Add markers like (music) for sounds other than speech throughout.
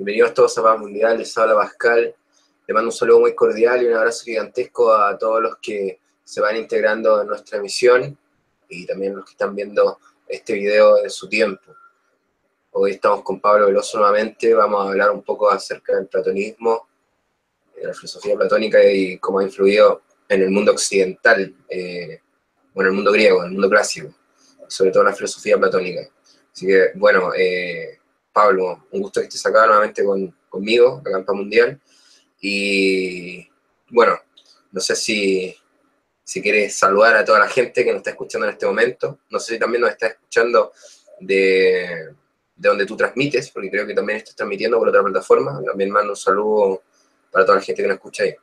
Bienvenidos todos a Paz Mundial, les habla Pascal. le mando un saludo muy cordial y un abrazo gigantesco a todos los que se van integrando en nuestra emisión y también los que están viendo este video de su tiempo. Hoy estamos con Pablo Veloso nuevamente, vamos a hablar un poco acerca del platonismo, de eh, la filosofía platónica y cómo ha influido en el mundo occidental, eh, bueno, el mundo griego, el mundo clásico, sobre todo la filosofía platónica. Así que, bueno, eh, Pablo, un gusto que estés acá nuevamente conmigo, la Campa Mundial. Y bueno, no sé si, quieres saludar a toda la gente que nos está escuchando en este momento. No sé si también nos está escuchando de, donde tú transmites, porque creo que también estás transmitiendo por otra plataforma. También mando un saludo para toda la gente que nos escucha ahí.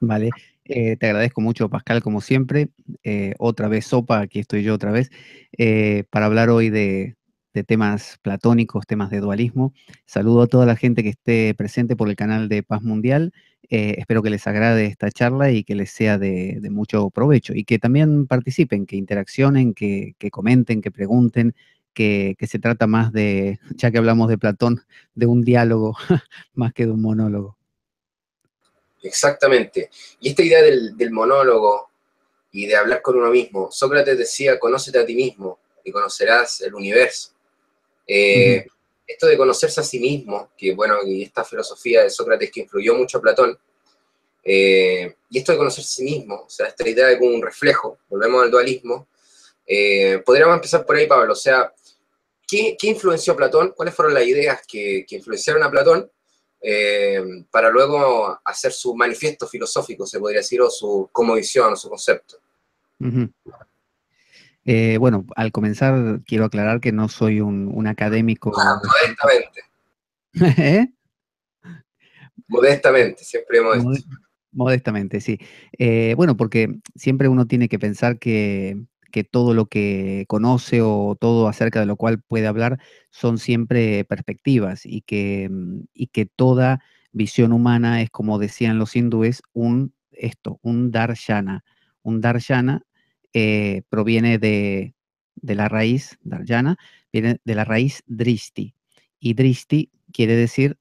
Vale, eh, te agradezco mucho, Pascal, como siempre. Eh, otra vez, Sopa, aquí estoy yo otra vez, eh, para hablar hoy de, de temas platónicos, temas de dualismo. Saludo a toda la gente que esté presente por el canal de Paz Mundial. Eh, espero que les agrade esta charla y que les sea de, mucho provecho y que también participen, que interaccionen, que, comenten, que pregunten, que, se trata más de, (laughs) ya que hablamos de Platón, de un diálogo (laughs) más que de un monólogo. Exactamente. Y esta idea del, del monólogo y de hablar con uno mismo, Sócrates decía, conócete a ti mismo y conocerás el universo. Eh, esto de conocerse a sí mismo, que bueno, y esta filosofía de Sócrates que influyó mucho a Platón, eh, y esto de conocerse a sí mismo, o sea, esta idea de como un reflejo, volvemos al dualismo, eh, podríamos empezar por ahí, Pablo, o sea, ¿qué, influenció a Platón? ¿Cuáles fueron las ideas que, que influenciaron a Platón? para luego hacer su manifiesto filosófico, se podría decir, o su como o su concepto. Eh, bueno, al comenzar quiero aclarar que no soy un, académico. Ah, modestamente. (laughs) ¿Eh? Modestamente, siempre modesto. Modestamente, sí. Eh, bueno, porque siempre uno tiene que pensar que, todo lo que conoce o todo acerca de lo cual puede hablar son siempre perspectivas y que, que toda visión humana es, como decían los hindúes, un esto, un darshana. Un darshana eh, proviene de, la raíz daryana, viene de la raíz dristi. Y dristi quiere decir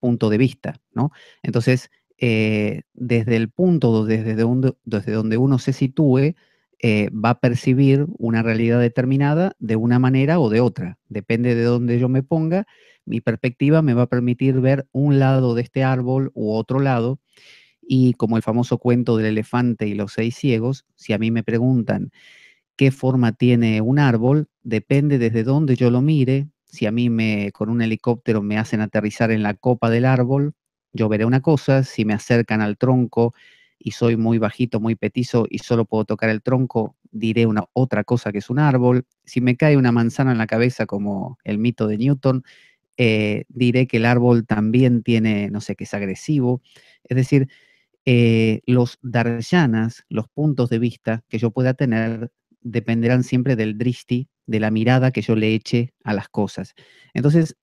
punto de vista, ¿no? Entonces, eh, desde el punto, desde donde, donde uno se sitúe, eh, va a percibir una realidad determinada de una manera o de otra. Depende de donde yo me ponga, mi perspectiva me va a permitir ver un lado de este árbol u otro lado. Y como el famoso cuento del elefante y los seis ciegos, si a mí me preguntan qué forma tiene un árbol, depende desde dónde yo lo mire. Si a mí me, con un helicóptero me hacen aterrizar en la copa del árbol, yo veré una cosa. Si me acercan al tronco y soy muy bajito, muy petizo y solo puedo tocar el tronco, diré una otra cosa que es un árbol. Si me cae una manzana en la cabeza, como el mito de Newton, eh, diré que el árbol también tiene, no sé, que es agresivo. Es decir, eh, los darshanas, los puntos de vista que yo pueda tener, dependerán siempre del Dristi, de la mirada que yo le eche a las cosas. Entonces,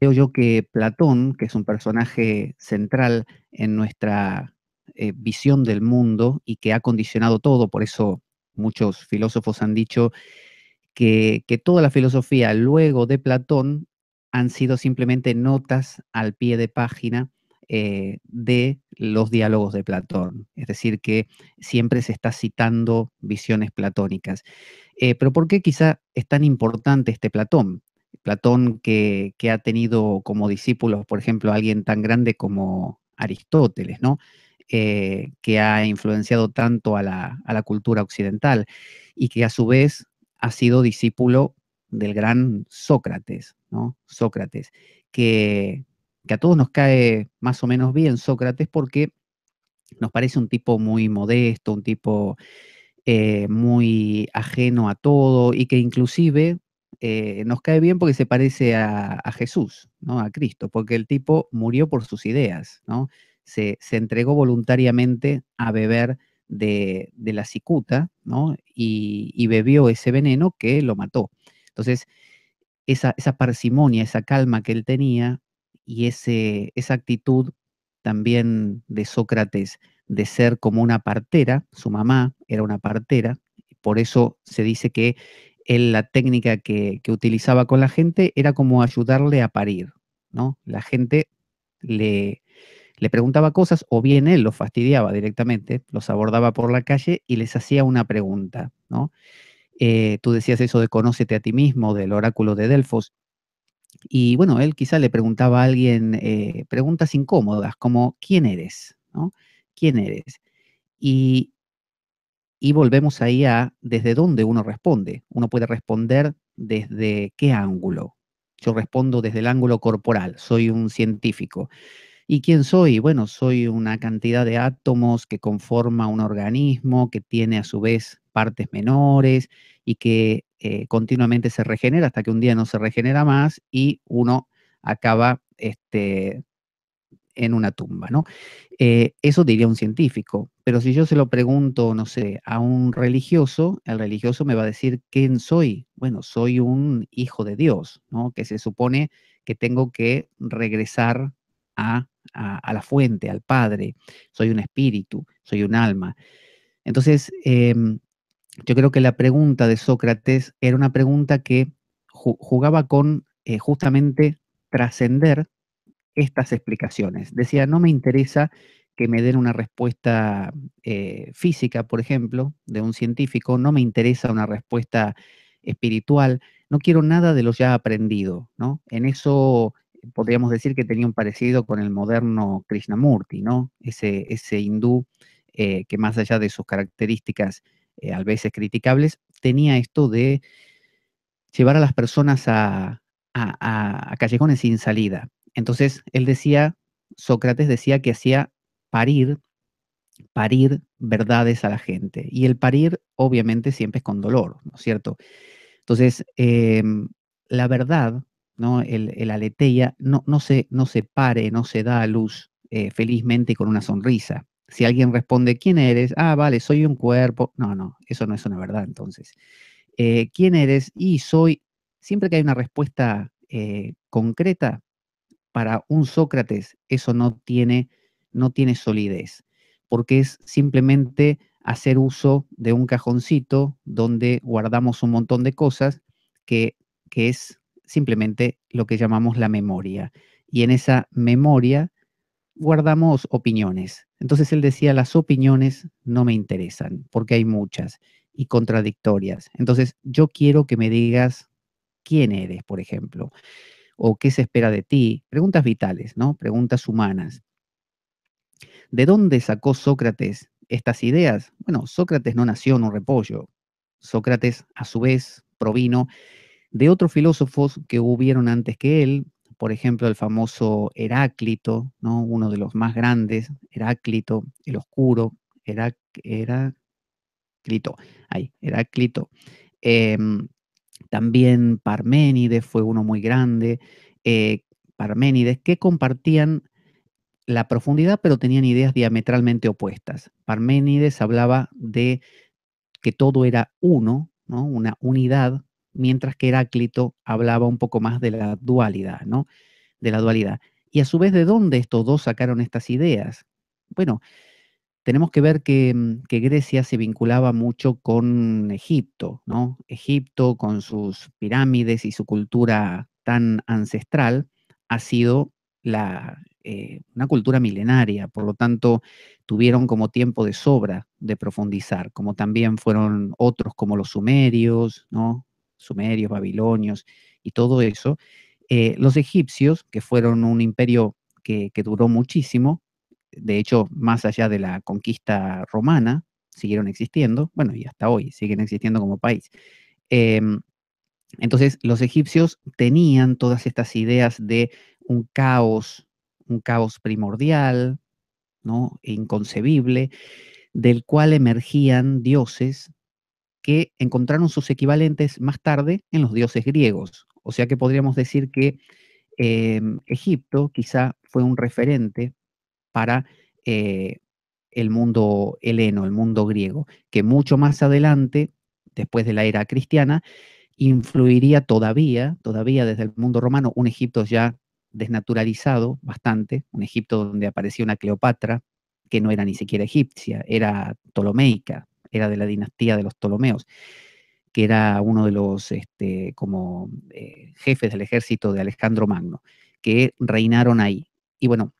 creo yo que Platón, que es un personaje central en nuestra eh, visión del mundo y que ha condicionado todo, por eso muchos filósofos han dicho que toda la filosofía luego de Platón han sido simplemente notas al pie de página eh, de los diálogos de Platón. Es decir, que siempre se está citando visiones platónicas. Eh, pero ¿por qué quizá es tan importante este Platón? Platón que, ha tenido como discípulos, por ejemplo, a alguien tan grande como Aristóteles, ¿no? Eh, que ha influenciado tanto a la, a la cultura occidental y que a su vez ha sido discípulo del gran Sócrates, ¿no? Sócrates, que que a todos nos cae más o menos bien Sócrates porque nos parece un tipo muy modesto, un tipo eh, muy ajeno a todo y que inclusive eh, nos cae bien porque se parece a, Jesús, ¿no? a Cristo, porque el tipo murió por sus ideas, ¿no? se, entregó voluntariamente a beber de, la cicuta y, bebió ese veneno que lo mató. Entonces, esa, esa parsimonia, esa calma que él tenía, y esa actitud también de Sócrates de ser como una partera, su mamá era una partera, por eso se dice que la técnica que, utilizaba con la gente era como ayudarle a parir, ¿no? La gente le, le preguntaba cosas o bien él los fastidiaba directamente, los abordaba por la calle y les hacía una pregunta, ¿no? Eh, tú decías eso de conócete a ti mismo, del oráculo de Delfos, y bueno, él quizá le preguntaba a alguien eh, preguntas incómodas, como ¿quién eres? ¿Quién eres? Y, y volvemos ahí a desde dónde uno responde. Uno puede responder desde qué ángulo. Yo respondo desde el ángulo corporal, soy un científico. ¿Y quién soy? Bueno, soy una cantidad de átomos que conforma un organismo que tiene a su vez partes menores y que eh, continuamente se regenera hasta que un día no se regenera más y uno acaba este, en una tumba, ¿no? Eh, eso diría un científico, pero si yo se lo pregunto, no sé, a un religioso, el religioso me va a decir, ¿quién soy? Bueno, soy un hijo de Dios, ¿no? Que se supone que tengo que regresar a, la fuente, al Padre, soy un espíritu, soy un alma. Entonces, em, yo creo que la pregunta de Sócrates era una pregunta que jugaba con eh, justamente trascender estas explicaciones. Decía, no me interesa que me den una respuesta eh, física, por ejemplo, de un científico, no me interesa una respuesta espiritual, no quiero nada de lo ya aprendido, ¿no? En eso podríamos decir que tenía un parecido con el moderno Krishnamurti, ¿no? Ese, ese hindú eh, que más allá de sus características eh, a veces criticables, tenía esto de llevar a las personas a, callejones sin salida. Entonces, él decía, Sócrates decía que hacía parir, parir verdades a la gente. Y el parir, obviamente, siempre es con dolor, ¿no es cierto? Entonces, em, la verdad, ¿no? El, el aleteia no, no, se, no se pare, no se da a luz eh, felizmente felizmente con una sonrisa. Si alguien responde, ¿quién eres? Ah, vale, soy un cuerpo. No, no, eso no es una verdad entonces. Eh, ¿Quién eres? Y soy... Siempre que hay una respuesta eh, concreta, para un Sócrates eso no tiene, no tiene solidez, porque es simplemente hacer uso de un cajoncito donde guardamos un montón de cosas que, que es simplemente lo que llamamos la memoria. Y en esa memoria guardamos opiniones. Entonces él decía, las opiniones no me interesan, porque hay muchas y contradictorias. Entonces yo quiero que me digas quién eres, por ejemplo, o qué se espera de ti. Preguntas vitales, ¿no? Preguntas humanas. ¿De dónde sacó Sócrates estas ideas? Bueno, Sócrates no nació en un repollo. Sócrates, a su vez, provino de otros filósofos que hubieron antes que él, por ejemplo, el famoso Heráclito, ¿no? uno de los más grandes, Heráclito, el oscuro, Heráclito, ahí, Heráclito. Em, también Parménides fue uno muy grande, eh, Parménides, que compartían la profundidad, pero tenían ideas diametralmente opuestas. Parménides hablaba de que todo era uno, ¿no? una unidad, mientras que Heráclito hablaba un poco más de la dualidad, ¿no? De la dualidad. Y a su vez, ¿de dónde estos dos sacaron estas ideas? Bueno, tenemos que ver que, mm, Grecia se vinculaba mucho con Egipto, ¿no? Egipto, con sus pirámides y su cultura tan ancestral, ha sido la, eh, una cultura milenaria, por lo tanto, tuvieron como tiempo de sobra de profundizar, como también fueron otros como los sumerios, ¿no? sumerios, babilonios y todo eso, eh, los egipcios, que fueron un imperio que, duró muchísimo, de hecho, más allá de la conquista romana, siguieron existiendo, bueno, y hasta hoy siguen existiendo como país. Em, entonces, los egipcios tenían todas estas ideas de un caos, un caos primordial, ¿no? Inconcebible, del cual emergían dioses que encontraron sus equivalentes más tarde en los dioses griegos. O sea que podríamos decir que em, Egipto quizá fue un referente para eh, el mundo heleno, el mundo griego, que mucho más adelante, después de la era cristiana, influiría todavía, todavía desde el mundo romano, un Egipto ya desnaturalizado bastante, un Egipto donde aparecía una Cleopatra que no era ni siquiera egipcia, era ptolomeica, era de la dinastía de los Ptolomeos, que era uno de los este, como, eh, jefes del ejército de Alejandro Magno, que reinaron ahí. Y bueno,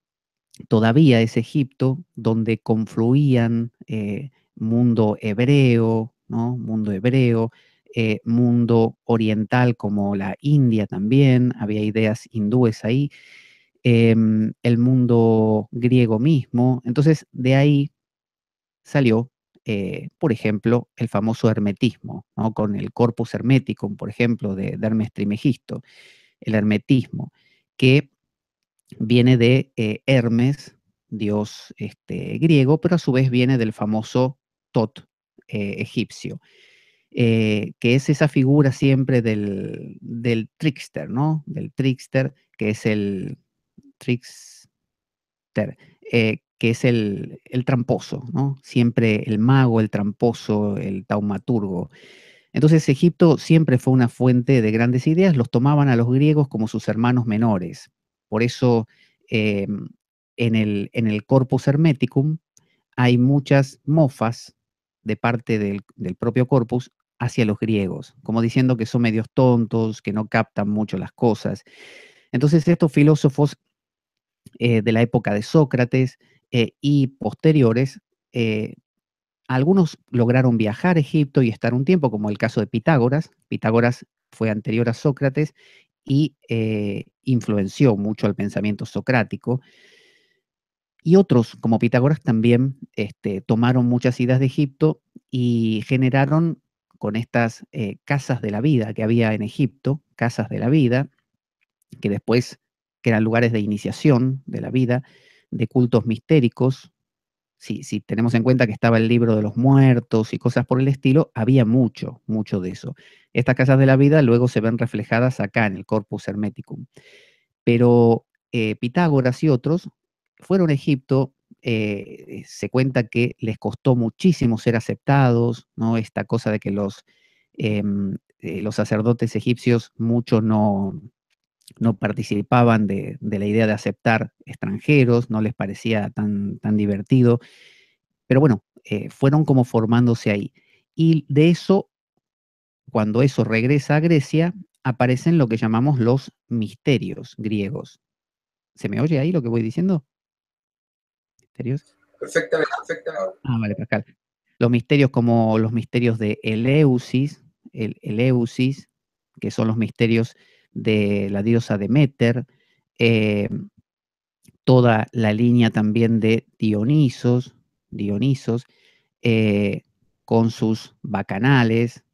todavía es Egipto donde confluían eh, mundo hebreo, ¿no? Mundo hebreo, eh, mundo oriental como la India también, había ideas hindúes ahí, em, el mundo griego mismo. Entonces de ahí salió eh, por ejemplo, el famoso hermetismo, con el corpus hermeticum, por ejemplo, de, Hermes Trimegisto, el hermetismo, que viene de eh, Hermes, dios este, griego, pero a su vez viene del famoso Tot eh, egipcio, que es esa figura siempre del, del, trickster, ¿no? Del trickster, que es el trickster, que es el, tramposo, ¿no? Siempre el mago, el tramposo, el taumaturgo. Entonces Egipto siempre fue una fuente de grandes ideas, los tomaban a los griegos como sus hermanos menores. Por eso em, en, el, en, el, corpus hermeticum hay muchas mofas de parte del, propio corpus hacia los griegos, como diciendo que son medios tontos, que no captan mucho las cosas. Entonces estos filósofos eh, de la época de Sócrates eh, y posteriores, eh, algunos lograron viajar a Egipto y estar un tiempo, como el caso de Pitágoras. Pitágoras fue anterior a Sócrates y eh, influenció mucho al pensamiento socrático. Y otros, como Pitágoras, también este, tomaron muchas ideas de Egipto y generaron con estas casas de la vida que había en Egipto, casas de la vida, que después, que eran lugares de iniciación de la vida, de cultos mistéricos, si, si tenemos en cuenta que estaba el libro de los muertos y cosas por el estilo, había mucho, mucho de eso. Estas casas de la vida luego se ven reflejadas acá en el Corpus Hermeticum. Pero eh, Pitágoras y otros fueron a Egipto, eh, eh, se cuenta que les costó muchísimo ser aceptados, ¿no? Esta cosa de que los, em, los sacerdotes egipcios, mucho no, no participaban de, la idea de aceptar extranjeros, no les parecía tan, divertido, pero bueno, eh, fueron como formándose ahí. Y de eso, cuando eso regresa a Grecia, aparecen lo que llamamos los misterios griegos. ¿Se me oye ahí lo que voy diciendo? ¿Misterios? Perfectamente, perfectamente. Ah, vale, Pascal. Los misterios como los misterios de Eleusis, el Eleusis, que son los misterios de la diosa Demeter, eh, toda la línea también de Dionisos, Dionisos, eh, con sus bacanales,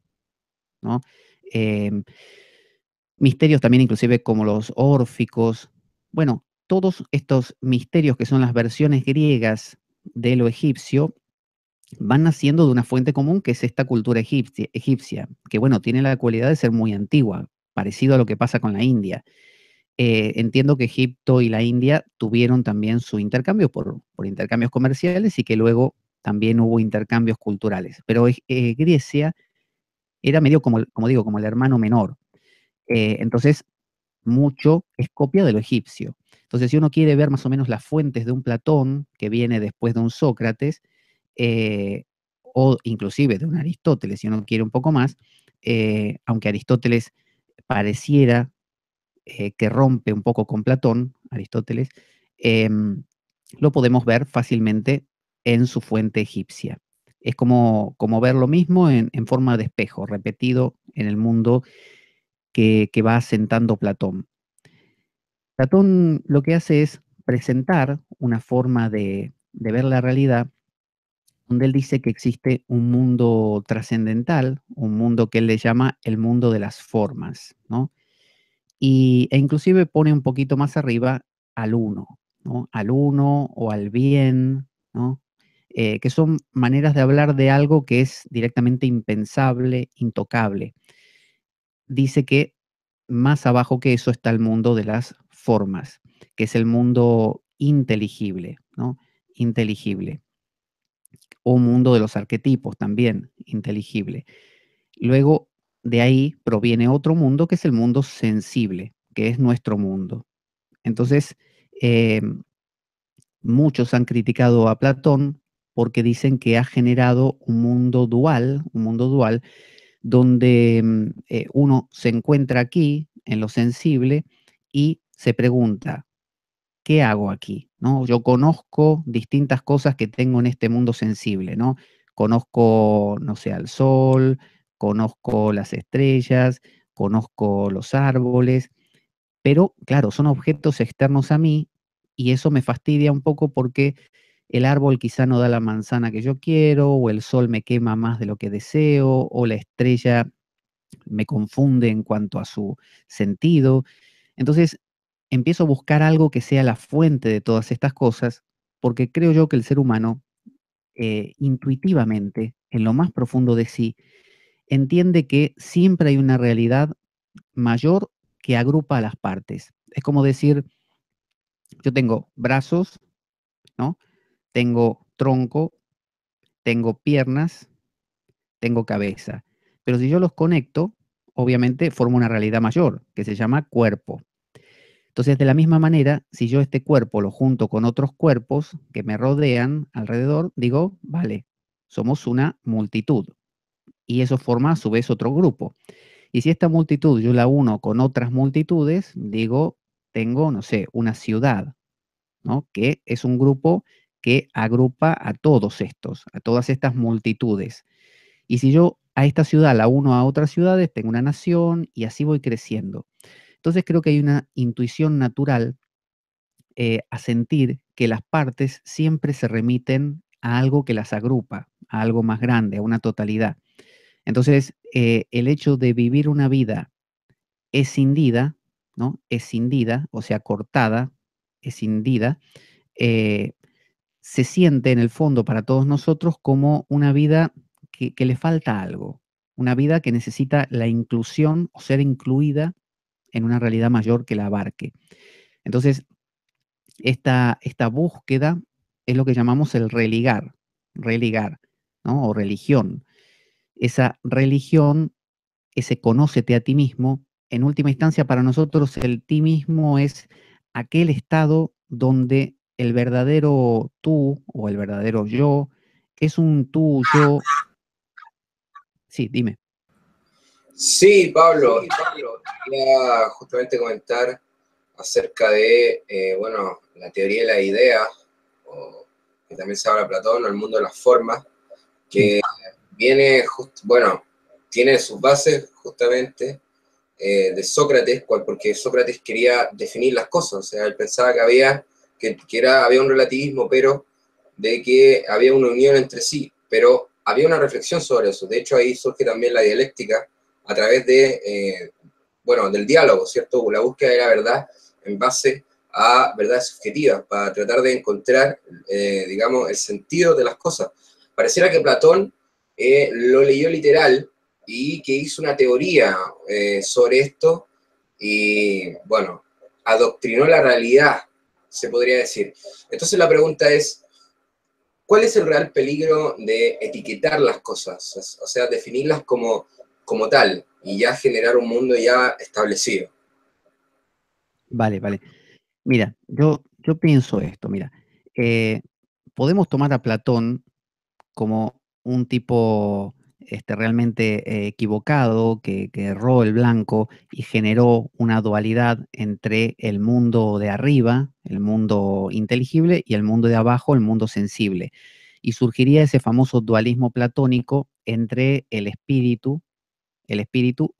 eh, misterios también inclusive como los órficos, bueno, todos estos misterios que son las versiones griegas de lo egipcio van naciendo de una fuente común que es esta cultura egipcia, egipcia, que bueno, tiene la cualidad de ser muy antigua, parecido a lo que pasa con la India. Eh, entiendo que Egipto y la India tuvieron también su intercambio por, intercambios comerciales y que luego también hubo intercambios culturales. Pero eh, Grecia era medio como, como digo, como el hermano menor. Eh, entonces, mucho es copia de lo egipcio. Entonces, si uno quiere ver más o menos las fuentes de un Platón que viene después de un Sócrates, o inclusive de un Aristóteles, si uno quiere un poco más, aunque Aristóteles pareciera eh, que rompe un poco con Platón, Aristóteles, em, lo podemos ver fácilmente en su fuente egipcia. Es como, como ver lo mismo en, forma de espejo, repetido en el mundo que, va asentando Platón. Platón lo que hace es presentar una forma de ver la realidad donde él dice que existe un mundo trascendental, un mundo que él le llama el mundo de las formas, Y, e inclusive pone un poquito más arriba al uno, Al uno o al bien, eh, que son maneras de hablar de algo que es directamente impensable, intocable. Dice que más abajo que eso está el mundo de las formas, que es el mundo inteligible, ¿no? Inteligible o mundo de los arquetipos también inteligible. Luego de ahí proviene otro mundo que es el mundo sensible, que es nuestro mundo. Entonces, em, muchos han criticado a Platón porque dicen que ha generado un mundo dual, un mundo dual, donde em, eh, uno se encuentra aquí, en lo sensible, y se pregunta, ¿qué hago aquí? ¿No? Yo conozco distintas cosas que tengo en este mundo sensible, ¿no? Conozco, no sé, al sol, conozco las estrellas, conozco los árboles, pero claro, son objetos externos a mí y eso me fastidia un poco porque el árbol quizá no da la manzana que yo quiero, o el sol me quema más de lo que deseo, o la estrella me confunde en cuanto a su sentido. Entonces, empiezo a buscar algo que sea la fuente de todas estas cosas, porque creo yo que el ser humano eh, intuitivamente, en lo más profundo de sí, entiende que siempre hay una realidad mayor que agrupa a las partes. Es como decir, yo tengo brazos, ¿no? Tengo tronco, tengo piernas, tengo cabeza. Pero si yo los conecto, obviamente formo una realidad mayor, que se llama cuerpo. Entonces, de la misma manera, si yo este cuerpo lo junto con otros cuerpos que me rodean alrededor, digo, vale, somos una multitud. Y eso forma a su vez otro grupo. Y si esta multitud yo la uno con otras multitudes, digo, tengo, no sé, una ciudad, ¿no? Que es un grupo que agrupa a todos estos, a todas estas multitudes. Y si yo a esta ciudad la uno a otras ciudades, tengo una nación y así voy creciendo. Entonces creo que hay una intuición natural eh, a sentir que las partes siempre se remiten a algo que las agrupa, a algo más grande, a una totalidad. Entonces, eh, el hecho de vivir una vida escindida, ¿no? Escindida, o sea, cortada, escindida, eh, se siente en el fondo para todos nosotros como una vida que, que le falta algo, una vida que necesita la inclusión o ser incluida en una realidad mayor que la abarque. Entonces, esta, esta búsqueda es lo que llamamos el religar, religar, ¿no? O religión. Esa religión, ese conócete a ti mismo, en última instancia para nosotros el ti mismo es aquel estado donde el verdadero tú o el verdadero yo es un tú yo. Sí, dime. Sí, Pablo, quería justamente comentar acerca de, eh, bueno, la teoría de la idea, que también se habla Platón, o el mundo de las formas, que viene, bueno, tiene sus bases justamente eh, de Sócrates, porque Sócrates quería definir las cosas, o sea, él pensaba que había, que, que había un relativismo, pero de que había una unión entre sí, pero había una reflexión sobre eso, de hecho ahí surge también la dialéctica, a través de, eh, bueno, del diálogo, ¿cierto? La búsqueda de la verdad en base a verdades subjetivas, para tratar de encontrar, eh, digamos, el sentido de las cosas. Pareciera que Platón eh, lo leyó literal y que hizo una teoría sobre esto y, bueno, adoctrinó la realidad, se podría decir. Entonces la pregunta es, ¿cuál es el real peligro de etiquetar las cosas? O sea, definirlas como como tal y ya generar un mundo ya establecido. Vale, vale. Mira, yo, yo pienso esto, mira, eh, podemos tomar a Platón como un tipo este, realmente eh, equivocado que, erró el blanco y generó una dualidad entre el mundo de arriba, el mundo inteligible, y el mundo de abajo, el mundo sensible. Y surgiría ese famoso dualismo platónico entre el espíritu el espíritu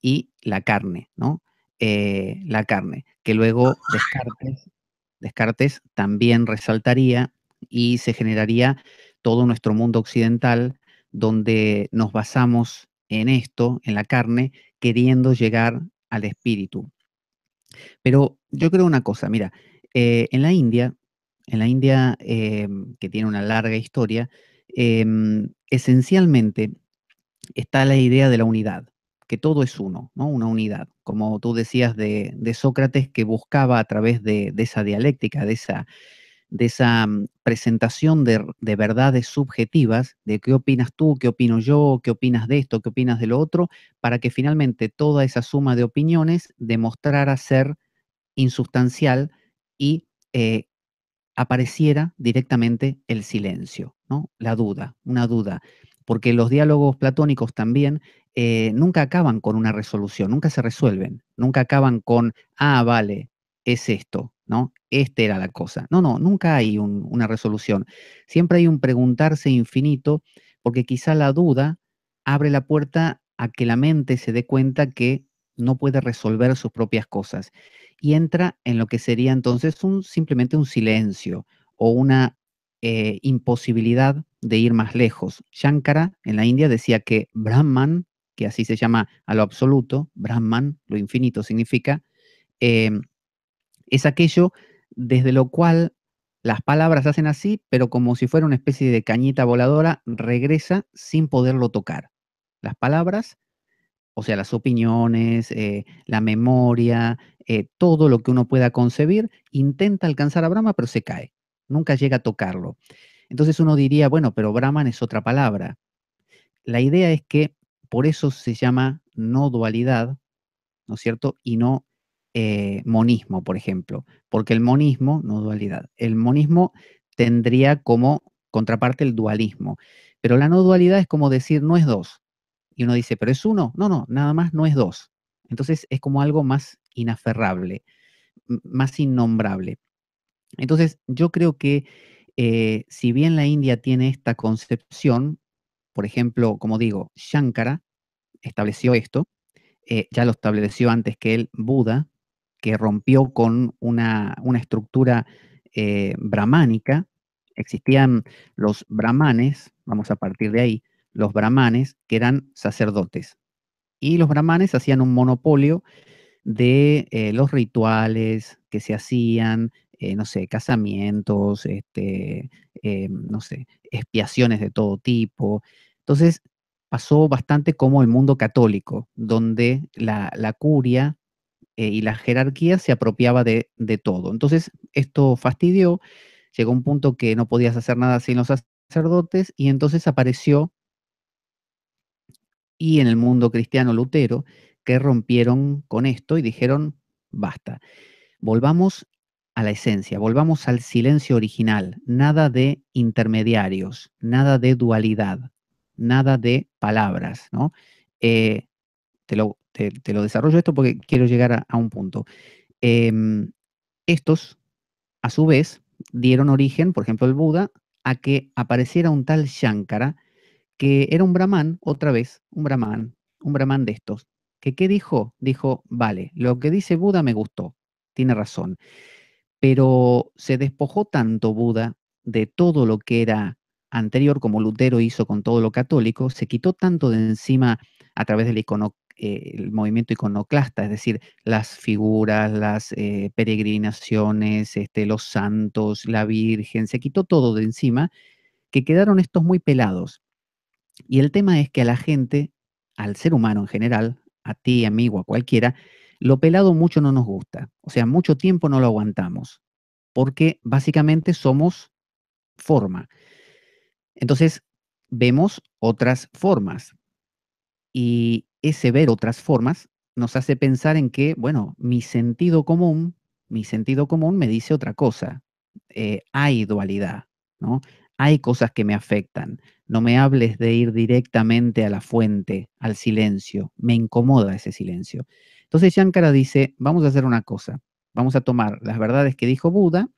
y la carne, ¿no? Eh, la carne, que luego Descartes, Descartes también resaltaría y se generaría todo nuestro mundo occidental donde nos basamos en esto, en la carne, queriendo llegar al espíritu. Pero yo creo una cosa, mira, eh, en la India, en la India em, que tiene una larga historia, em, esencialmente está la idea de la unidad, que todo es uno, ¿no? una unidad, como tú decías de, Sócrates que buscaba a través de, esa dialéctica, de esa, de esa mm, presentación de, de, verdades subjetivas, de qué opinas tú, qué opino yo, qué opinas de esto, qué opinas de lo otro, para que finalmente toda esa suma de opiniones demostrara ser insustancial y eh, apareciera directamente el silencio, ¿no? la duda, una duda porque los diálogos platónicos también eh, nunca acaban con una resolución, nunca se resuelven, nunca acaban con, ah, vale, es esto, ¿no? Esta era la cosa. No, no, nunca hay una resolución. Siempre hay un preguntarse infinito, porque quizá la duda abre la puerta a que la mente se dé cuenta que no puede resolver sus propias cosas y entra en lo que sería entonces un, simplemente un silencio o una eh, imposibilidad de ir más lejos. Shankara en la India decía que Brahman, que así se llama a lo absoluto, Brahman, lo infinito significa, em, es aquello desde lo cual las palabras hacen así, pero como si fuera una especie de cañita voladora, regresa sin poderlo tocar. Las palabras, o sea, las opiniones, eh, la memoria, eh, todo lo que uno pueda concebir, intenta alcanzar a Brahma, pero se cae. Nunca llega a tocarlo. Entonces uno diría, bueno, pero Brahman es otra palabra. La idea es que por eso se llama no dualidad, ¿no es cierto? Y no eh, monismo, por ejemplo, porque el monismo, no dualidad, el monismo tendría como contraparte el dualismo, pero la no dualidad es como decir no es dos. Y uno dice, pero es uno, no, no, nada más no es dos. Entonces es como algo más inaferrable, más innombrable. Entonces yo creo que eh, si bien la India tiene esta concepción, por ejemplo, como digo, Shankara estableció esto, eh, ya lo estableció antes que el Buda, que rompió con una, estructura eh, brahmánica. Existían los brahmanes, vamos a partir de ahí, los brahmanes que eran sacerdotes. Y los brahmanes hacían un monopolio de los rituales que se hacían, eh, no sé, casamientos, este, eh, no sé, expiaciones de todo tipo. Entonces, pasó bastante como el mundo católico, donde la, curia eh, y la jerarquía se apropiaba de, todo. Entonces, esto fastidió, llegó un punto que no podías hacer nada sin los sacerdotes, y entonces apareció, y en el mundo cristiano Lutero, que rompieron con esto y dijeron, basta, volvamos la esencia, volvamos al silencio original, nada de intermediarios, nada de dualidad, nada de palabras, ¿no? Eh, te, lo, te, lo, desarrollo esto porque quiero llegar a, un punto. Em, estos, a su vez, dieron origen, por ejemplo, el Buda, a que apareciera un tal Shankara, que era un brahman, otra vez, un brahman, un brahman de estos, que ¿qué dijo? Dijo, vale, lo que dice Buda me gustó, tiene razón pero se despojó tanto Buda de todo lo que era anterior, como Lutero hizo con todo lo católico, se quitó tanto de encima a través del eh, el movimiento iconoclasta, es decir, las figuras, las eh, peregrinaciones, este, los santos, la Virgen, se quitó todo de encima, que quedaron estos muy pelados. Y el tema es que a la gente, al ser humano en general, a ti, amigo, a cualquiera, lo pelado mucho no nos gusta, o sea, mucho tiempo no lo aguantamos, porque básicamente somos forma. Entonces, vemos otras formas y ese ver otras formas nos hace pensar en que, bueno, mi sentido común, mi sentido común me dice otra cosa. Eh, hay dualidad, ¿no? Hay cosas que me afectan. No me hables de ir directamente a la fuente, al silencio. Me incomoda ese silencio. Entonces Shankara dice, vamos a hacer una cosa, vamos a tomar las verdades que dijo Buda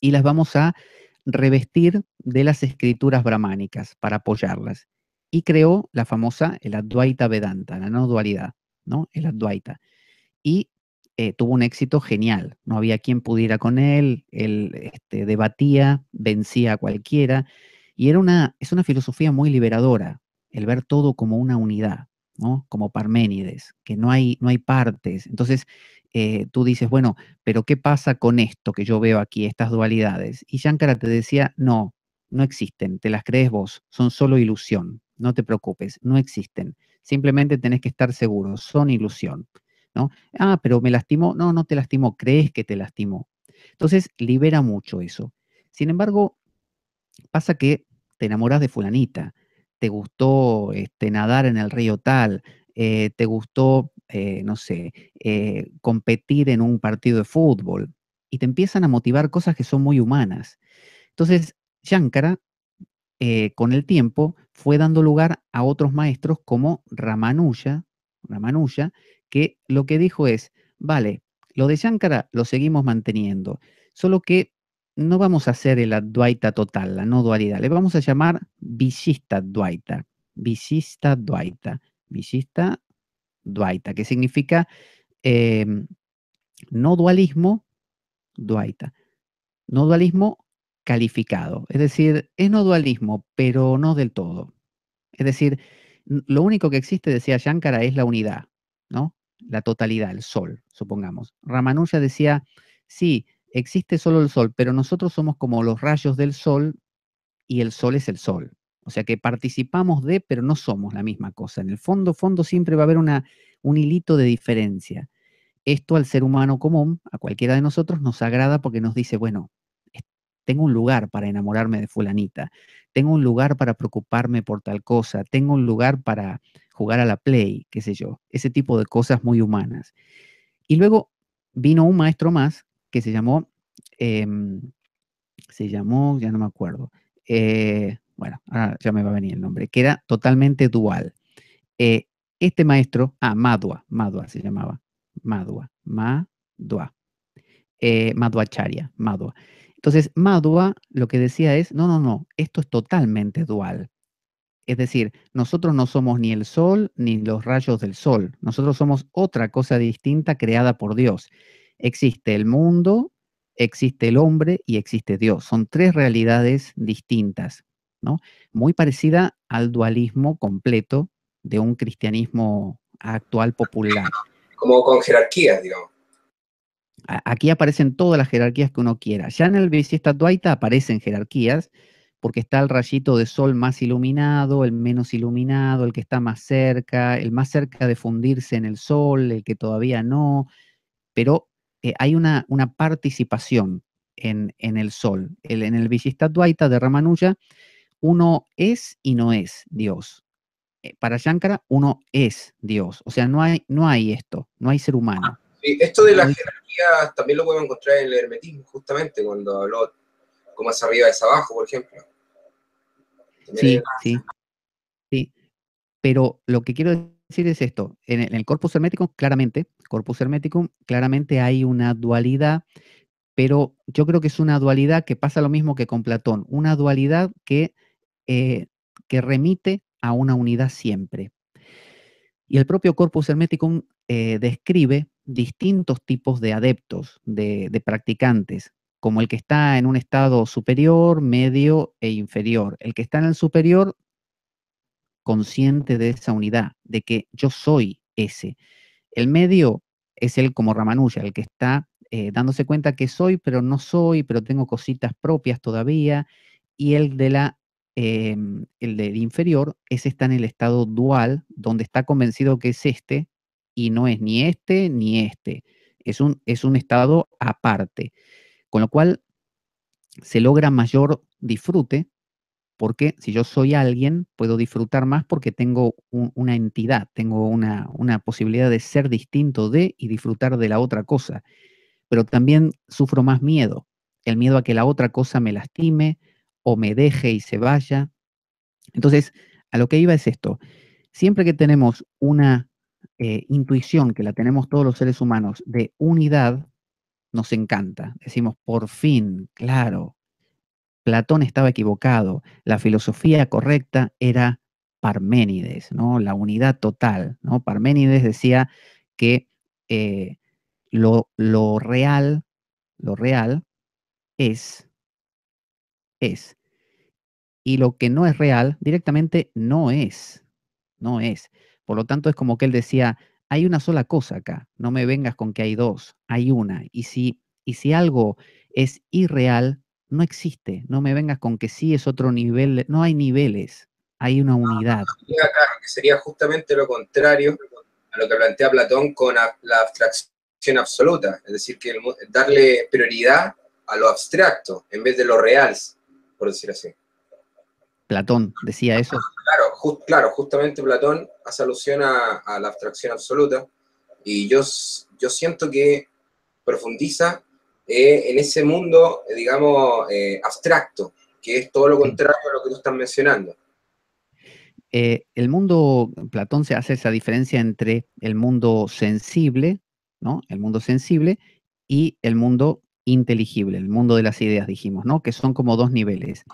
y las vamos a revestir de las escrituras brahmánicas para apoyarlas. Y creó la famosa, el Advaita Vedanta, la no dualidad, ¿no? El Advaita. Y eh, tuvo un éxito genial. No había quien pudiera con él, él este, debatía, vencía a cualquiera. Y era una, es una filosofía muy liberadora, el ver todo como una unidad. Como Parménides, que no hay, no hay partes. Entonces, eh, tú dices, bueno, pero ¿qué pasa con esto que yo veo aquí, estas dualidades? Y Shankara te decía, no, no existen, te las crees vos, son solo ilusión, no te preocupes, no existen. Simplemente tenés que estar seguro, son ilusión. ¿no? Ah, pero me lastimó, no, no te lastimó, crees que te lastimó. Entonces, libera mucho eso. Sin embargo, pasa que te enamoras de fulanita, te gustó este, nadar en el río tal, eh, te gustó, eh, no sé, eh, competir en un partido de fútbol, y te empiezan a motivar cosas que son muy humanas. Entonces, Shankara, con el tiempo, fue dando lugar a otros maestros como Ramanuja, Ramanuja, que lo que dijo es, vale, lo de Shankara lo seguimos manteniendo, solo que no vamos a hacer el duaita total, la no dualidad, le vamos a llamar visista dwaita visista dwaita visista Dwaita, que significa em, no dualismo Dwaita, no dualismo calificado, es decir, es no dualismo, pero no del todo. Es decir, lo único que existe, decía Shankara, es la unidad, ¿no? La totalidad, el sol, supongamos. Ramanuja decía, sí, existe solo el Sol, pero nosotros somos como los rayos del Sol y el Sol es el Sol. O sea que participamos de, pero no somos la misma cosa. En el fondo, fondo siempre va a haber una, un hilito de diferencia. Esto al ser humano común, a cualquiera de nosotros, nos agrada porque nos dice, bueno, tengo un lugar para enamorarme de fulanita, tengo un lugar para preocuparme por tal cosa, tengo un lugar para jugar a la play, qué sé yo, ese tipo de cosas muy humanas. Y luego vino un maestro más que se llamó, em, se llamó, ya no me acuerdo, eh, bueno, ahora ya me va a venir el nombre, que era totalmente dual. Eh, este maestro, ah, Madhua, Madhua se llamaba, Madua, Madhua, eh, Madhuacharya, Madhua. Entonces, Madhua lo que decía es, no, no, no, esto es totalmente dual. Es decir, nosotros no somos ni el sol ni los rayos del sol, nosotros somos otra cosa distinta creada por Dios. Existe el mundo, existe el hombre y existe Dios. Son tres realidades distintas, ¿no? Muy parecida al dualismo completo de un cristianismo actual popular. Como con jerarquías, digamos. Aquí aparecen todas las jerarquías que uno quiera. Ya en el Visista Duaita aparecen jerarquías, porque está el rayito de sol más iluminado, el menos iluminado, el que está más cerca, el más cerca de fundirse en el sol, el que todavía no, pero eh, hay una, una participación en, el sol. El, en el Vishistadvaita de Ramanuja, uno es y no es Dios. Eh, para Shankara, uno es Dios. O sea, no hay, no hay esto, no hay ser humano. Ah, esto de la jerarquía también lo podemos encontrar en el hermetismo, justamente, cuando habló como es arriba es abajo, por ejemplo. sí, sí. Sí. Pero lo que quiero decir, decir es esto, en el, corpus hermético, claramente, corpus hermético, claramente hay una dualidad, pero yo creo que es una dualidad que pasa lo mismo que con Platón, una dualidad que, eh, que remite a una unidad siempre. Y el propio corpus hermeticum eh, describe distintos tipos de adeptos, de, practicantes, como el que está en un estado superior, medio e inferior. El que está en el superior consciente de esa unidad, de que yo soy ese. El medio es el como Ramanuja, el que está eh, dándose cuenta que soy, pero no soy, pero tengo cositas propias todavía, y el de la em, el del inferior, ese está en el estado dual, donde está convencido que es este, y no es ni este ni este. Es un, es un estado aparte. Con lo cual se logra mayor disfrute porque si yo soy alguien, puedo disfrutar más porque tengo una entidad, tengo una, posibilidad de ser distinto de y disfrutar de la otra cosa. Pero también sufro más miedo, el miedo a que la otra cosa me lastime o me deje y se vaya. Entonces, a lo que iba es esto. Siempre que tenemos una eh, intuición, que la tenemos todos los seres humanos, de unidad, nos encanta. Decimos, por fin, claro, Platón estaba equivocado, la filosofía correcta era Parménides, ¿no? la unidad total. ¿no? Parménides decía que eh, lo, real, lo real es, es, y lo que no es real directamente no es, no es. Por lo tanto, es como que él decía, hay una sola cosa acá, no me vengas con que hay dos, hay una, y si, y si algo es irreal, no existe. No me vengas con que sí es otro nivel. No hay niveles, hay una ah, unidad. claro, (laughs) que sería justamente lo contrario a lo que plantea Platón con la abstracción absoluta. Es decir, que darle prioridad a lo abstracto en vez de lo real, por decir así. Platón decía ah, eso. Claro, claro justamente Platón hace alusión a, la abstracción absoluta y yo, yo siento que profundiza eh, en ese mundo, eh, digamos, eh, abstracto, que es todo lo contrario a lo que tú estás mencionando. el mundo, Platón se hace esa diferencia entre el mundo sensible, ¿no? El mundo sensible y el mundo inteligible, el mundo de las ideas, dijimos, ¿no? Que son como dos niveles.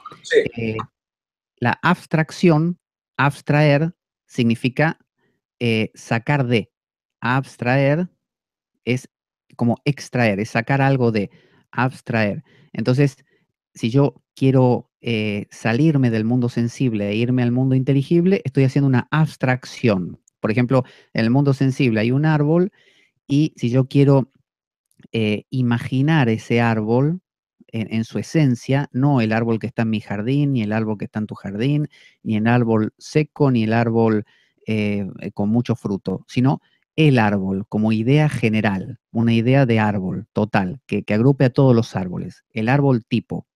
la abstracción, abstraer, significa sacar de. Abstraer es como extraer, es sacar algo de abstraer. Entonces, si yo quiero eh, salirme del mundo sensible e irme al mundo inteligible, estoy haciendo una abstracción. Por ejemplo, en el mundo sensible hay un árbol y si yo quiero eh, imaginar ese árbol en, su esencia, no el árbol que está en mi jardín, ni el árbol que está en tu jardín, ni el árbol seco, ni el árbol eh, con mucho fruto, sino el árbol como idea general, una idea de árbol total, que, agrupe a todos los árboles, el árbol tipo.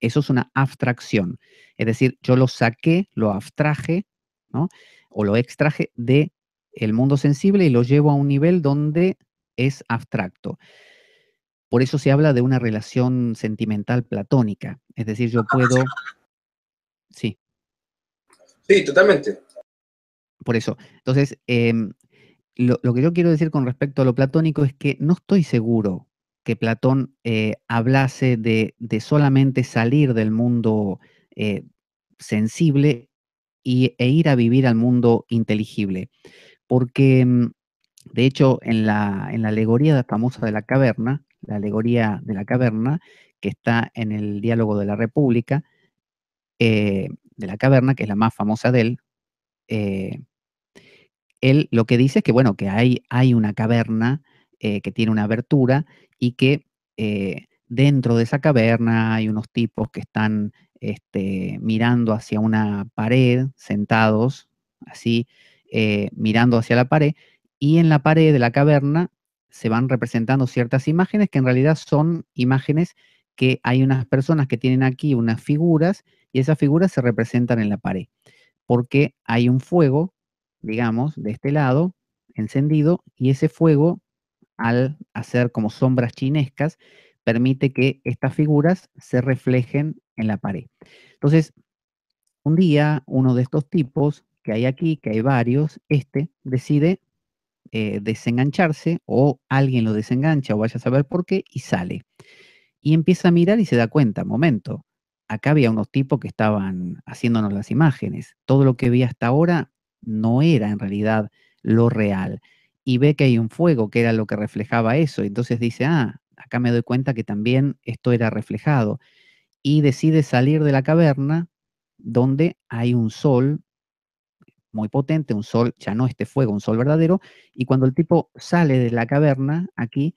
Eso es una abstracción. Es decir, yo lo saqué, lo abstraje, ¿no? O lo extraje de el mundo sensible y lo llevo a un nivel donde es abstracto. Por eso se habla de una relación sentimental platónica. Es decir, yo puedo. Sí. Sí, totalmente. Por eso. Entonces, em, lo, que yo quiero decir con respecto a lo platónico es que no estoy seguro que Platón eh, hablase de, solamente salir del mundo eh, sensible e ir a vivir al mundo inteligible. Porque, mm, de hecho, en la, en la alegoría famosa de la caverna, la alegoría de la caverna, que está en el diálogo de la República, eh, de la caverna, que es la más famosa de él, él lo que dice es que, bueno, que hay, hay una caverna eh, que tiene una abertura y que eh, dentro de esa caverna hay unos tipos que están este, mirando hacia una pared, sentados, así, eh, mirando hacia la pared, y en la pared de la caverna se van representando ciertas imágenes que en realidad son imágenes que hay unas personas que tienen aquí unas figuras y esas figuras se representan en la pared, porque hay un fuego digamos, de este lado, encendido, y ese fuego, al hacer como sombras chinescas, permite que estas figuras se reflejen en la pared. Entonces, un día, uno de estos tipos que hay aquí, que hay varios, este decide eh, desengancharse o alguien lo desengancha o vaya a saber por qué y sale. Y empieza a mirar y se da cuenta, momento, acá había unos tipos que estaban haciéndonos las imágenes. Todo lo que vi hasta ahora no era en realidad lo real. Y ve que hay un fuego, que era lo que reflejaba eso. Entonces dice, ah, acá me doy cuenta que también esto era reflejado. Y decide salir de la caverna donde hay un sol muy potente, un sol, ya no este fuego, un sol verdadero. Y cuando el tipo sale de la caverna, aquí,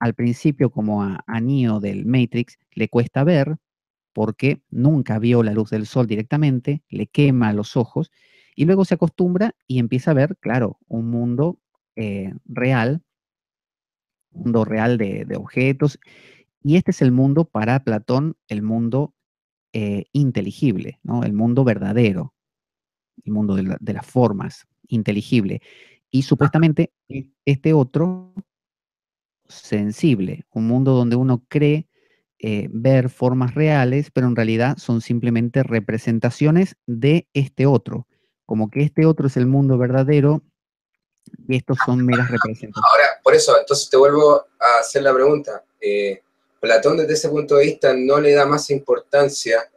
al principio, como a, a del Matrix, le cuesta ver porque nunca vio la luz del sol directamente, le quema los ojos y luego se acostumbra y empieza a ver, claro, un mundo eh, real, un mundo real de, objetos. Y este es el mundo para Platón, el mundo eh, inteligible, ¿no? el mundo verdadero, el mundo de, las formas, inteligible. Y supuestamente este otro sensible, un mundo donde uno cree eh, ver formas reales, pero en realidad son simplemente representaciones de este otro como que este otro es el mundo verdadero y estos son meras ah, representaciones. Ahora, por eso, entonces te vuelvo a hacer la pregunta. Eh, Platón desde ese punto de vista no le da más importancia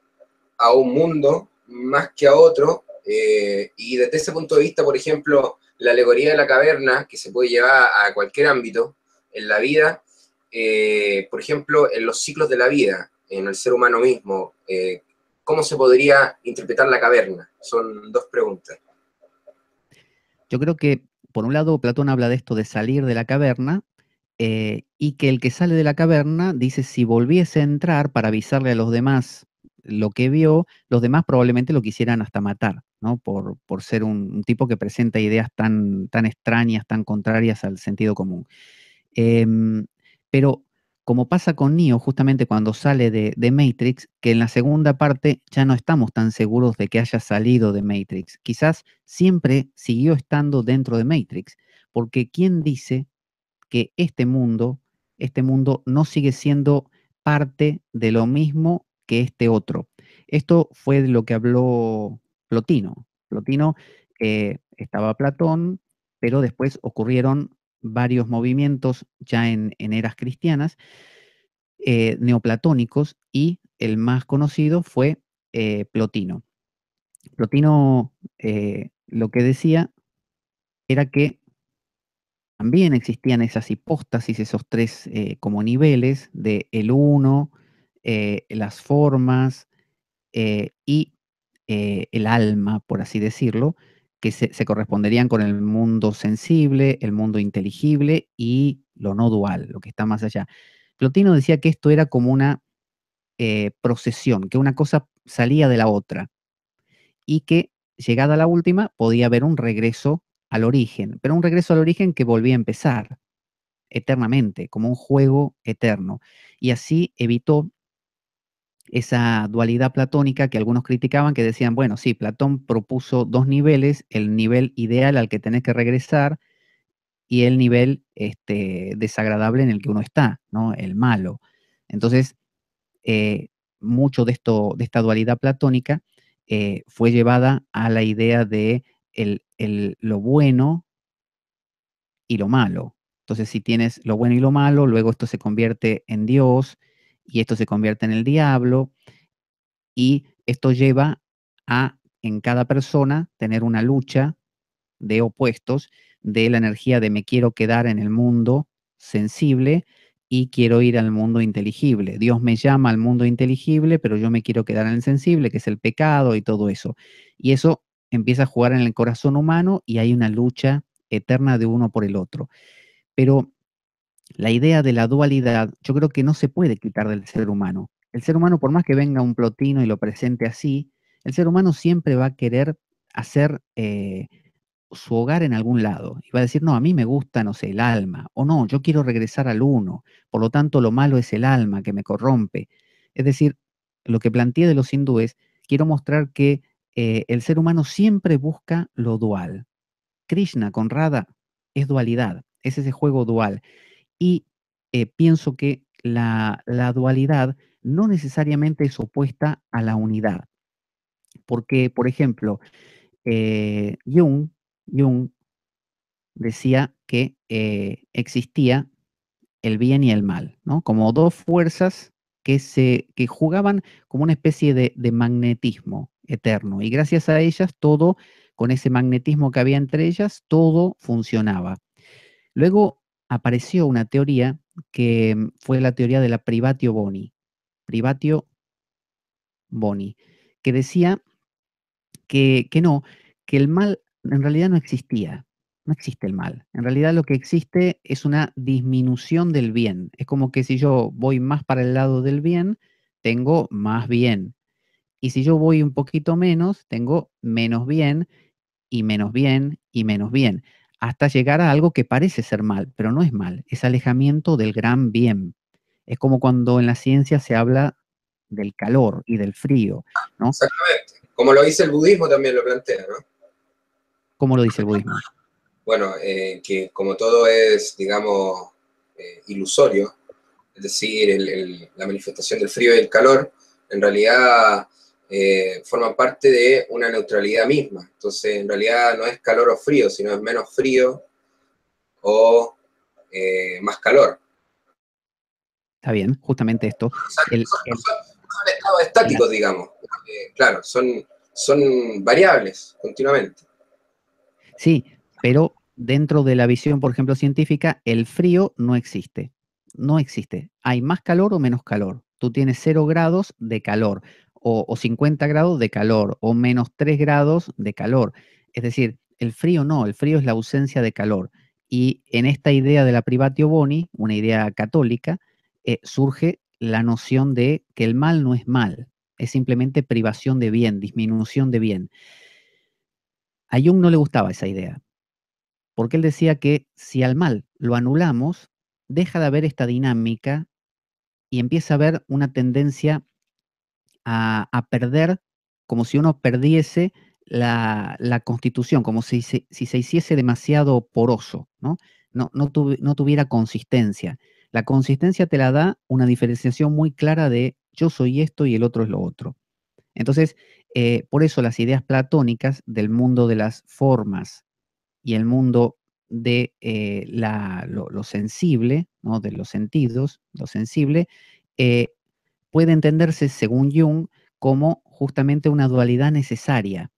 a un mundo más que a otro, eh, y desde ese punto de vista, por ejemplo, la alegoría de la caverna, que se puede llevar a cualquier ámbito en la vida, eh, por ejemplo, en los ciclos de la vida, en el ser humano mismo, ¿cómo se podría interpretar la caverna? Son dos preguntas. Yo creo que, por un lado, Platón habla de esto de salir de la caverna, eh, y que el que sale de la caverna dice, si volviese a entrar para avisarle a los demás lo que vio, los demás probablemente lo quisieran hasta matar, ¿no? Por, ser un, tipo que presenta ideas tan, tan extrañas, tan contrarias al sentido común. Em, pero como pasa con Neo justamente cuando sale de, Matrix, que en la segunda parte ya no estamos tan seguros de que haya salido de Matrix. Quizás siempre siguió estando dentro de Matrix, porque ¿quién dice que este mundo, este mundo no sigue siendo parte de lo mismo que este otro? Esto fue de lo que habló Plotino. Plotino estaba Platón, pero después ocurrieron varios movimientos ya en, eras cristianas, eh, neoplatónicos, y el más conocido fue eh, Plotino. Plotino eh, lo que decía era que también existían esas hipóstasis, esos tres como niveles de el uno, las formas y el alma, por así decirlo, que se, corresponderían con el mundo sensible, el mundo inteligible y lo no dual, lo que está más allá. Plotino decía que esto era como una eh, procesión, que una cosa salía de la otra y que llegada la última podía haber un regreso al origen, pero un regreso al origen que volvía a empezar eternamente, como un juego eterno. Y así evitó esa dualidad platónica que algunos criticaban, que decían, bueno, sí, Platón propuso dos niveles, el nivel ideal al que tenés que regresar y el nivel este, desagradable en el que uno está, ¿no? El malo. Entonces, eh, mucho de, esto, de esta dualidad platónica eh, fue llevada a la idea de el, el, lo bueno y lo malo. Entonces, si tienes lo bueno y lo malo, luego esto se convierte en Dios, y esto se convierte en el diablo y esto lleva a en cada persona tener una lucha de opuestos de la energía de me quiero quedar en el mundo sensible y quiero ir al mundo inteligible. Dios me llama al mundo inteligible, pero yo me quiero quedar en el sensible, que es el pecado y todo eso. Y eso empieza a jugar en el corazón humano y hay una lucha eterna de uno por el otro. Pero la idea de la dualidad yo creo que no se puede quitar del ser humano. El ser humano, por más que venga un plotino y lo presente así, el ser humano siempre va a querer hacer eh, su hogar en algún lado y va a decir, no, a mí me gusta, no sé, el alma, o no, yo quiero regresar al uno, por lo tanto lo malo es el alma que me corrompe. Es decir, lo que planteé de los hindúes, quiero mostrar que eh, el ser humano siempre busca lo dual. Krishna con es dualidad, es ese juego dual. Y eh, pienso que la, dualidad no necesariamente es opuesta a la unidad. Porque, por ejemplo, eh, Jung, decía que eh, existía el bien y el mal, ¿no? Como dos fuerzas que, se, jugaban como una especie de, de, magnetismo eterno. Y gracias a ellas, todo, con ese magnetismo que había entre ellas, todo funcionaba. Luego, apareció una teoría que mm, fue la teoría de la Privatio Boni. Privatio Boni, que decía que, no, que el mal en realidad no existía, no existe el mal. En realidad lo que existe es una disminución del bien. Es como que si yo voy más para el lado del bien, tengo más bien. Y si yo voy un poquito menos, tengo menos bien y menos bien y menos bien hasta llegar a algo que parece ser mal, pero no es mal, es alejamiento del gran bien. Es como cuando en la ciencia se habla del calor y del frío, ¿no? Exactamente. Como lo dice el budismo también lo plantea, ¿no? ¿Cómo lo dice el budismo? (laughs) Bueno, eh, que como todo es, digamos, eh, ilusorio, es decir, la manifestación del frío y el calor, en realidad eh, forma forman parte de una neutralidad misma. Entonces, en realidad no es calor o frío, sino es menos frío o eh, más calor. Está bien, justamente esto. son, estados estáticos, digamos. Eh, claro, son, son variables continuamente. Sí, pero dentro de la visión, por ejemplo, científica, el frío no existe. No existe. Hay más calor o menos calor. Tú tienes cero grados de calor o, 50 grados de calor o menos 3 grados de calor. Es decir, el frío no, el frío es la ausencia de calor. Y en esta idea de la privatio boni, una idea católica, eh, surge la noción de que el mal no es mal, es simplemente privación de bien, disminución de bien. A Jung no le gustaba esa idea, porque él decía que si al mal lo anulamos, deja de haber esta dinámica y empieza a haber una tendencia a, perder, como si uno perdiese la, constitución, como si se, hiciese demasiado poroso, ¿no? No, no, tuviera consistencia. La consistencia te la da una diferenciación muy clara de yo soy esto y el otro es lo otro. Entonces, eh, por eso las ideas platónicas del mundo de las formas y el mundo de eh, la, lo, sensible, ¿no? de los sentidos, lo sensible, eh, puede entenderse, según Jung, como justamente una dualidad necesaria,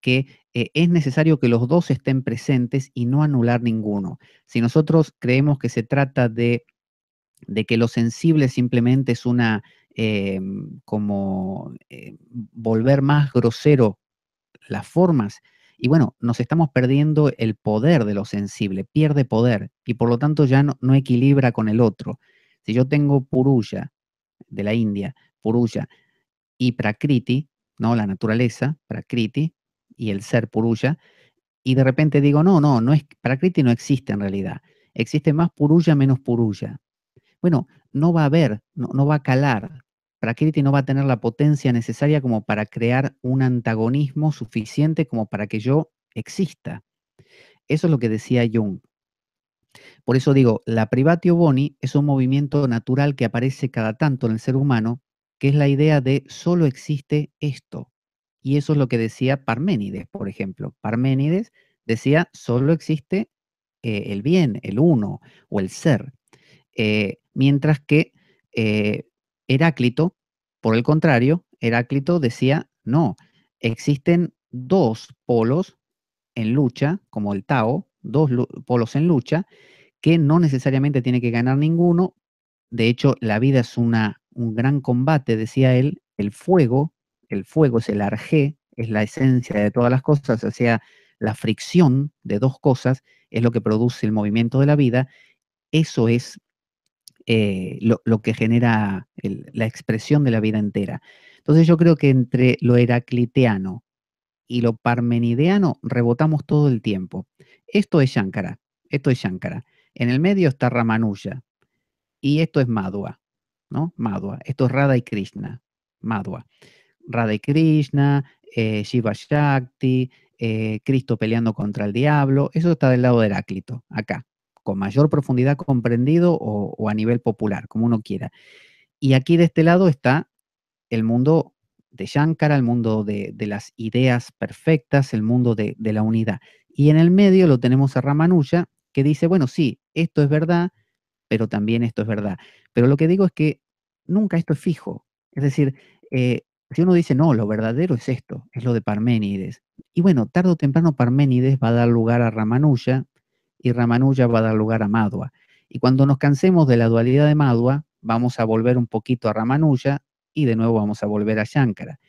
que eh, es necesario que los dos estén presentes y no anular ninguno. Si nosotros creemos que se trata de, que lo sensible simplemente es una, eh, como eh, volver más grosero las formas, y bueno, nos estamos perdiendo el poder de lo sensible, pierde poder y por lo tanto ya no, no equilibra con el otro. Si yo tengo purulla de la India, Purusha, y Prakriti, ¿no? La naturaleza, Prakriti, y el ser Purusha, y de repente digo, no, no, no es, Prakriti no existe en realidad, existe más Purusha menos Purusha. Bueno, no va a haber, no, no va a calar, Prakriti no va a tener la potencia necesaria como para crear un antagonismo suficiente como para que yo exista. Eso es lo que decía Jung. Por eso digo, la privatio boni es un movimiento natural que aparece cada tanto en el ser humano, que es la idea de solo existe esto. Y eso es lo que decía Parménides, por ejemplo. Parménides decía, solo existe eh, el bien, el uno o el ser. Eh, mientras que eh, Heráclito, por el contrario, Heráclito decía, no, existen dos polos en lucha, como el Tao, dos polos en lucha, que no necesariamente tiene que ganar ninguno. De hecho, la vida es una, un gran combate, decía él. El fuego, el fuego es el arjé, es la esencia de todas las cosas, o sea, la fricción de dos cosas es lo que produce el movimiento de la vida. Eso es eh, lo, que genera la expresión de la vida entera. Entonces yo creo que entre lo heracliteano y lo parmenideano rebotamos todo el tiempo. Esto es Shankara, esto es Shankara. En el medio está Ramanuja y esto es Madhua, ¿no? Madhua, esto es Radha y Krishna, Madhua. Radha y Krishna, eh, Shiva Shakti, eh, Cristo peleando contra el diablo, eso está del lado de Heráclito, acá, con mayor profundidad comprendido o a nivel popular, como uno quiera. Y aquí de este lado está el mundo de Shankara, el mundo de, las ideas perfectas, el mundo de, la unidad. Y en el medio lo tenemos a Ramanuja, que dice, bueno, sí, esto es verdad, pero también esto es verdad. Pero lo que digo es que nunca esto es fijo. Es decir, eh, si uno dice, no, lo verdadero es esto, es lo de Parménides. Y bueno, tarde o temprano Parménides va a dar lugar a Ramanuja y Ramanuja va a dar lugar a Madua. Y cuando nos cansemos de la dualidad de Madua, vamos a volver un poquito a Ramanuja y de nuevo vamos a volver a Shankara.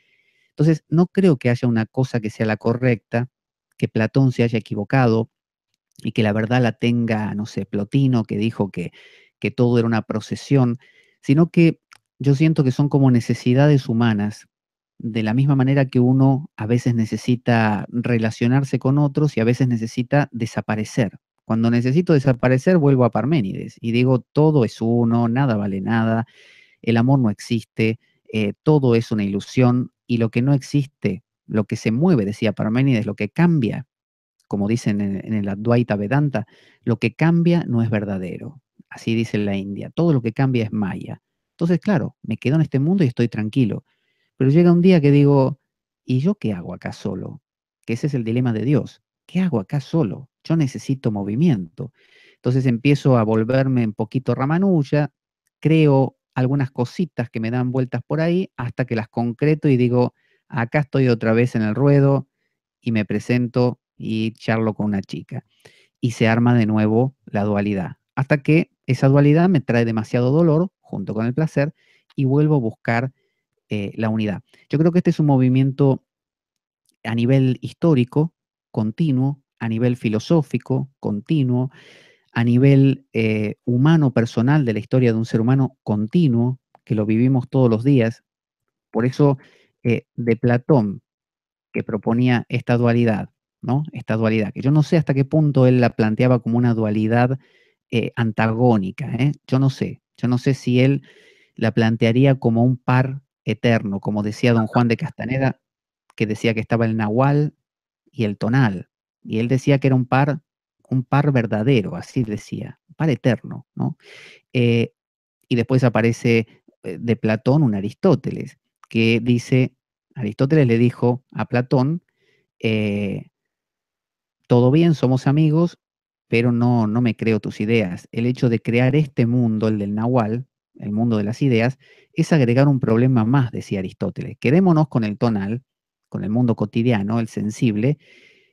Entonces, no creo que haya una cosa que sea la correcta, que Platón se haya equivocado y que la verdad la tenga, no sé, Plotino, que dijo que, que todo era una procesión, sino que yo siento que son como necesidades humanas, de la misma manera que uno a veces necesita relacionarse con otros y a veces necesita desaparecer. Cuando necesito desaparecer vuelvo a Parménides y digo, todo es uno, nada vale nada, el amor no existe, eh, todo es una ilusión y lo que no existe, lo que se mueve, decía Parménides, lo que cambia, como dicen en, el Advaita Vedanta, lo que cambia no es verdadero. Así dice la India, todo lo que cambia es maya. Entonces, claro, me quedo en este mundo y estoy tranquilo. Pero llega un día que digo, ¿y yo qué hago acá solo? Que ese es el dilema de Dios. ¿Qué hago acá solo? Yo necesito movimiento. Entonces empiezo a volverme un poquito ramanuja, creo algunas cositas que me dan vueltas por ahí hasta que las concreto y digo, acá estoy otra vez en el ruedo y me presento y charlo con una chica. Y se arma de nuevo la dualidad, hasta que esa dualidad me trae demasiado dolor junto con el placer y vuelvo a buscar eh, la unidad. Yo creo que este es un movimiento a nivel histórico, continuo, a nivel filosófico, continuo, a nivel eh, humano, personal, de la historia de un ser humano continuo, que lo vivimos todos los días. Por eso, eh, de Platón, que proponía esta dualidad, ¿no? Esta dualidad, que yo no sé hasta qué punto él la planteaba como una dualidad eh, antagónica, Yo no sé, yo no sé si él la plantearía como un par eterno, como decía don Juan de Castaneda, que decía que estaba el nahual y el tonal, y él decía que era un par un par verdadero, así decía, un par eterno, ¿no? Eh, y después aparece eh, de Platón un Aristóteles, que dice, Aristóteles le dijo a Platón, eh, todo bien, somos amigos, pero no, no me creo tus ideas. El hecho de crear este mundo, el del Nahual, el mundo de las ideas, es agregar un problema más, decía Aristóteles. Quedémonos con el tonal, con el mundo cotidiano, el sensible,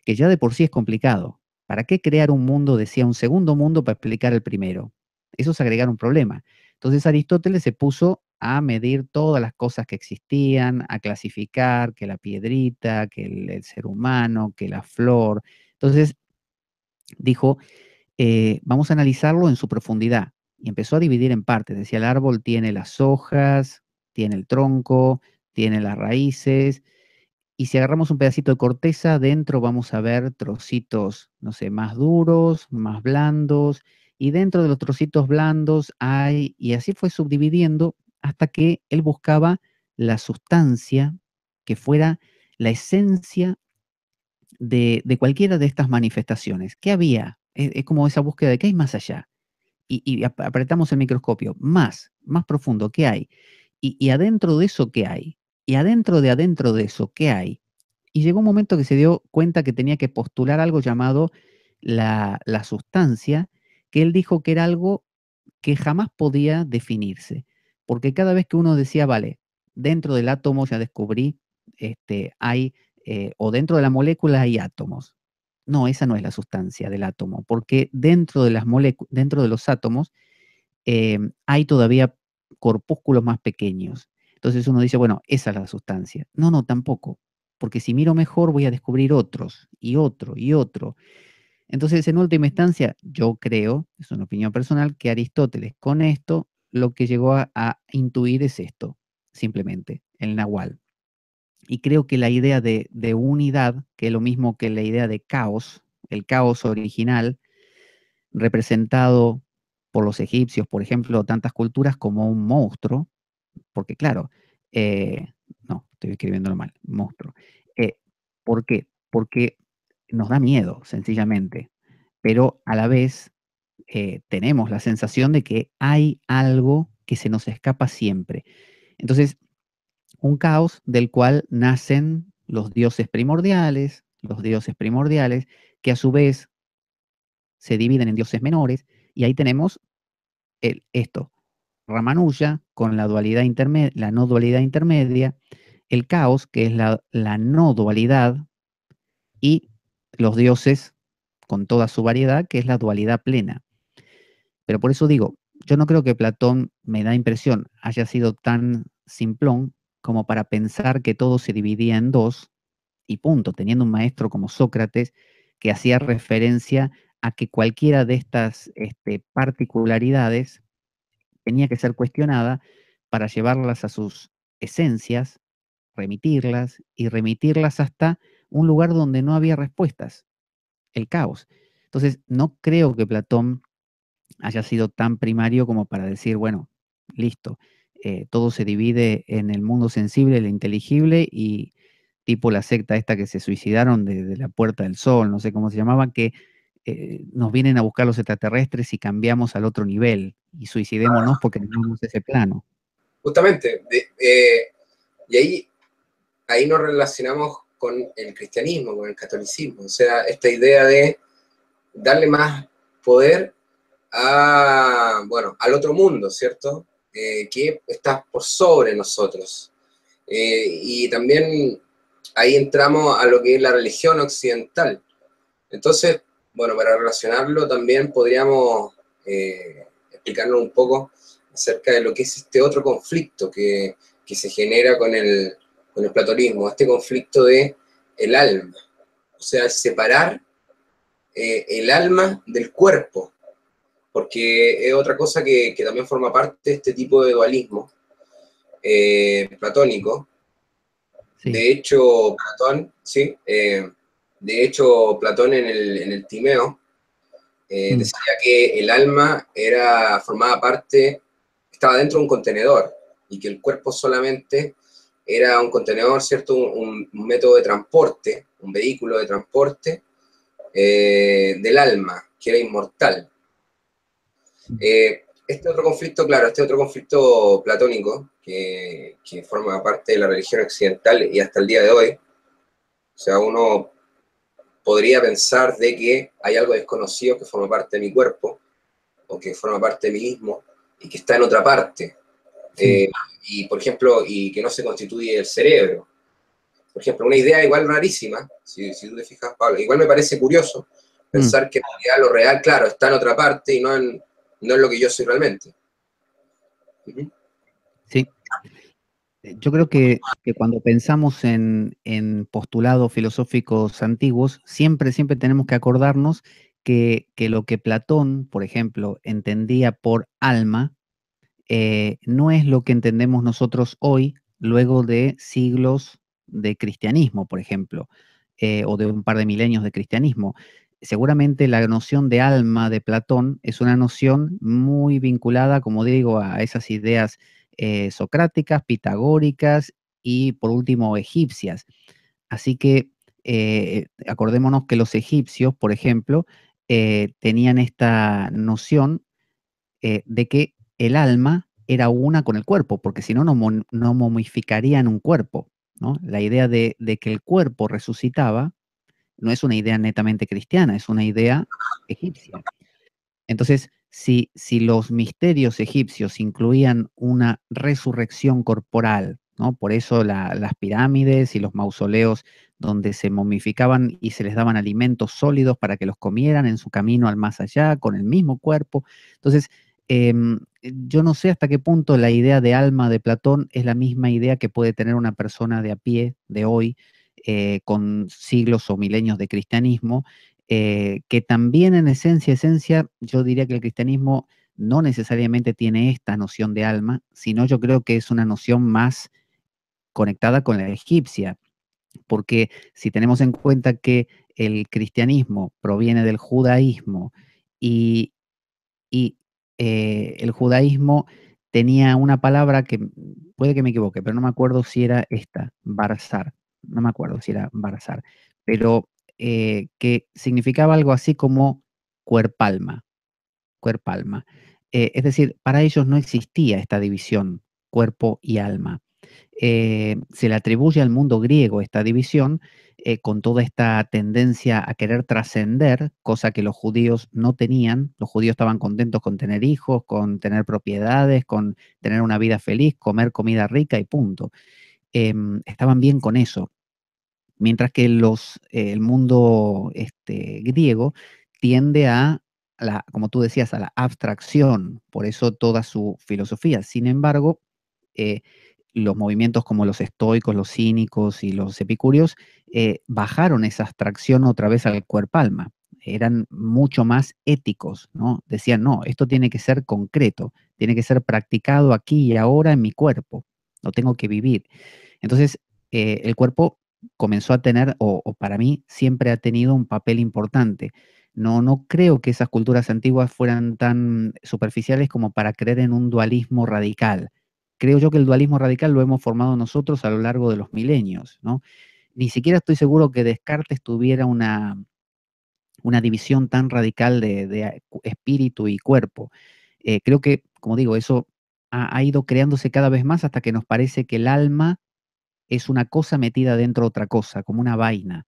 que ya de por sí es complicado. ¿Para qué crear un mundo, decía, un segundo mundo para explicar el primero? Eso es agregar un problema. Entonces Aristóteles se puso a medir todas las cosas que existían, a clasificar que la piedrita, que el, ser humano, que la flor. Entonces dijo, eh, vamos a analizarlo en su profundidad. Y empezó a dividir en partes. Decía, el árbol tiene las hojas, tiene el tronco, tiene las raíces, y si agarramos un pedacito de corteza, dentro vamos a ver trocitos, no sé, más duros, más blandos, y dentro de los trocitos blandos hay, y así fue subdividiendo hasta que él buscaba la sustancia que fuera la esencia de, cualquiera de estas manifestaciones. ¿Qué había? Es, como esa búsqueda de qué hay más allá. Y, apretamos el microscopio, más, más profundo, ¿qué hay? Y, y adentro de eso, ¿qué hay? Y adentro de adentro de eso, ¿qué hay? Y llegó un momento que se dio cuenta que tenía que postular algo llamado la, la sustancia, que él dijo que era algo que jamás podía definirse. Porque cada vez que uno decía, vale, dentro del átomo ya descubrí, este, hay, eh, o dentro de la molécula hay átomos. No, esa no es la sustancia del átomo, porque dentro de, las dentro de los átomos eh, hay todavía corpúsculos más pequeños. Entonces uno dice, bueno, esa es la sustancia. No, no, tampoco. Porque si miro mejor voy a descubrir otros y otro y otro. Entonces, en última instancia, yo creo, es una opinión personal, que Aristóteles con esto lo que llegó a, intuir es esto, simplemente, el nahual. Y creo que la idea de, de, unidad, que es lo mismo que la idea de caos, el caos original, representado por los egipcios, por ejemplo, tantas culturas como un monstruo, porque claro, eh, no, estoy escribiéndolo mal, monstruo. Eh, ¿Por qué? Porque nos da miedo, sencillamente, pero a la vez eh, tenemos la sensación de que hay algo que se nos escapa siempre. Entonces, un caos del cual nacen los dioses primordiales, los dioses primordiales, que a su vez se dividen en dioses menores, y ahí tenemos el, esto, Ramanuja con la, dualidad intermedia, la no dualidad intermedia, el caos, que es la, no dualidad, y los dioses con toda su variedad, que es la dualidad plena. Pero por eso digo, yo no creo que Platón, me da impresión, haya sido tan simplón como para pensar que todo se dividía en dos y punto, teniendo un maestro como Sócrates que hacía referencia a que cualquiera de estas este, particularidades tenía que ser cuestionada para llevarlas a sus esencias, remitirlas y remitirlas hasta un lugar donde no había respuestas, el caos. Entonces, no creo que Platón haya sido tan primario como para decir, bueno, listo, eh, todo se divide en el mundo sensible, el inteligible y tipo la secta esta que se suicidaron desde la Puerta del Sol, no sé cómo se llamaba, que eh, nos vienen a buscar los extraterrestres y cambiamos al otro nivel y suicidémonos porque tenemos ese plano. Justamente, eh, y ahí, ahí nos relacionamos con el cristianismo, con el catolicismo, o sea, esta idea de darle más poder bueno, al otro mundo, ¿cierto? Eh, que está por sobre nosotros. Eh, y también ahí entramos a lo que es la religión occidental. Entonces, bueno, para relacionarlo también podríamos explicarlo un poco acerca de lo que es este otro conflicto que, se genera con el, platonismo, este conflicto de el alma, o sea, separar eh, el alma del cuerpo, porque es otra cosa que, también forma parte de este tipo de dualismo eh, platónico. De hecho, Platón, sí, eh, de hecho, Platón en el, en el Timeo eh, mm. decía que el alma era, formada parte, estaba dentro de un contenedor y que el cuerpo solamente era un contenedor, ¿cierto? Un, método de transporte, un vehículo de transporte eh, del alma, que era inmortal. Mm. Eh, este otro conflicto, claro, este otro conflicto platónico, que, que, forma parte de la religión occidental y hasta el día de hoy, o sea, uno podría pensar de que hay algo desconocido que forma parte de mi cuerpo o que forma parte de mí mismo y que está en otra parte. Eh, y, por ejemplo, y que no se constituye el cerebro. Por ejemplo, una idea igual rarísima, si, si tú te fijas, Pablo, igual me parece curioso pensar mm. que lo real, claro, está en otra parte y no en, no lo que yo soy realmente. Sí. Eh, yo creo que, cuando pensamos en, postulados filosóficos antiguos, siempre, siempre tenemos que acordarnos que, lo que Platón, por ejemplo, entendía por alma, eh, no es lo que entendemos nosotros hoy, luego de siglos de cristianismo, por ejemplo, eh, o de un par de milenios de cristianismo. Seguramente la noción de alma de Platón es una noción muy vinculada, como digo, a esas ideas eh, socráticas, pitagóricas y por último egipcias. Así que eh, acordémonos que los egipcios, por ejemplo, eh, tenían esta noción de que el alma era una con el cuerpo, porque si no, no, momificarían un cuerpo. ¿no? La idea de que el cuerpo resucitaba no es una idea netamente cristiana, es una idea egipcia. Entonces, si, los misterios egipcios incluían una resurrección corporal, ¿no? Por eso las pirámides y los mausoleos donde se momificaban y se les daban alimentos sólidos para que los comieran en su camino al más allá, con el mismo cuerpo. Entonces, em, yo no sé hasta qué punto la idea de alma de Platón es la misma idea que puede tener una persona de a pie de hoy, eh, con siglos o milenios de cristianismo, eh, que también en esencia, esencia, yo diría que el cristianismo no necesariamente tiene esta noción de alma, sino yo creo que es una noción más conectada con la egipcia, porque si tenemos en cuenta que el cristianismo proviene del judaísmo y, eh, el judaísmo tenía una palabra que puede que me equivoque, pero no me acuerdo si era esta, barzar, no me acuerdo si era barzar, pero eh, que significaba algo así como cuerpalma. cuerpo Eh, es decir, para ellos no existía esta división cuerpo y alma. Eh, se le atribuye al mundo griego esta división eh, con toda esta tendencia a querer trascender, cosa que los judíos no tenían. Los judíos estaban contentos con tener hijos, con tener propiedades, con tener una vida feliz, comer comida rica y punto. Em, estaban bien con eso mientras que los, eh, el mundo este, griego tiende a, la, como tú decías, a la abstracción, por eso toda su filosofía. Sin embargo, eh, los movimientos como los estoicos, los cínicos y los epicúreos eh, bajaron esa abstracción otra vez al cuerpo-alma. Eran mucho más éticos, ¿no? Decían, no, esto tiene que ser concreto, tiene que ser practicado aquí y ahora en mi cuerpo, lo tengo que vivir. Entonces, el cuerpo comenzó a tener, o, para mí siempre ha tenido un papel importante. No, no creo que esas culturas antiguas fueran tan superficiales como para creer en un dualismo radical. Creo yo que el dualismo radical lo hemos formado nosotros a lo largo de los milenios, ¿no? Ni siquiera estoy seguro que Descartes tuviera una, una división tan radical de, espíritu y cuerpo. Eh, creo que, como digo, eso ha, ido creándose cada vez más hasta que nos parece que el alma es una cosa metida dentro de otra cosa, como una vaina.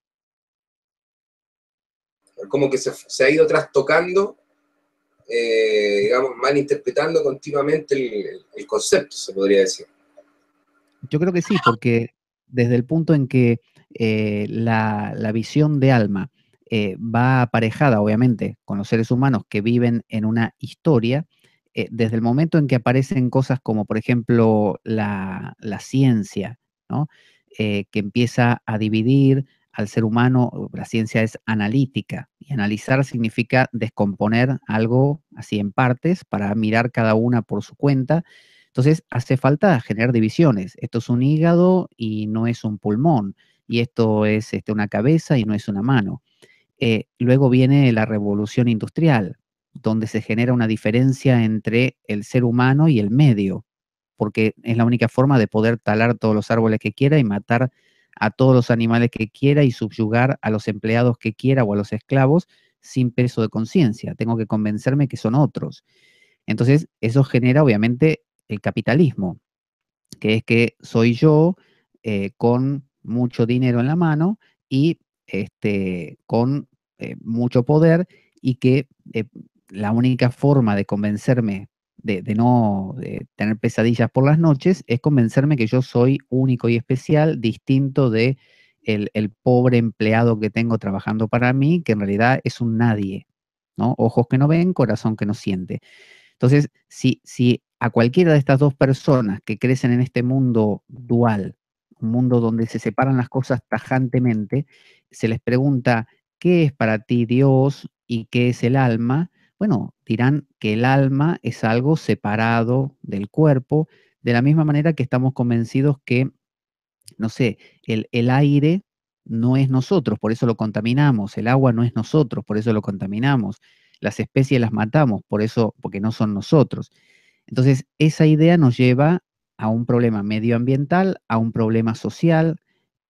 Como que se, ha ido trastocando, eh, digamos, malinterpretando continuamente el, concepto, se podría decir. Yo creo que sí, porque desde el punto en que eh, la, visión de alma eh, va aparejada, obviamente, con los seres humanos que viven en una historia, eh, desde el momento en que aparecen cosas como, por ejemplo, la ciencia, eh, que empieza a dividir al ser humano, la ciencia es analítica, y analizar significa descomponer algo así en partes para mirar cada una por su cuenta. Entonces hace falta generar divisiones. Esto es un hígado y no es un pulmón, y esto es este, una cabeza y no es una mano. Eh, luego viene la revolución industrial, donde se genera una diferencia entre el ser humano y el medio porque es la única forma de poder talar todos los árboles que quiera y matar a todos los animales que quiera y subyugar a los empleados que quiera o a los esclavos sin peso de conciencia. Tengo que convencerme que son otros. Entonces, eso genera obviamente el capitalismo, que es que soy yo eh, con mucho dinero en la mano y este, con eh, mucho poder y que eh, la única forma de convencerme de, no tener pesadillas por las noches, es convencerme que yo soy único y especial, distinto de el, pobre empleado que tengo trabajando para mí, que en realidad es un nadie, ¿no? Ojos que no ven, corazón que no siente. Entonces, si, si a cualquiera de estas dos personas que crecen en este mundo dual, un mundo donde se separan las cosas tajantemente, se les pregunta, ¿qué es para ti Dios y qué es el alma? Bueno, dirán que el alma es algo separado del cuerpo, de la misma manera que estamos convencidos que, no sé, el, el aire no es nosotros, por eso lo contaminamos, el agua no es nosotros, por eso lo contaminamos, las especies las matamos, por eso, porque no son nosotros. Entonces, esa idea nos lleva a un problema medioambiental, a un problema social,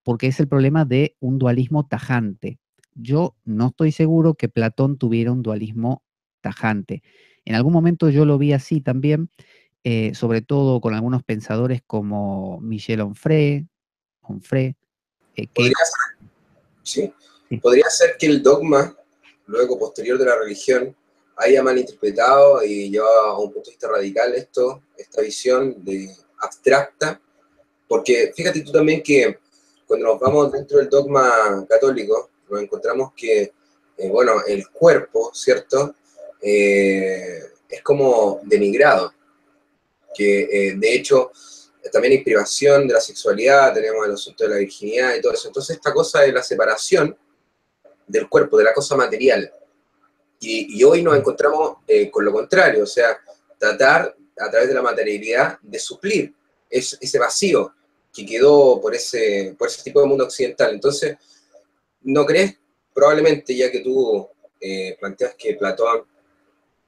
porque es el problema de un dualismo tajante. Yo no estoy seguro que Platón tuviera un dualismo tajante. En algún momento yo lo vi así también, eh, sobre todo con algunos pensadores como Michel Onfray, Onfray eh, ¿Podría ser, sí. podría ser que el dogma, luego posterior de la religión, haya malinterpretado y llevado a un punto de vista radical esto, esta visión de abstracta, porque fíjate tú también que cuando nos vamos dentro del dogma católico, nos encontramos que, eh, bueno, el cuerpo, ¿cierto? Eh, es como denigrado. Que eh, de hecho también hay privación de la sexualidad, tenemos el asunto de la virginidad y todo eso. Entonces esta cosa de la separación del cuerpo, de la cosa material. Y, hoy nos encontramos eh, con lo contrario, o sea, tratar a través de la materialidad de suplir ese vacío que quedó por ese, por ese tipo de mundo occidental. Entonces, ¿no crees? Probablemente, ya que tú planteas que Platón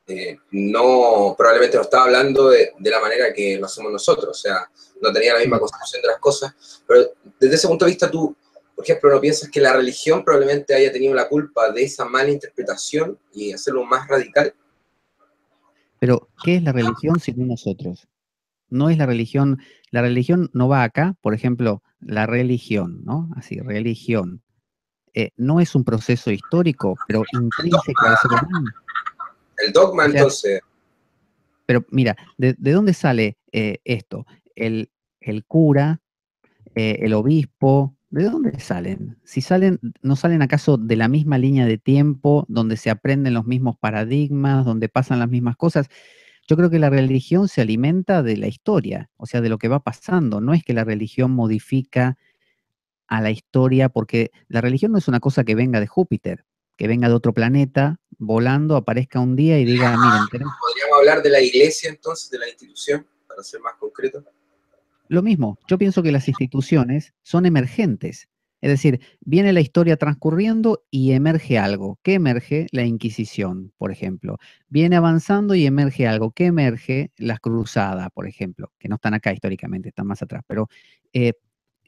eh, no, probablemente lo estaba hablando de, la manera que lo hacemos nosotros, o sea, no tenía la misma mm. construcción de las cosas, pero desde ese punto de vista tú, por ejemplo, no piensas que la religión probablemente haya tenido la culpa de esa mala interpretación y hacerlo más radical. Pero, ¿qué es la religión sin nosotros? No es la religión, la religión no va acá, por ejemplo, la religión, ¿no? Así, religión. Eh, no es un proceso histórico, pero intrínseco a ese humano el dogma entonces... Pero mira, ¿de, dónde sale eh, esto? El, el cura, eh, el obispo, ¿de dónde salen? Si salen, ¿no salen acaso de la misma línea de tiempo, donde se aprenden los mismos paradigmas, donde pasan las mismas cosas? Yo creo que la religión se alimenta de la historia, o sea, de lo que va pasando. No es que la religión modifica a la historia, porque la religión no es una cosa que venga de Júpiter que venga de otro planeta, volando, aparezca un día y (laughs) diga, miren, tenemos... ¿Podríamos hablar de la iglesia entonces, de la institución, para ser más concreto? Lo mismo, yo pienso que las instituciones son emergentes. Es decir, viene la historia transcurriendo y emerge algo. ¿Qué emerge? La Inquisición, por ejemplo. Viene avanzando y emerge algo. ¿Qué emerge? Las cruzadas, por ejemplo, que no están acá históricamente, están más atrás. Pero eh,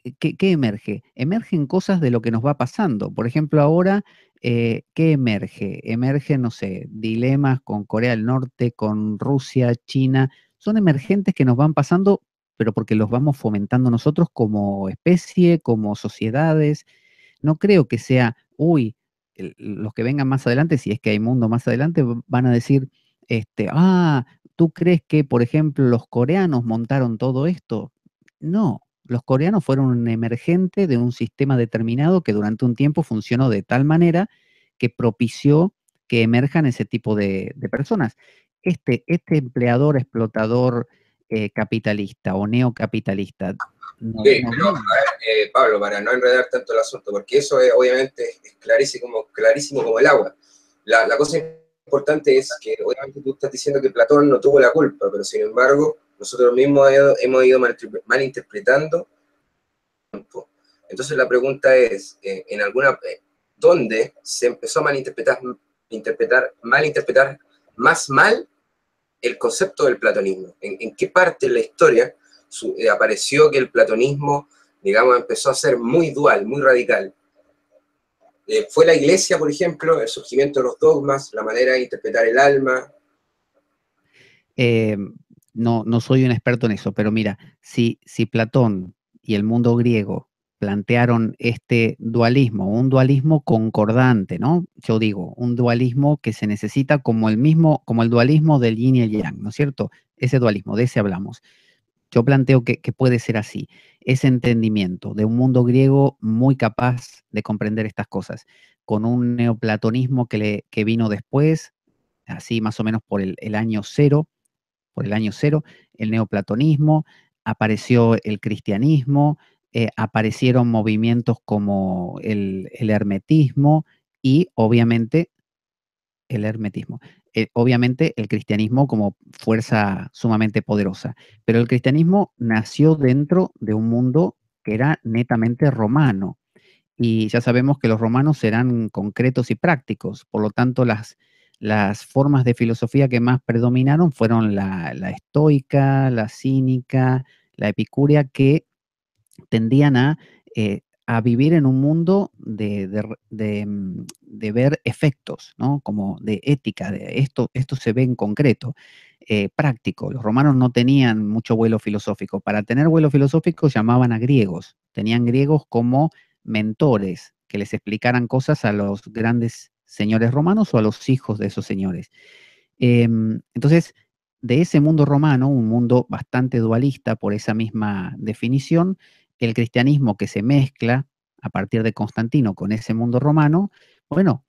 eh, ¿qué, emerge? Emergen cosas de lo que nos va pasando. Por ejemplo, ahora, eh, ¿qué emerge? Emerge, no sé, dilemas con Corea del Norte, con Rusia, China. Son emergentes que nos van pasando, pero porque los vamos fomentando nosotros como especie, como sociedades. No creo que sea, uy, los que vengan más adelante, si es que hay mundo más adelante, van a decir, este, ah, ¿tú crees que, por ejemplo, los coreanos montaron todo esto? No, los coreanos fueron un emergente de un sistema determinado que durante un tiempo funcionó de tal manera que propició que emerjan ese tipo de, personas. Este, este empleador, explotador eh, capitalista o neocapitalista. No, sí, eh, Pablo, para no enredar tanto el asunto, porque eso es, obviamente es clarísimo, como el agua. La, la cosa importante es que obviamente tú estás diciendo que Platón no tuvo la culpa, pero sin embargo nosotros mismos hemos ido malinterpretando. Entonces la pregunta es, eh, ¿en alguna, eh, ¿dónde se empezó a malinterpretar, interpretar, malinterpretar más mal el concepto del platonismo? ¿En, qué parte de la historia eh, apareció que el platonismo, digamos, empezó a ser muy dual, muy radical? fue la iglesia, por ejemplo, el surgimiento de los dogmas, la manera de interpretar el alma. Eh, no, no soy un experto en eso, pero mira, si, si Platón y el mundo griego plantearon este dualismo, un dualismo concordante, ¿no? Yo digo, un dualismo que se necesita como el mismo, como el dualismo del yin y el yang, ¿no es cierto? Ese dualismo, de ese hablamos. Yo planteo que, puede ser así, ese entendimiento de un mundo griego muy capaz de comprender estas cosas, con un neoplatonismo que, vino después, así más o menos por el año cero, por el año cero, el neoplatonismo, apareció el cristianismo, eh, aparecieron movimientos como el, hermetismo y obviamente el hermetismo, eh, obviamente el cristianismo como fuerza sumamente poderosa, pero el cristianismo nació dentro de un mundo que era netamente romano y ya sabemos que los romanos eran concretos y prácticos, por lo tanto las las formas de filosofía que más predominaron fueron la, estoica, la cínica, la epicúrea, que tendían a, eh, a vivir en un mundo mm, de, ver efectos, ¿no? como de ética, de esto, esto se ve en concreto. Eh, práctico. Los romanos no tenían mucho vuelo filosófico. Para tener vuelo filosófico llamaban a griegos. Tenían griegos como mentores que les explicaran cosas a los grandes señores romanos o a los hijos de esos señores. Em, entonces, de ese mundo romano, un mundo bastante dualista por esa misma definición, el cristianismo que se mezcla a partir de Constantino con ese mundo romano, bueno,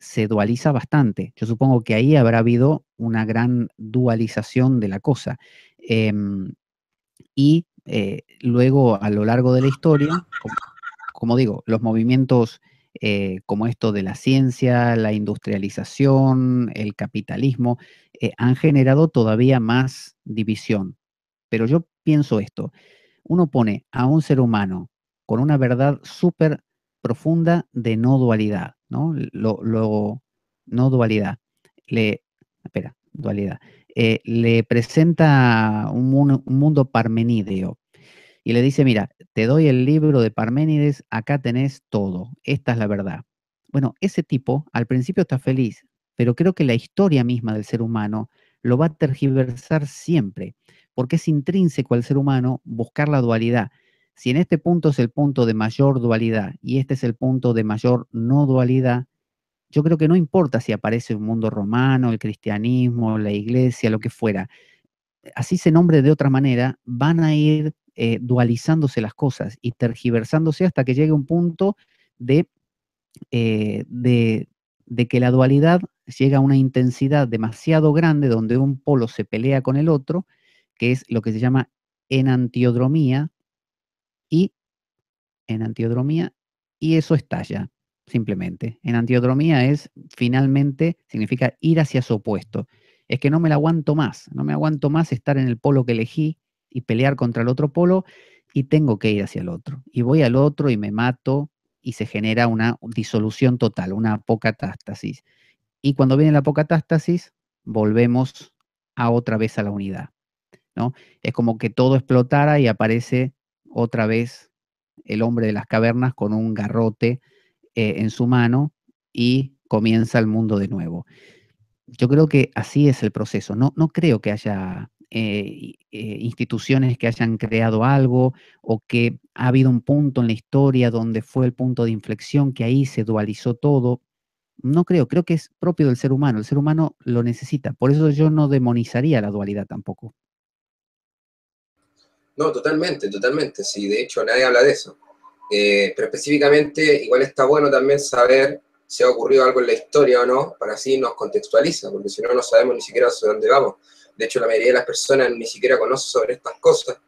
se dualiza bastante. Yo supongo que ahí habrá habido una gran dualización de la cosa. Em, y eh, luego, a lo largo de la historia, como, como digo, los movimientos eh, como esto de la ciencia, la industrialización, el capitalismo, eh, han generado todavía más división. Pero yo pienso esto, uno pone a un ser humano con una verdad súper profunda de no dualidad, ¿no? no dualidad. Le, espera, dualidad. Eh, le presenta un, un, mundo parmenídeo, y le dice, mira, te doy el libro de Parménides, acá tenés todo, esta es la verdad. Bueno, ese tipo al principio está feliz, pero creo que la historia misma del ser humano lo va a tergiversar siempre, porque es intrínseco al ser humano buscar la dualidad. Si en este punto es el punto de mayor dualidad y este es el punto de mayor no dualidad, yo creo que no importa si aparece un mundo romano, el cristianismo, la iglesia, lo que fuera, así se nombre de otra manera, van a ir eh, dualizándose las cosas y tergiversándose hasta que llegue un punto de, eh, de, de que la dualidad llega a una intensidad demasiado grande donde un polo se pelea con el otro, que es lo que se llama enantiodromía, y enantiodromía, y eso estalla, simplemente. Enantiodromía es finalmente, significa ir hacia su opuesto. Es que no me la aguanto más, no me aguanto más estar en el polo que elegí, y pelear contra el otro polo y tengo que ir hacia el otro. Y voy al otro y me mato y se genera una disolución total, una apocatástasis. Y cuando viene la apocatástasis, volvemos a otra vez a la unidad. ¿no? Es como que todo explotara y aparece otra vez el hombre de las cavernas con un garrote eh, en su mano y comienza el mundo de nuevo. Yo creo que así es el proceso. No, no creo que haya eh, eh, instituciones que hayan creado algo o que ha habido un punto en la historia donde fue el punto de inflexión que ahí se dualizó todo. No creo, creo que es propio del ser humano, el ser humano lo necesita, por eso yo no demonizaría la dualidad tampoco. No, totalmente, totalmente, sí, de hecho nadie habla de eso. Eh, pero específicamente, igual está bueno también saber si ha ocurrido algo en la historia o no, para así nos contextualiza, porque si no, no sabemos ni siquiera hacia dónde vamos. De hecho, la mayoría de las personas ni siquiera conoce sobre estas cosas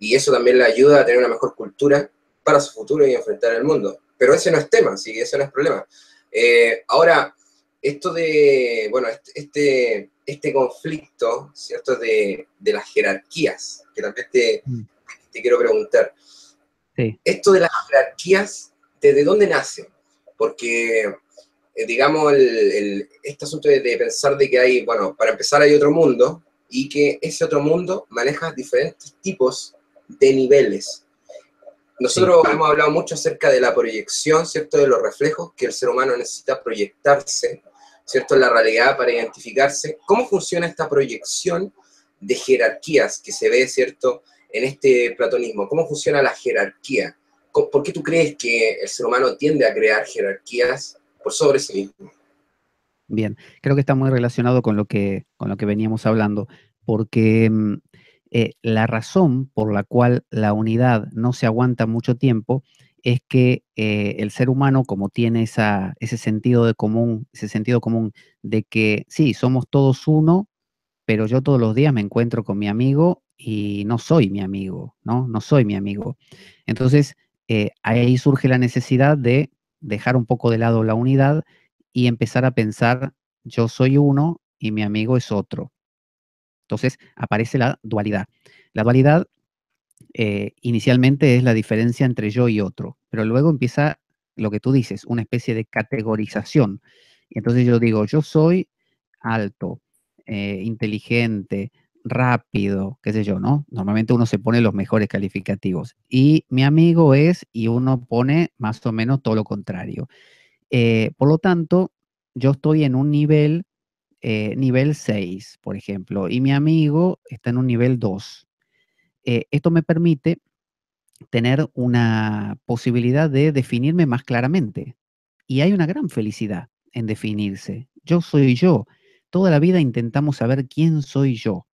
y eso también le ayuda a tener una mejor cultura para su futuro y enfrentar el mundo. Pero ese no es tema, sí, ese no es problema. Eh, ahora, esto de, bueno, este, este, este conflicto, ¿cierto? De, las jerarquías, que también te, mm. te quiero preguntar. Esto de las jerarquías, ¿desde dónde nace? Porque, eh, digamos, este asunto de, de pensar de que hay, bueno, para empezar hay otro mundo, y que ese otro mundo maneja diferentes tipos de niveles. Nosotros hemos hablado mucho acerca de la proyección, ¿cierto? De los reflejos que el ser humano necesita proyectarse, ¿cierto? La realidad para identificarse. ¿Cómo funciona esta proyección de jerarquías que se ve, ¿cierto? En este platonismo. ¿Cómo funciona la jerarquía? ¿Por qué tú crees que el ser humano tiende a crear jerarquías por sobre sí mismo? Bien, creo que está muy relacionado con lo que, con lo que veníamos hablando, porque mm, eh, la razón por la cual la unidad no se aguanta mucho tiempo es que eh, el ser humano, como tiene ese sentido de común, ese sentido común de que sí, somos todos uno, pero yo todos los días me encuentro con mi amigo y no soy mi amigo, ¿no? No soy mi amigo. Entonces, eh, ahí surge la necesidad de dejar un poco de lado la unidad y empezar a pensar, yo soy uno y mi amigo es otro. Entonces aparece la dualidad. La dualidad eh, inicialmente es la diferencia entre yo y otro, pero luego empieza lo que tú dices, una especie de categorización. Y entonces yo digo, yo soy alto, eh, inteligente, rápido, qué sé yo, ¿no? Normalmente uno se pone los mejores calificativos. Y mi amigo es, y uno pone más o menos todo lo contrario. Eh, por lo tanto, yo estoy en un nivel, eh, nivel 6, por ejemplo, y mi amigo está en un nivel 2. Eh, esto me permite tener una posibilidad de definirme más claramente. Y hay una gran felicidad en definirse. Yo soy yo. Toda la vida intentamos saber quién soy yo.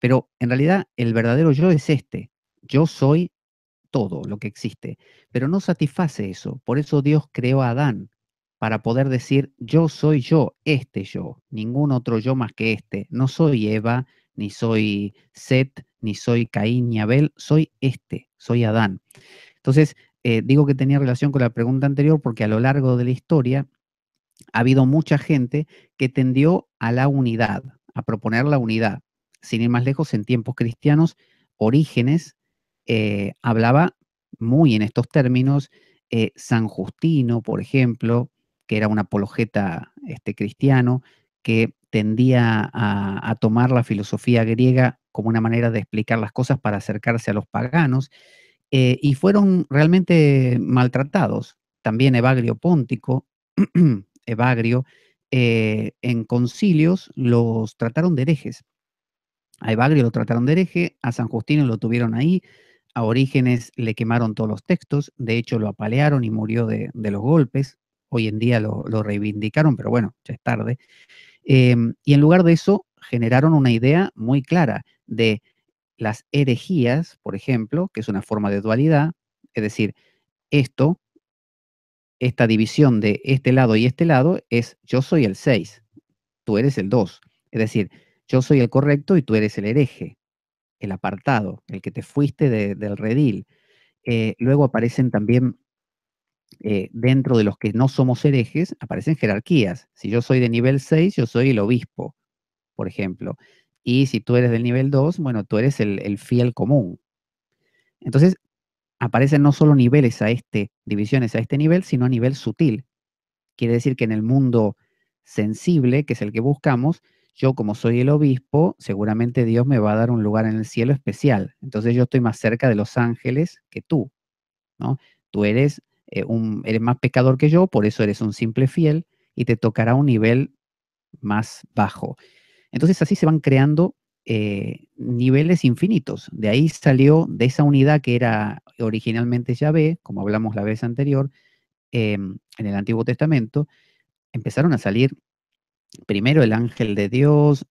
Pero en realidad el verdadero yo es este. Yo soy todo lo que existe. Pero no satisface eso. Por eso Dios creó a Adán para poder decir yo soy yo, este yo, ningún otro yo más que este. No soy Eva, ni soy Set, ni soy Caín, ni Abel, soy este, soy Adán. Entonces, eh, digo que tenía relación con la pregunta anterior porque a lo largo de la historia ha habido mucha gente que tendió a la unidad, a proponer la unidad. Sin ir más lejos, en tiempos cristianos, Orígenes eh, hablaba muy en estos términos, eh, San Justino, por ejemplo, que era un apologeta este, cristiano, que tendía a, tomar la filosofía griega como una manera de explicar las cosas para acercarse a los paganos, eh, y fueron realmente maltratados. También Evagrio Póntico, (clears throat) Evagrio, eh, en concilios los trataron de herejes. A Evagrio lo trataron de hereje, a San Justino lo tuvieron ahí, a Orígenes le quemaron todos los textos, de hecho lo apalearon y murió de los golpes, hoy en día lo, reivindicaron, pero bueno, ya es tarde. Em, y en lugar de eso, generaron una idea muy clara de las herejías, por ejemplo, que es una forma de dualidad, es decir, esto, esta división de este lado y este lado es yo soy el 6, tú eres el 2, es decir, yo soy el correcto y tú eres el hereje, el apartado, el que te fuiste del redil. Eh, luego aparecen también eh, dentro de los que no somos herejes, aparecen jerarquías. Si yo soy de nivel 6, yo soy el obispo, por ejemplo. Y si tú eres del nivel 2, bueno, tú eres el, fiel común. Entonces, aparecen no solo niveles a este, divisiones a este nivel, sino a nivel sutil. Quiere decir que en el mundo sensible, que es el que buscamos, yo como soy el obispo, seguramente Dios me va a dar un lugar en el cielo especial. Entonces yo estoy más cerca de los ángeles que tú, ¿no? Tú eres eh, eres más pecador que yo, por eso eres un simple fiel y te tocará un nivel más bajo. Entonces así se van creando eh, niveles infinitos. De ahí salió, de esa unidad que era originalmente Yahvé, como hablamos la vez anterior, em, en el Antiguo Testamento, empezaron a salir primero el ángel de Dios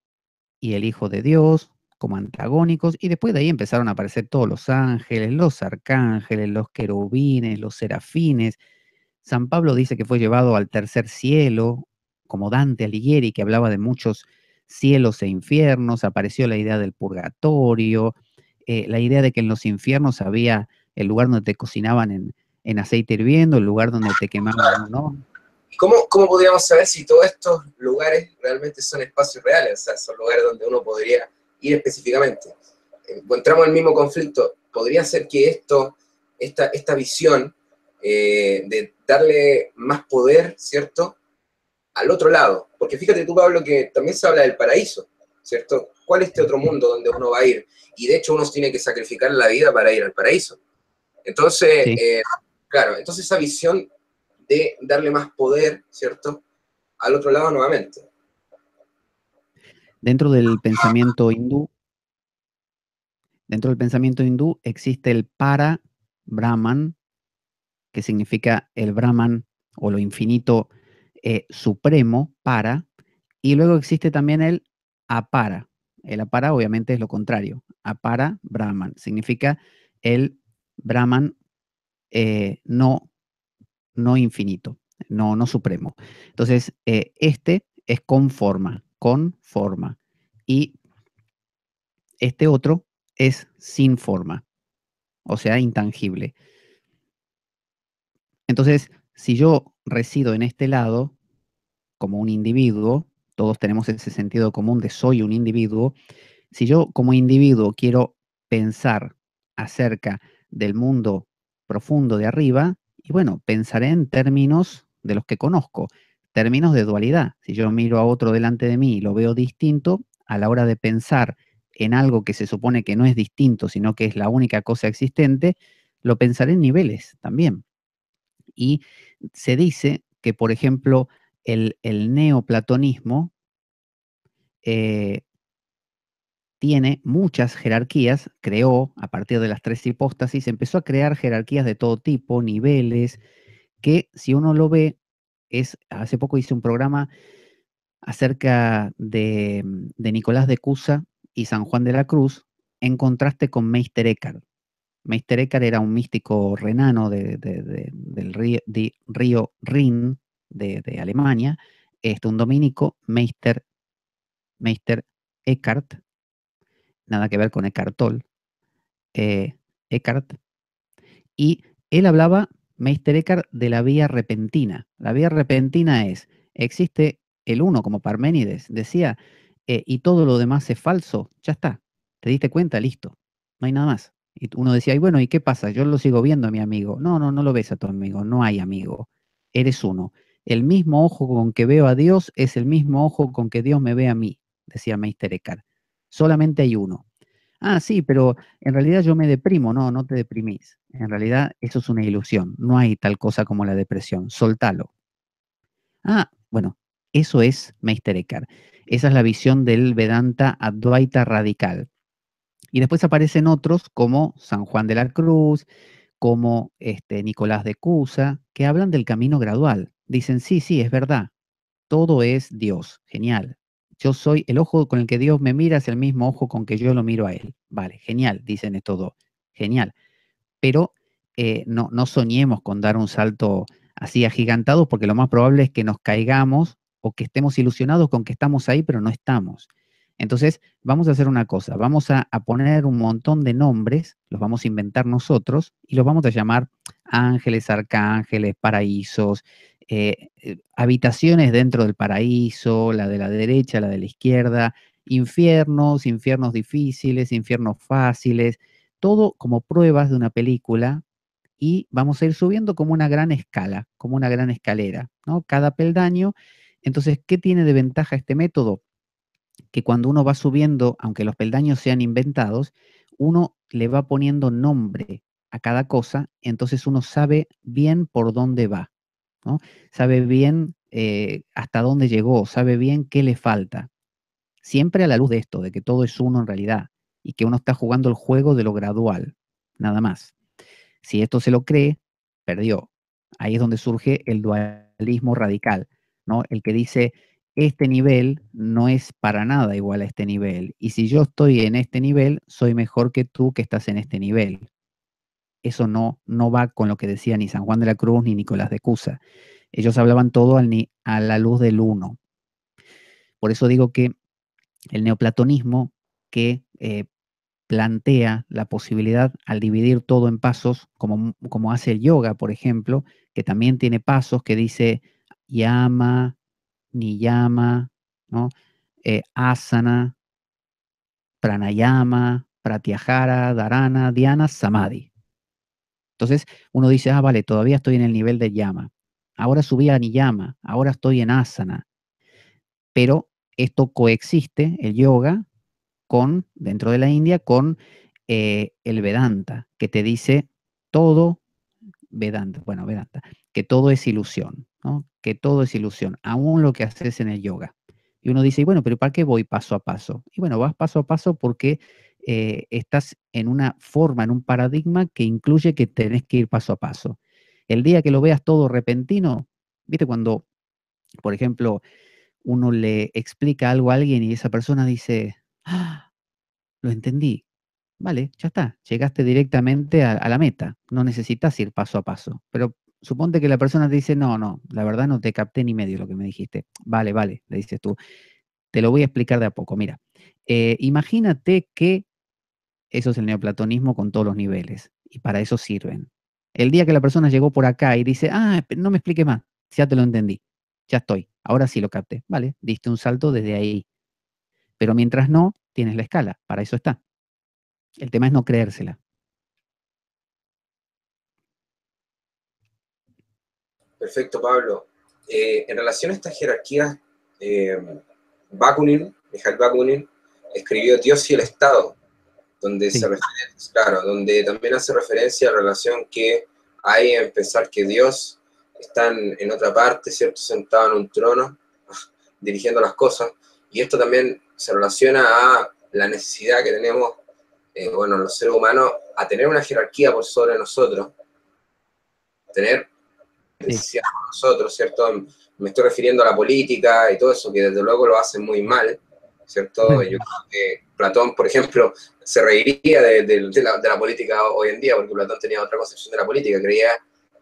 y el Hijo de Dios, como antagónicos, y después de ahí empezaron a aparecer todos los ángeles, los arcángeles, los querubines, los serafines. San Pablo dice que fue llevado al tercer cielo, como Dante Alighieri, que hablaba de muchos cielos e infiernos, apareció la idea del purgatorio, eh, la idea de que en los infiernos había el lugar donde te cocinaban en, aceite hirviendo, el lugar donde te quemaban, cómo, cómo podríamos saber si todos estos lugares realmente son espacios reales? O sea, son lugares donde uno podría ir específicamente. Encontramos el mismo conflicto. ¿Podría ser que esto, esta, esta visión eh, de darle más poder, ¿cierto? Al otro lado. Porque fíjate tú, Pablo, que también se habla del paraíso, ¿cierto? ¿Cuál es este otro mundo donde uno va a ir? Y de hecho uno tiene que sacrificar la vida para ir al paraíso. Entonces, eh, claro, entonces esa visión de darle más poder, ¿cierto? Al otro lado nuevamente. Dentro del pensamiento hindú, dentro del pensamiento hindú existe el para Brahman, que significa el Brahman o lo infinito eh, supremo para, y luego existe también el apara. El apara obviamente es lo contrario. Apara Brahman significa el Brahman eh, no, no infinito, no, no supremo. Entonces, eh, este es con forma, con forma. Y este otro es sin forma, o sea, intangible. Entonces, si yo resido en este lado como un individuo, todos tenemos ese sentido común de soy un individuo, si yo como individuo quiero pensar acerca del mundo profundo de arriba, y bueno, pensaré en términos de los que conozco, términos de dualidad. Si yo miro a otro delante de mí y lo veo distinto, a la hora de pensar en algo que se supone que no es distinto, sino que es la única cosa existente, lo pensaré en niveles también. Y se dice que, por ejemplo, el, neoplatonismo eh, tiene muchas jerarquías, creó a partir de las tres hipóstasis, empezó a crear jerarquías de todo tipo, niveles, que si uno lo ve hace poco hice un programa acerca mm, de, Nicolás de Cusa y San Juan de la Cruz, en contraste con Meister Eckhart. Meister Eckhart era un místico renano del río, Rin, de, Alemania, este, un dominico, Meister, Meister Eckhart, nada que ver con Eckhart eh, y él hablaba Meister Eckhart de la vía repentina. La vía repentina es, existe el uno, como Parménides decía, eh, y todo lo demás es falso, ya está, te diste cuenta, listo, no hay nada más. Y uno decía, y bueno, ¿y qué pasa? Yo lo sigo viendo a mi amigo. No, no, no lo ves a tu amigo, no hay amigo, eres uno. El mismo ojo con que veo a Dios es el mismo ojo con que Dios me ve a mí, decía Meister Eckhart. Solamente hay uno, ah, sí, pero en realidad yo me deprimo. No, no te deprimís. En realidad eso es una ilusión. No hay tal cosa como la depresión. Soltalo. Ah, bueno, eso es Meister Eckhart. Esa es la visión del Vedanta Advaita radical. Y después aparecen otros como San Juan de la Cruz, como este, Nicolás de Cusa, que hablan del camino gradual. Dicen, sí, sí, es verdad, todo es Dios, genial, yo soy el ojo con el que Dios me mira, es el mismo ojo con que yo lo miro a Él. Vale, genial, dicen estos dos. Genial. Pero eh, no, no soñemos con dar un salto así agigantado porque lo más probable es que nos caigamos o que estemos ilusionados con que estamos ahí, pero no estamos. Entonces, vamos a hacer una cosa, vamos a, a, poner un montón de nombres, los vamos a inventar nosotros y los vamos a llamar ángeles, arcángeles, paraísos, eh, eh, habitaciones dentro del paraíso, la de la derecha, la de la izquierda, infiernos, infiernos difíciles, infiernos fáciles, todo como pruebas de una película y vamos a ir subiendo como una gran escala, como una gran escalera, ¿no? Cada peldaño. Entonces, ¿qué tiene de ventaja este método? Que cuando uno va subiendo, aunque los peldaños sean inventados, uno le va poniendo nombre a cada cosa, entonces uno sabe bien por dónde va. Sabe bien eh, hasta dónde llegó, sabe bien qué le falta. Siempre a la luz de esto, de que todo es uno en realidad y que uno está jugando el juego de lo gradual, nada más. Si esto se lo cree, perdió. Ahí es donde surge el dualismo radical, ¿no? El que dice, este nivel no es para nada igual a este nivel. Y si yo estoy en este nivel, soy mejor que tú que estás en este nivel eso no, no va con lo que decía ni San Juan de la Cruz ni Nicolás de Cusa. Ellos hablaban todo a la luz del uno. Por eso digo que el neoplatonismo que eh, plantea la posibilidad al dividir todo en pasos, como, hace el yoga, por ejemplo, que también tiene pasos que dice yama, niyama, ¿no? Eh, asana, pranayama, pratyahara, dharana, dhyana, samadhi. Entonces uno dice, ah, vale, todavía estoy en el nivel de llama. Ahora subí a niyama, ahora estoy en asana. Pero esto coexiste, el yoga, con, dentro de la India, con eh, el Vedanta, que te dice todo, Vedanta, bueno, Vedanta, que todo es ilusión, ¿no? que todo es ilusión, aún lo que haces en el yoga. Y uno dice, bueno, pero ¿para qué voy paso a paso? Y bueno, vas paso a paso porque eh, estás en una forma, en un paradigma que incluye que tenés que ir paso a paso. El día que lo veas todo repentino, viste cuando, por ejemplo, uno le explica algo a alguien y esa persona dice, ¡Ah! lo entendí. Vale, ya está, llegaste directamente a, la meta, no necesitas ir paso a paso. Pero suponte que la persona te dice, no, no, la verdad no te capté ni medio lo que me dijiste. Vale, vale, le dices tú, te lo voy a explicar de a poco. Mira, eh, imagínate que eso es el neoplatonismo con todos los niveles y para eso sirven. El día que la persona llegó por acá y dice, ah, no me explique más, ya te lo entendí, ya estoy, ahora sí lo capté, vale, diste un salto desde ahí. Pero mientras no, tienes la escala, para eso está. El tema es no creérsela. Perfecto, Pablo. Eh, en relación a esta jerarquía, eh, Bakunin, Mijal Bakunin, escribió Dios y el Estado, donde se claro, donde también hace referencia a la relación que hay en pensar que Dios está en, otra parte, ¿cierto? Sentado en un trono, (laughs) dirigiendo las cosas, y esto también se relaciona a la necesidad que tenemos, eh, bueno, los seres humanos, a tener una jerarquía por sobre nosotros, tener necesidad por nosotros, ¿cierto? Me estoy refiriendo a la política y todo eso, que desde luego lo hacen muy mal, ¿cierto? Yo creo que Platón, por ejemplo, se reiría de, la, política hoy en día, porque Platón tenía otra concepción de la política, creía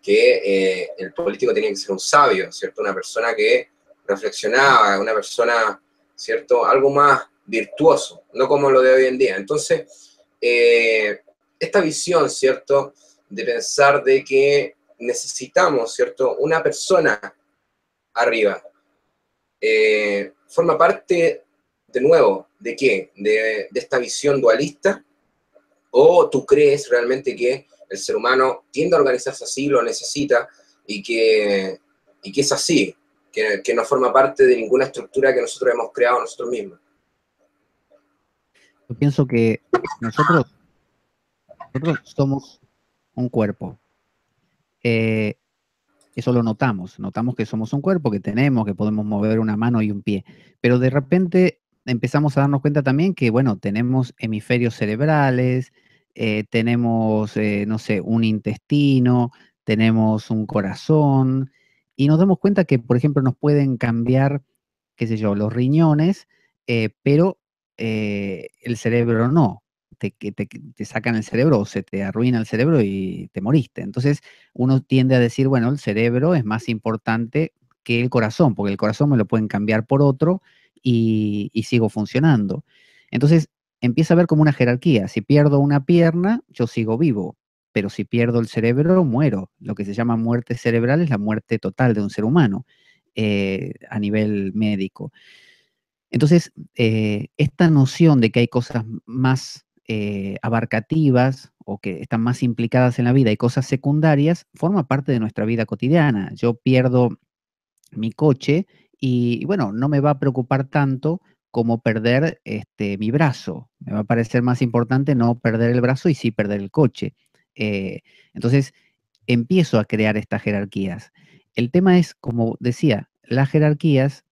que eh, el político tenía que ser un sabio, ¿cierto? Una persona que reflexionaba, una persona, ¿cierto? Algo más virtuoso, no como lo de hoy en día. Entonces, eh, esta visión, ¿cierto? De pensar de que necesitamos, ¿cierto? Una persona arriba. Eh, forma parte de nuevo, ¿de qué? De, esta visión dualista? ¿O tú crees realmente que el ser humano tiende a organizarse así, lo necesita y que, que es así, que, no forma parte de ninguna estructura que nosotros hemos creado nosotros mismos. Yo pienso que nosotros, somos un cuerpo. Eh, eso lo notamos, notamos que somos un cuerpo, que tenemos, que podemos mover una mano y un pie, pero de repente empezamos a darnos cuenta también que, bueno, tenemos hemisferios cerebrales, eh, tenemos, eh, no sé, un intestino, tenemos un corazón, y nos damos cuenta que, por ejemplo, nos pueden cambiar, qué sé yo, los riñones, eh, pero el cerebro no. Te, te, sacan el cerebro o se te arruina el cerebro y te moriste. Entonces uno tiende a decir, bueno, el cerebro es más importante que el corazón, porque el corazón me lo pueden cambiar por otro y, sigo funcionando. Entonces empieza a ver como una jerarquía. Si pierdo una pierna, yo sigo vivo, pero si pierdo el cerebro, muero. Lo que se llama muerte cerebral es la muerte total de un ser humano eh, a nivel médico. Entonces, eh, esta noción de que hay cosas más eh, abarcativas o que están más implicadas en la vida y cosas secundarias forma parte de nuestra vida cotidiana. Yo pierdo mi coche y, bueno, no me va a preocupar tanto como perder este, mi brazo. Me va a parecer más importante no perder el brazo y sí perder el coche. Eh, entonces, empiezo a crear estas jerarquías. El tema es, como decía, las jerarquías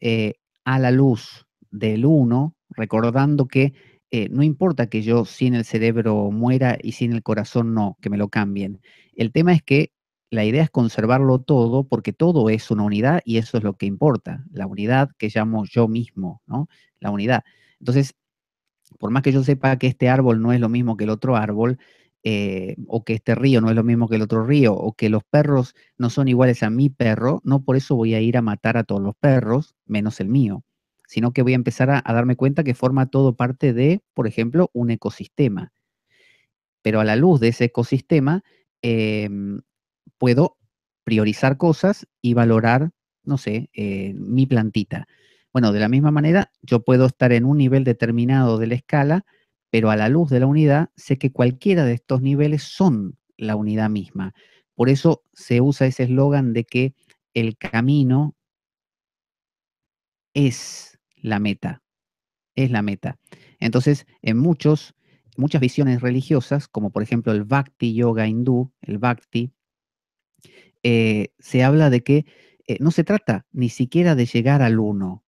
eh, a la luz del uno, recordando que eh, no importa que yo sin el cerebro muera y sin el corazón no, que me lo cambien. El tema es que la idea es conservarlo todo porque todo es una unidad y eso es lo que importa, la unidad que llamo yo mismo, ¿no? La unidad. Entonces, por más que yo sepa que este árbol no es lo mismo que el otro árbol, eh, o que este río no es lo mismo que el otro río, o que los perros no son iguales a mi perro, no por eso voy a ir a matar a todos los perros, menos el mío, sino que voy a empezar a, darme cuenta que forma todo parte de, por ejemplo, un ecosistema. Pero a la luz de ese ecosistema, em, puedo priorizar cosas y valorar, no sé, eh, mi plantita. Bueno, de la misma manera, yo puedo estar en un nivel determinado de la escala, pero a la luz de la unidad sé que cualquiera de estos niveles son la unidad misma. Por eso se usa ese eslogan de que el camino es la meta, es la meta. Entonces, en muchos, muchas visiones religiosas, como por ejemplo el Bhakti Yoga hindú, el Bhakti, eh, se habla de que eh, no se trata ni siquiera de llegar al uno,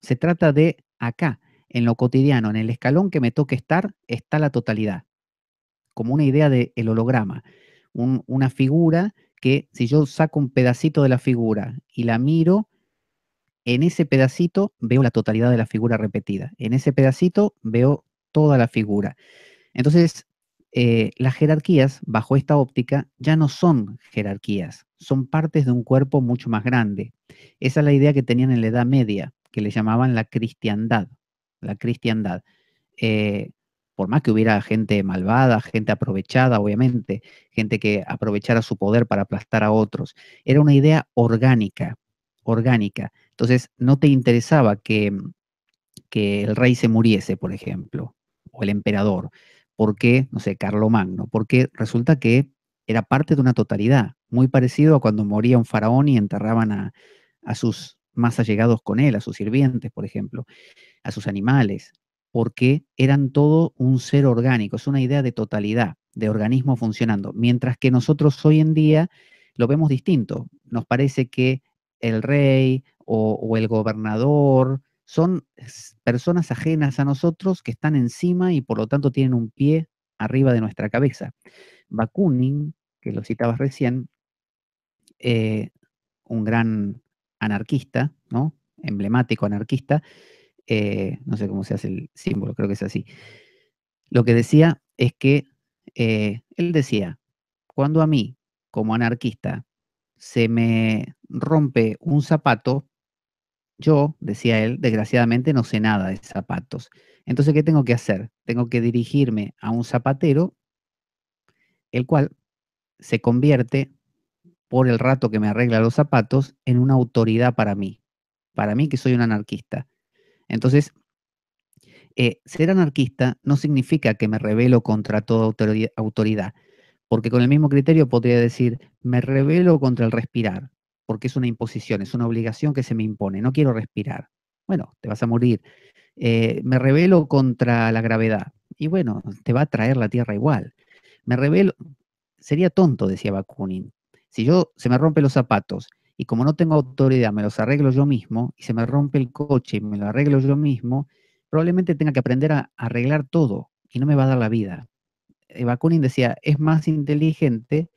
se trata de acá, en lo cotidiano, en el escalón que me toque estar, está la totalidad, como una idea del el holograma, una figura que si yo saco un pedacito de la figura y la miro, en ese pedacito veo la totalidad de la figura repetida, en ese pedacito veo toda la figura. Entonces, eh, las jerarquías, bajo esta óptica, ya no son jerarquías, son partes de un cuerpo mucho más grande. Esa es la idea que tenían en la Edad Media, que le llamaban la cristiandad. La cristiandad. Eh, por más que hubiera gente malvada, gente aprovechada, obviamente, gente que aprovechara su poder para aplastar a otros, era una idea orgánica, orgánica. Entonces, no te interesaba que, que el rey se muriese, por ejemplo, o el emperador por qué, no sé, Carlomagno, porque resulta que era parte de una totalidad, muy parecido a cuando moría un faraón y enterraban a, sus más allegados con él, a sus sirvientes, por ejemplo, a sus animales, porque eran todo un ser orgánico, es una idea de totalidad, de organismo funcionando, mientras que nosotros hoy en día lo vemos distinto, nos parece que el rey o el gobernador son personas ajenas a nosotros que están encima y por lo tanto tienen un pie arriba de nuestra cabeza. Bakunin, que lo citabas recién, eh, un gran anarquista, ¿no? emblemático anarquista, eh, no sé cómo se hace el símbolo, creo que es así. Lo que decía es que eh, él decía, cuando a mí, como anarquista, se me rompe un zapato, yo, decía él, desgraciadamente no sé nada de zapatos. Entonces, ¿qué tengo que hacer? Tengo que dirigirme a un zapatero, el cual se convierte, por el rato que me arregla los zapatos, en una autoridad para mí, para mí que soy un anarquista. Entonces, eh, ser anarquista no significa que me rebelo contra toda autoridad, porque con el mismo criterio podría decir, me rebelo contra el respirar, porque es una imposición, es una obligación que se me impone, no quiero respirar. Bueno, te vas a morir. Eh, me rebelo contra la gravedad y bueno, te va a traer la Tierra igual. Me rebelo, sería tonto, decía Bakunin. Si yo se me rompe los zapatos y como no tengo autoridad, me los arreglo yo mismo, y se me rompe el coche y me lo arreglo yo mismo, probablemente tenga que aprender a arreglar todo y no me va a dar la vida. Eh, Bakunin decía, es más inteligente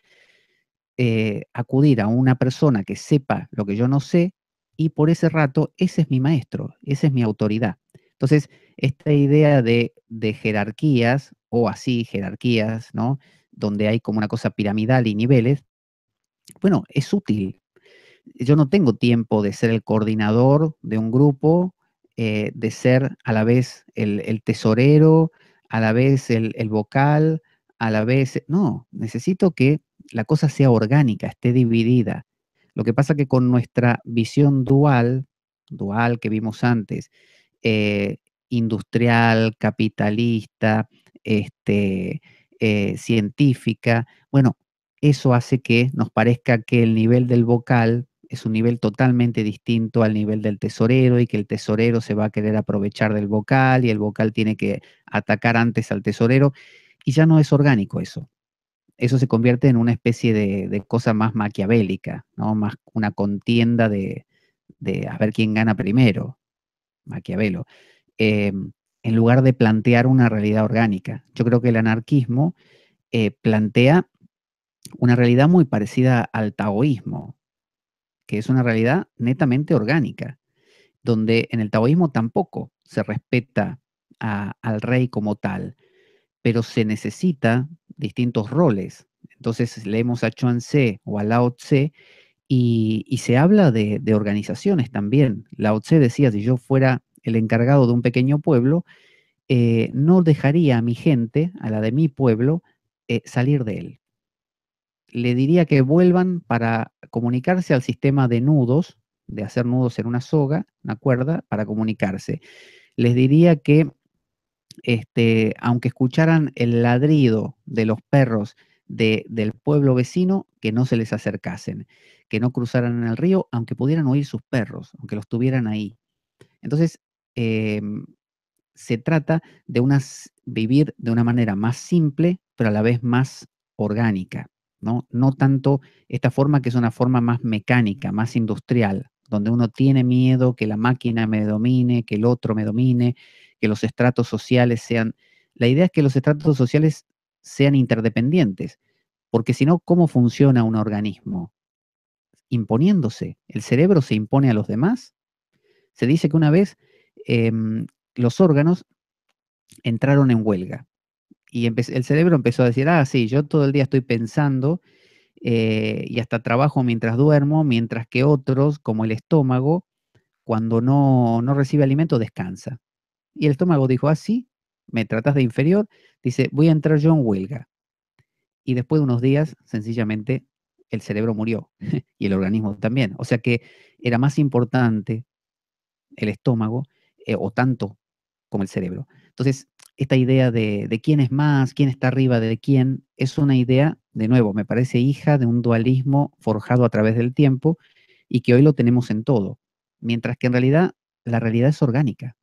eh, acudir a una persona que sepa lo que yo no sé y por ese rato ese es mi maestro, esa es mi autoridad. Entonces, esta idea de, jerarquías o así jerarquías, ¿no? Donde hay como una cosa piramidal y niveles, bueno, es útil. Yo no tengo tiempo de ser el coordinador de un grupo, eh, de ser a la vez el, tesorero, a la vez el, vocal, a la vez... No, necesito que la cosa sea orgánica, esté dividida. Lo que pasa que con nuestra visión dual, dual que vimos antes, eh, industrial, capitalista, este, eh, científica, bueno, eso hace que nos parezca que el nivel del vocal es un nivel totalmente distinto al nivel del tesorero y que el tesorero se va a querer aprovechar del vocal y el vocal tiene que atacar antes al tesorero y ya no es orgánico eso eso se convierte en una especie de, cosa más maquiavélica, ¿no? Más una contienda de, a ver quién gana primero, Maquiavelo, eh, en lugar de plantear una realidad orgánica. Yo creo que el anarquismo eh, plantea una realidad muy parecida al taoísmo, que es una realidad netamente orgánica, donde en el taoísmo tampoco se respeta al rey como tal, pero se necesita distintos roles. Entonces leemos a Chuan Tse o a Lao Tse y, se habla de, organizaciones también. Lao Tse decía, si yo fuera el encargado de un pequeño pueblo, eh, no dejaría a mi gente, a la de mi pueblo, eh, salir de él. Le diría que vuelvan para comunicarse al sistema de nudos, de hacer nudos en una soga, una cuerda, para comunicarse. Les diría que este, aunque escucharan el ladrido de los perros del pueblo vecino, que no se les acercasen, que no cruzaran el río, aunque pudieran oír sus perros, aunque los tuvieran ahí. Entonces, em, se trata de unas, vivir de una manera más simple, pero a la vez más orgánica, No tanto esta forma que es una forma más mecánica, más industrial, donde uno tiene miedo que la máquina me domine, que el otro me domine, que los estratos sociales sean... La idea es que los estratos sociales sean interdependientes, porque si no, ¿cómo funciona un organismo? Imponiéndose. ¿El cerebro se impone a los demás? Se dice que una vez em, los órganos entraron en huelga y el cerebro empezó a decir, ah, sí, yo todo el día estoy pensando eh, y hasta trabajo mientras duermo, mientras que otros, como el estómago, cuando no, no recibe alimento, descansa. Y el estómago dijo, así, ah, me tratas de inferior, dice, voy a entrar John en huelga. Y después de unos días, sencillamente, el cerebro murió (laughs) y el organismo también. O sea que era más importante el estómago eh, o tanto como el cerebro. Entonces, esta idea de, quién es más, quién está arriba de quién, es una idea, de nuevo, me parece hija de un dualismo forjado a través del tiempo y que hoy lo tenemos en todo, mientras que en realidad la realidad es orgánica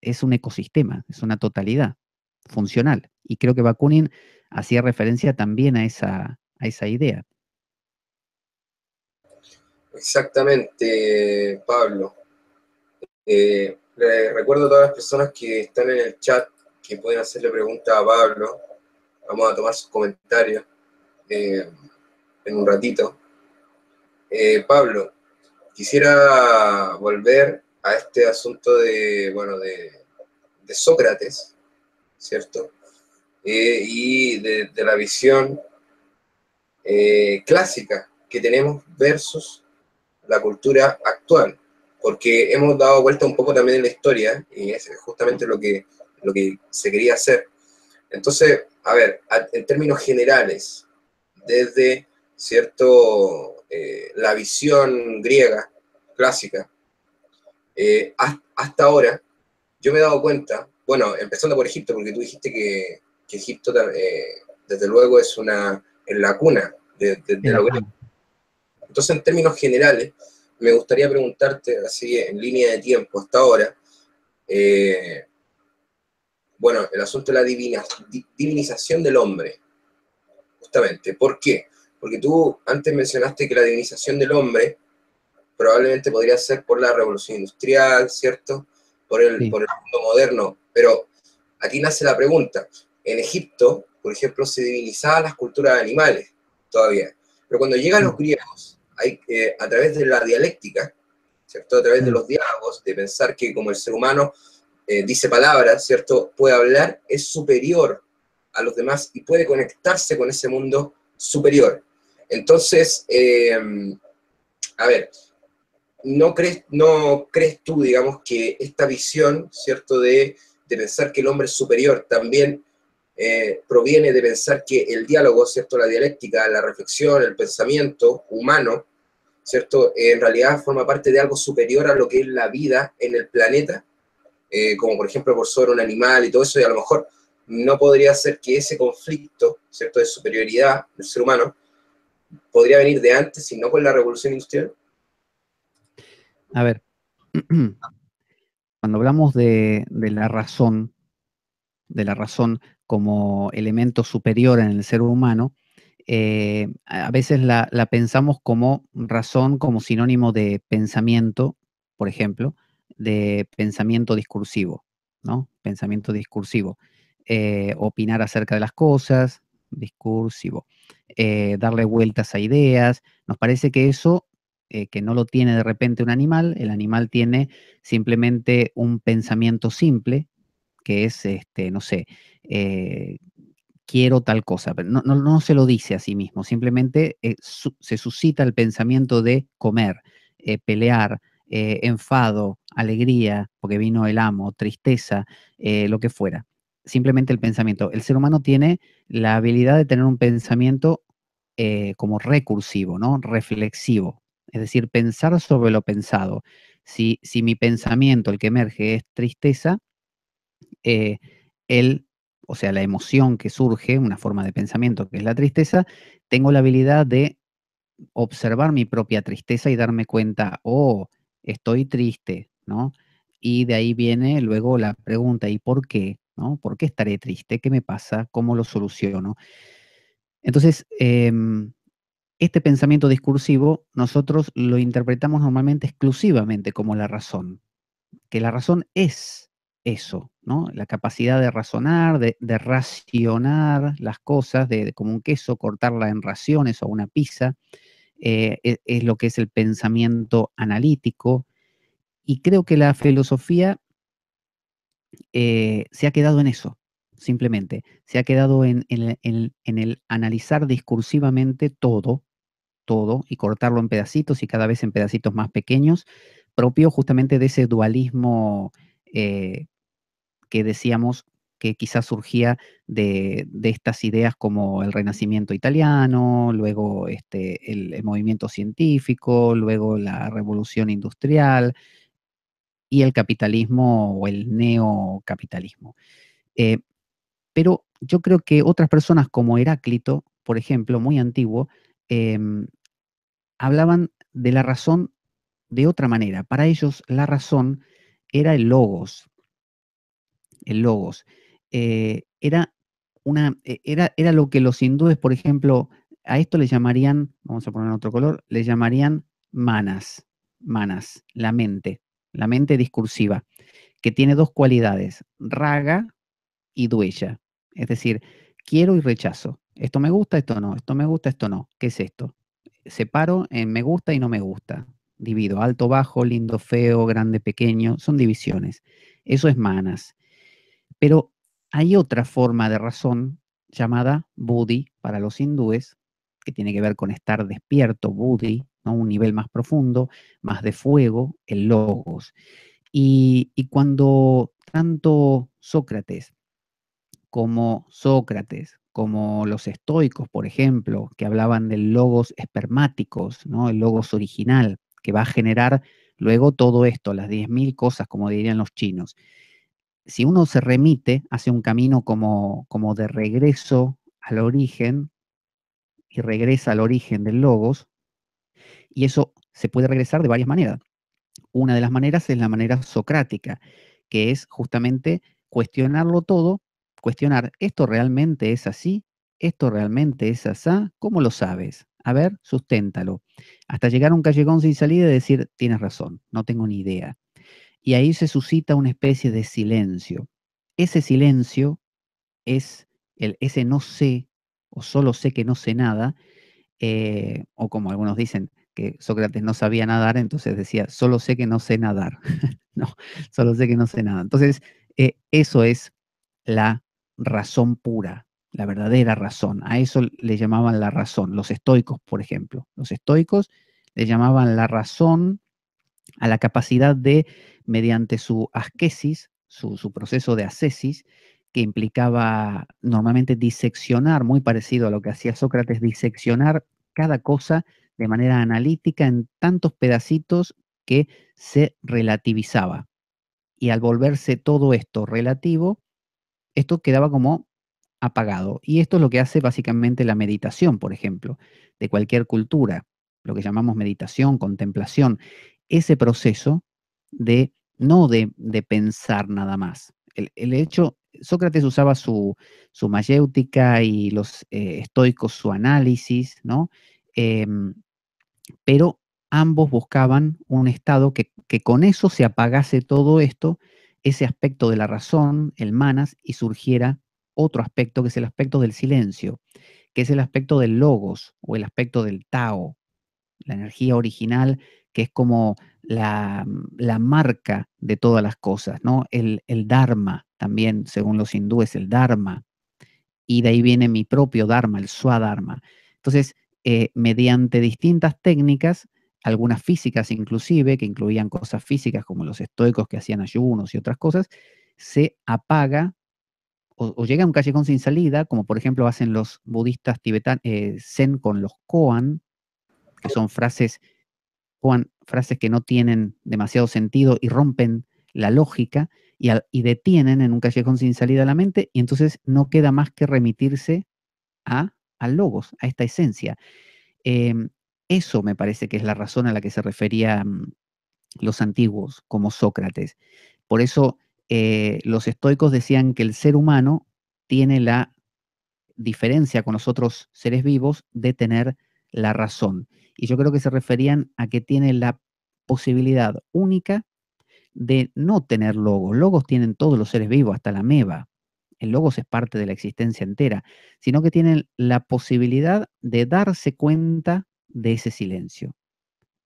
es un ecosistema, es una totalidad funcional. Y creo que Bakunin hacía referencia también a esa, a esa idea. Exactamente, Pablo. Eh, recuerdo a todas las personas que están en el chat que pueden hacerle preguntas a Pablo. Vamos a tomar sus comentarios eh, en un ratito. Eh, Pablo, quisiera volver a este asunto de, bueno, de, Sócrates, ¿cierto? Eh, y de, la visión eh, clásica que tenemos versus la cultura actual, porque hemos dado vuelta un poco también en la historia, y es justamente lo que, lo que se quería hacer. Entonces, a ver, en términos generales, desde, ¿cierto?, eh, la visión griega clásica, eh, hasta ahora, yo me he dado cuenta, bueno, empezando por Egipto, porque tú dijiste que, Egipto, eh, desde luego, es una en la cuna de, de, Entonces, en términos generales, me gustaría preguntarte, así en línea de tiempo hasta ahora, eh, bueno, el asunto de la divinización del hombre, justamente. ¿Por qué? Porque tú antes mencionaste que la divinización del hombre probablemente podría ser por la revolución industrial, ¿cierto? Por el, mundo moderno. Pero aquí nace la pregunta. En Egipto, por ejemplo, se divinizaban las culturas de animales todavía. Pero cuando llegan los mm. griegos, hay, eh, a través de la dialéctica, ¿cierto? A través de mm. los diálogos, de pensar que como el ser humano eh, dice palabras, ¿cierto? Puede hablar, es superior a los demás y puede conectarse con ese mundo superior. Entonces, eh, a ver, ¿no crees, ¿no crees tú, digamos, que esta visión, ¿cierto?, de, pensar que el hombre es superior también eh, proviene de pensar que el diálogo, ¿cierto?, la dialéctica, la reflexión, el pensamiento humano, ¿cierto?, en realidad forma parte de algo superior a lo que es la vida en el planeta, eh, como por ejemplo por sobre un animal y todo eso, y a lo mejor no podría ser que ese conflicto, ¿cierto?, de superioridad del ser humano, podría venir de antes y no con la revolución industrial. A ver, (clears throat) cuando hablamos de, la razón, de la razón como elemento superior en el ser humano, eh, a veces la, pensamos como razón, como sinónimo de pensamiento, por ejemplo, de pensamiento discursivo, ¿no? Pensamiento discursivo. Eh, opinar acerca de las cosas, discursivo. Eh, darle vueltas a ideas. Nos parece que eso eh, que no lo tiene de repente un animal, el animal tiene simplemente un pensamiento simple, que es, este, no sé, eh, quiero tal cosa, pero no, se lo dice a sí mismo, simplemente eh, se suscita el pensamiento de comer, pelear, enfado, alegría, porque vino el amo, tristeza, lo que fuera. Simplemente el pensamiento. El ser humano tiene la habilidad de tener un pensamiento como recursivo, ¿no? Reflexivo, es decir, pensar sobre lo pensado. Si, si mi pensamiento, el que emerge, es tristeza, el, eh, o sea, la emoción que surge, una forma de pensamiento que es la tristeza, tengo la habilidad de observar mi propia tristeza y darme cuenta, oh, estoy triste, ¿no? Y de ahí viene luego la pregunta, ¿y por qué? ¿no? ¿Por qué estaré triste? ¿Qué me pasa? ¿Cómo lo soluciono? Entonces, em, este pensamiento discursivo nosotros lo interpretamos normalmente exclusivamente como la razón, que la razón es eso, ¿no? La capacidad de razonar, de, racionar las cosas, de, como un queso, cortarla en raciones o una pizza, eh, e, es, lo que es el pensamiento analítico. Y creo que la filosofía eh, se ha quedado en eso, simplemente. Se ha quedado en, el analizar discursivamente todo todo y cortarlo en pedacitos y cada vez en pedacitos más pequeños, propio justamente de ese dualismo eh, que decíamos que quizás surgía de, estas ideas como el Renacimiento italiano, luego este, el, movimiento científico, luego la revolución industrial y el capitalismo o el neocapitalismo. Eh, pero yo creo que otras personas como Heráclito, por ejemplo, muy antiguo, em, hablaban de la razón de otra manera. Para ellos la razón era el logos. El logos. Eh, era, una, e, era, era lo que los hindúes, por ejemplo, a esto le llamarían, vamos a poner otro color, le llamarían manas, manas, la mente, la mente discursiva, que tiene dos cualidades, raga y duella. Es decir, quiero y rechazo. Esto me gusta, esto no, esto me gusta, esto no. ¿Qué es esto? separo en me gusta y no me gusta. Divido alto, bajo, lindo, feo, grande, pequeño. Son divisiones. Eso es manas. Pero hay otra forma de razón llamada buddhi para los hindúes, que tiene que ver con estar despierto, buddhi, ¿no? un nivel más profundo, más de fuego, el logos. y cuando tanto Sócrates como Sócrates, como los estoicos, por ejemplo, que hablaban del logos espermáticos, el logos original, que va a generar luego todo esto, las 10.000 cosas, como dirían los chinos. Si uno se remite, hace un camino como, como de regreso al origen y regresa al origen del logos, y eso se puede regresar de varias maneras. Una de las maneras es la manera socrática, que es justamente cuestionarlo todo cuestionar, ¿esto realmente es así? ¿Esto realmente es asá? ¿Cómo lo sabes? A ver, susténtalo. Hasta llegar a un callejón sin salida y decir, tienes razón, no tengo ni idea. Y ahí se suscita una especie de silencio. Ese silencio es el, ese no sé o solo sé que no sé nada, eh, o como algunos dicen, que Sócrates no sabía nadar, entonces decía, solo sé que no sé nadar. (laughs) no, solo sé que no sé nada. Entonces, eh, eso es la razón pura, la verdadera razón. A eso le llamaban la razón, los estoicos, por ejemplo. Los estoicos le llamaban la razón a la capacidad de, mediante su ascesis, su, su proceso de ascesis, que implicaba normalmente diseccionar, muy parecido a lo que hacía Sócrates, diseccionar cada cosa de manera analítica en tantos pedacitos que se relativizaba. Y al volverse todo esto relativo, esto quedaba como apagado. Y esto es lo que hace básicamente la meditación, por ejemplo, de cualquier cultura, lo que llamamos meditación, contemplación, ese proceso de no de, pensar nada más. El, hecho, Sócrates usaba su, su mayéutica y los eh, estoicos su análisis, ¿no? Em, pero ambos buscaban un estado que con eso se apagase todo esto ese aspecto de la razón, el manas, y surgiera otro aspecto que es el aspecto del silencio, que es el aspecto del logos o el aspecto del Tao, la energía original que es como la, la marca de todas las cosas, ¿no? El, el Dharma también, según los hindúes, el Dharma. Y de ahí viene mi propio Dharma, el Swadharma. Entonces, eh, mediante distintas técnicas, algunas físicas inclusive, que incluían cosas físicas como los estoicos que hacían ayunos y otras cosas, se apaga o, llega a un callejón sin salida, como por ejemplo hacen los budistas tibetanos, eh, zen con los koan, que son frases, koan, frases que no tienen demasiado sentido y rompen la lógica y, detienen en un callejón sin salida la mente y entonces no queda más que remitirse a, logos, a esta esencia. Em, eso me parece que es la razón a la que se referían mm, los antiguos, como Sócrates. Por eso eh, los estoicos decían que el ser humano tiene la diferencia con los otros seres vivos de tener la razón. Y yo creo que se referían a que tiene la posibilidad única de no tener logos. Logos tienen todos los seres vivos, hasta la meba. El logos es parte de la existencia entera, sino que tienen la posibilidad de darse cuenta de ese silencio.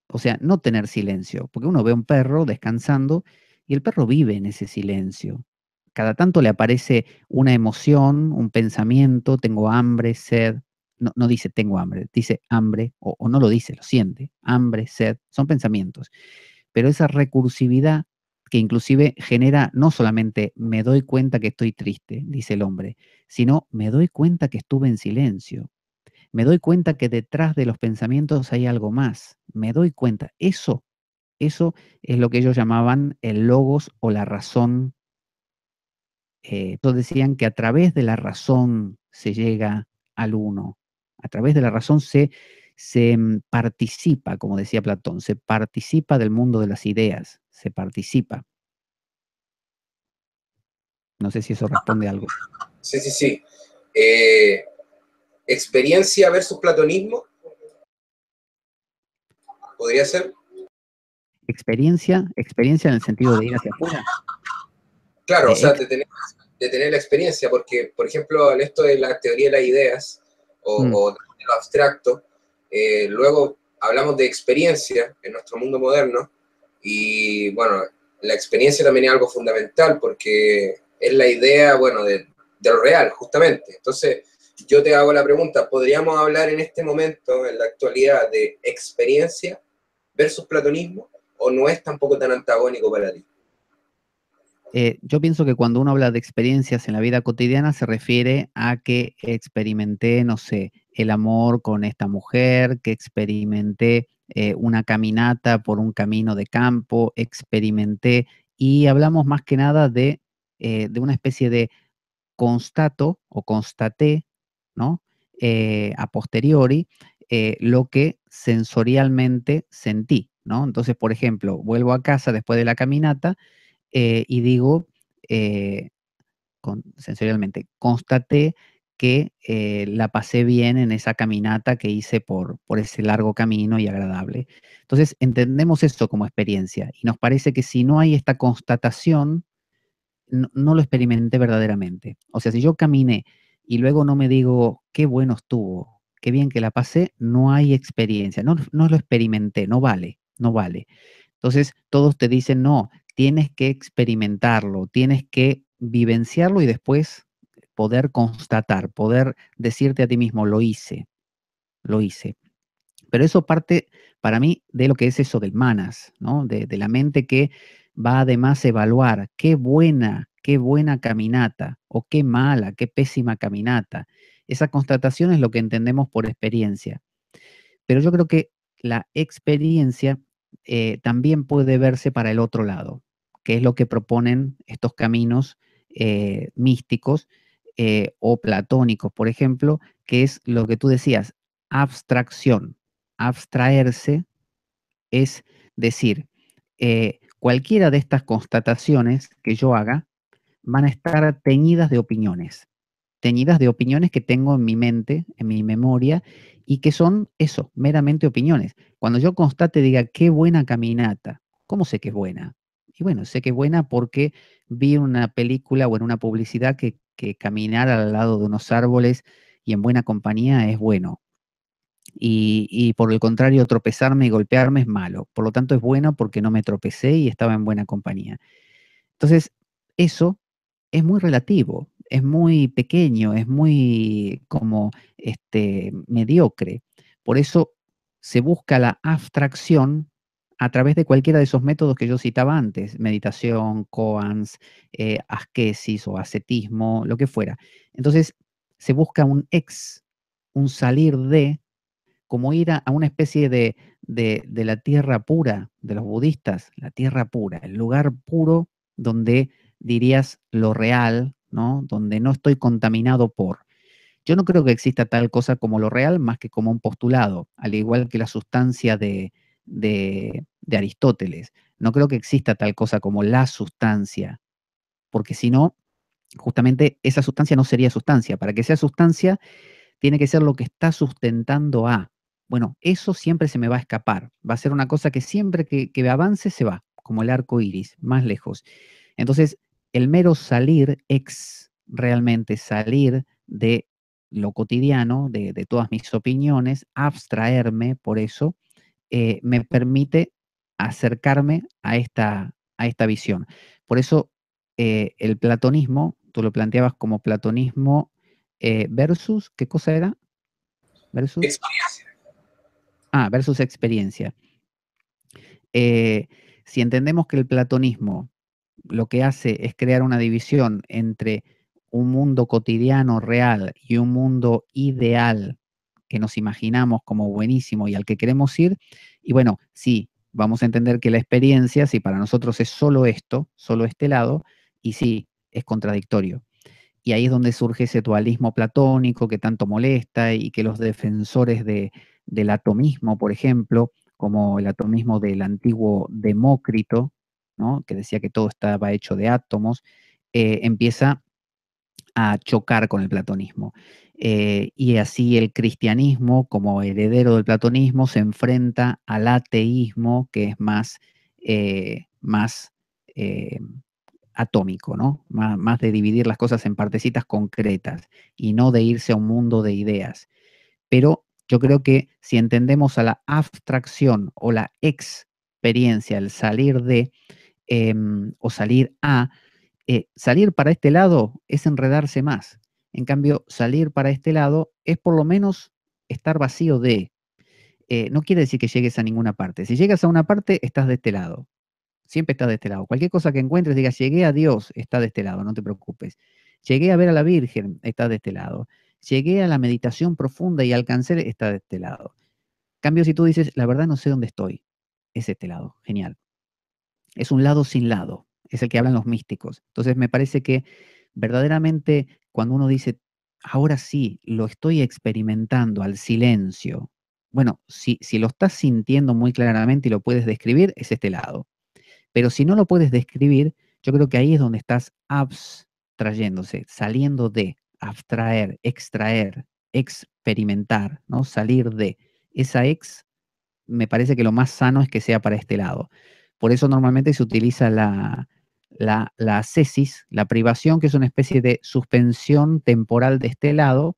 O sea, no tener silencio, porque uno ve a un perro descansando y el perro vive en ese silencio. Cada tanto le aparece una emoción, un pensamiento, tengo hambre, sed. No, dice tengo hambre, dice hambre, o, o no lo dice, lo siente. Hambre, sed, son pensamientos. Pero esa recursividad que inclusive genera no solamente me doy cuenta que estoy triste, dice el hombre, sino me doy cuenta que estuve en silencio. Me doy cuenta que detrás de los pensamientos hay algo más. Me doy cuenta. Eso, eso es lo que ellos llamaban el logos o la razón. Entonces eh, decían que a través de la razón se llega al uno. A través de la razón se, se mm, participa, como decía Platón, se participa del mundo de las ideas, se participa. No sé si eso ah. responde a algo. Sí, sí, sí. Eh, experiencia versus platonismo. ¿Podría ser? Experiencia, experiencia en el sentido de ir hacia afuera. Claro, o sea, de tener, de tener, la experiencia, porque, por ejemplo, en esto de la teoría de las ideas o, mm. lo abstracto, eh, luego hablamos de experiencia en nuestro mundo moderno y, bueno, la experiencia también es algo fundamental porque es la idea, bueno, de, de lo real, justamente. Entonces, yo te hago la pregunta, ¿podríamos hablar en este momento, en la actualidad, de experiencia versus platonismo o no es tampoco tan antagónico para ti? Eh, yo pienso que cuando uno habla de experiencias en la vida cotidiana se refiere a que experimenté, no sé, el amor con esta mujer, que experimenté eh, una caminata por un camino de campo, experimenté, y hablamos más que nada de eh, una especie de constato o constaté ¿no? Eh, a posteriori, eh, lo que sensorialmente sentí, ¿no? Entonces, por ejemplo, vuelvo a casa después de la caminata eh, y digo, sensorialmente, constaté que la pasé bien en esa caminata que hice por, por, ese largo camino y agradable. Entonces, entendemos esto como experiencia y nos parece que si no hay esta constatación, no, no, lo experimenté verdaderamente. O sea, si yo caminé y luego no me digo qué bueno estuvo, qué bien que la pasé, no hay experiencia, no, lo experimenté, no vale, no vale. Entonces todos te dicen, no, tienes que experimentarlo, tienes que vivenciarlo y después poder constatar, poder decirte a ti mismo, lo hice, lo hice. Pero eso parte para mí de lo que es eso del manas, ¿no? de, de la mente que va además a evaluar qué buena qué buena caminata o qué mala, qué pésima caminata. Esa constatación es lo que entendemos por experiencia. Pero yo creo que la experiencia eh, también puede verse para el otro lado, que es lo que proponen estos caminos eh, místicos eh, o platónicos, por ejemplo, que es lo que tú decías, abstracción. Abstraerse es decir, cualquiera de estas constataciones que yo haga van a estar teñidas de opiniones, teñidas de opiniones que tengo en mi mente, en mi memoria, y que son eso, meramente opiniones. Cuando yo constate, diga, qué buena caminata, ¿cómo sé que es buena? Y bueno, sé que es buena porque vi una película o en una publicidad que, caminar al lado de unos árboles y en buena compañía es bueno. Y, y, por el contrario, tropezarme y golpearme es malo. Por lo tanto, es bueno porque no me tropecé y estaba en buena compañía. Entonces, eso es muy relativo, es muy pequeño, es muy como este, mediocre. Por eso se busca la abstracción a través de cualquiera de esos métodos que yo citaba antes, meditación, koans, eh, asquesis o ascetismo, lo que fuera. Entonces, se busca un ex, un salir de, como ir a, a una especie de, de, de la tierra pura de los budistas, la tierra pura, el lugar puro donde dirías, lo real, ¿no? Donde no estoy contaminado por. Yo no creo que exista tal cosa como lo real más que como un postulado, al igual que la sustancia de, de, Aristóteles. No creo que exista tal cosa como la sustancia, porque si no, justamente esa sustancia no sería sustancia. Para que sea sustancia, tiene que ser lo que está sustentando a. Bueno, eso siempre se me va a escapar. Va a ser una cosa que siempre que, que avance se va, como el arco iris, más lejos. Entonces, el mero salir es realmente salir de lo cotidiano, de, todas mis opiniones, abstraerme por eso, eh, me permite acercarme a esta, a esta visión. Por eso eh, el platonismo, tú lo planteabas como platonismo eh, versus, ¿qué cosa era? Versus. Experiencia. Ah, versus experiencia. si entendemos que el platonismo lo que hace es crear una división entre un mundo cotidiano real y un mundo ideal que nos imaginamos como buenísimo y al que queremos ir. Y bueno, sí, vamos a entender que la experiencia, si para nosotros es solo esto, solo este lado, y sí, es contradictorio. Y ahí es donde surge ese dualismo platónico que tanto molesta y que los defensores del atomismo, por ejemplo, como el atomismo del antiguo Demócrito, que decía que todo estaba hecho de átomos, eh, empieza a chocar con el platonismo. Eh, y así el cristianismo, como heredero del platonismo, se enfrenta al ateísmo, que es más, eh, más atómico, ¿no? más, de dividir las cosas en partecitas concretas y no de irse a un mundo de ideas. Pero yo creo que si entendemos a la abstracción o la experiencia, el salir de, Em, o salir a, eh, salir para este lado es enredarse más. En cambio, salir para este lado es por lo menos estar vacío de. Eh, no quiere decir que llegues a ninguna parte. Si llegas a una parte, estás de este lado. Siempre estás de este lado. Cualquier cosa que encuentres, digas, llegué a Dios, está de este lado, no te preocupes. Llegué a ver a la Virgen, está de este lado. Llegué a la meditación profunda y alcancé, está de este lado. cambio, si tú dices, la verdad no sé dónde estoy, es este lado. Genial. Es un lado sin lado, es el que hablan los místicos. Entonces me parece que verdaderamente cuando uno dice, ahora sí, lo estoy experimentando al silencio, bueno, si, si lo estás sintiendo muy claramente y lo puedes describir, es este lado. Pero si no lo puedes describir, yo creo que ahí es donde estás abstrayéndose, saliendo de, abstraer, extraer, experimentar, ¿no? Salir de. Esa ex, me parece que lo más sano es que sea para este lado. Por eso normalmente se utiliza la, la, la cesis, la privación, que es una especie de suspensión temporal de este lado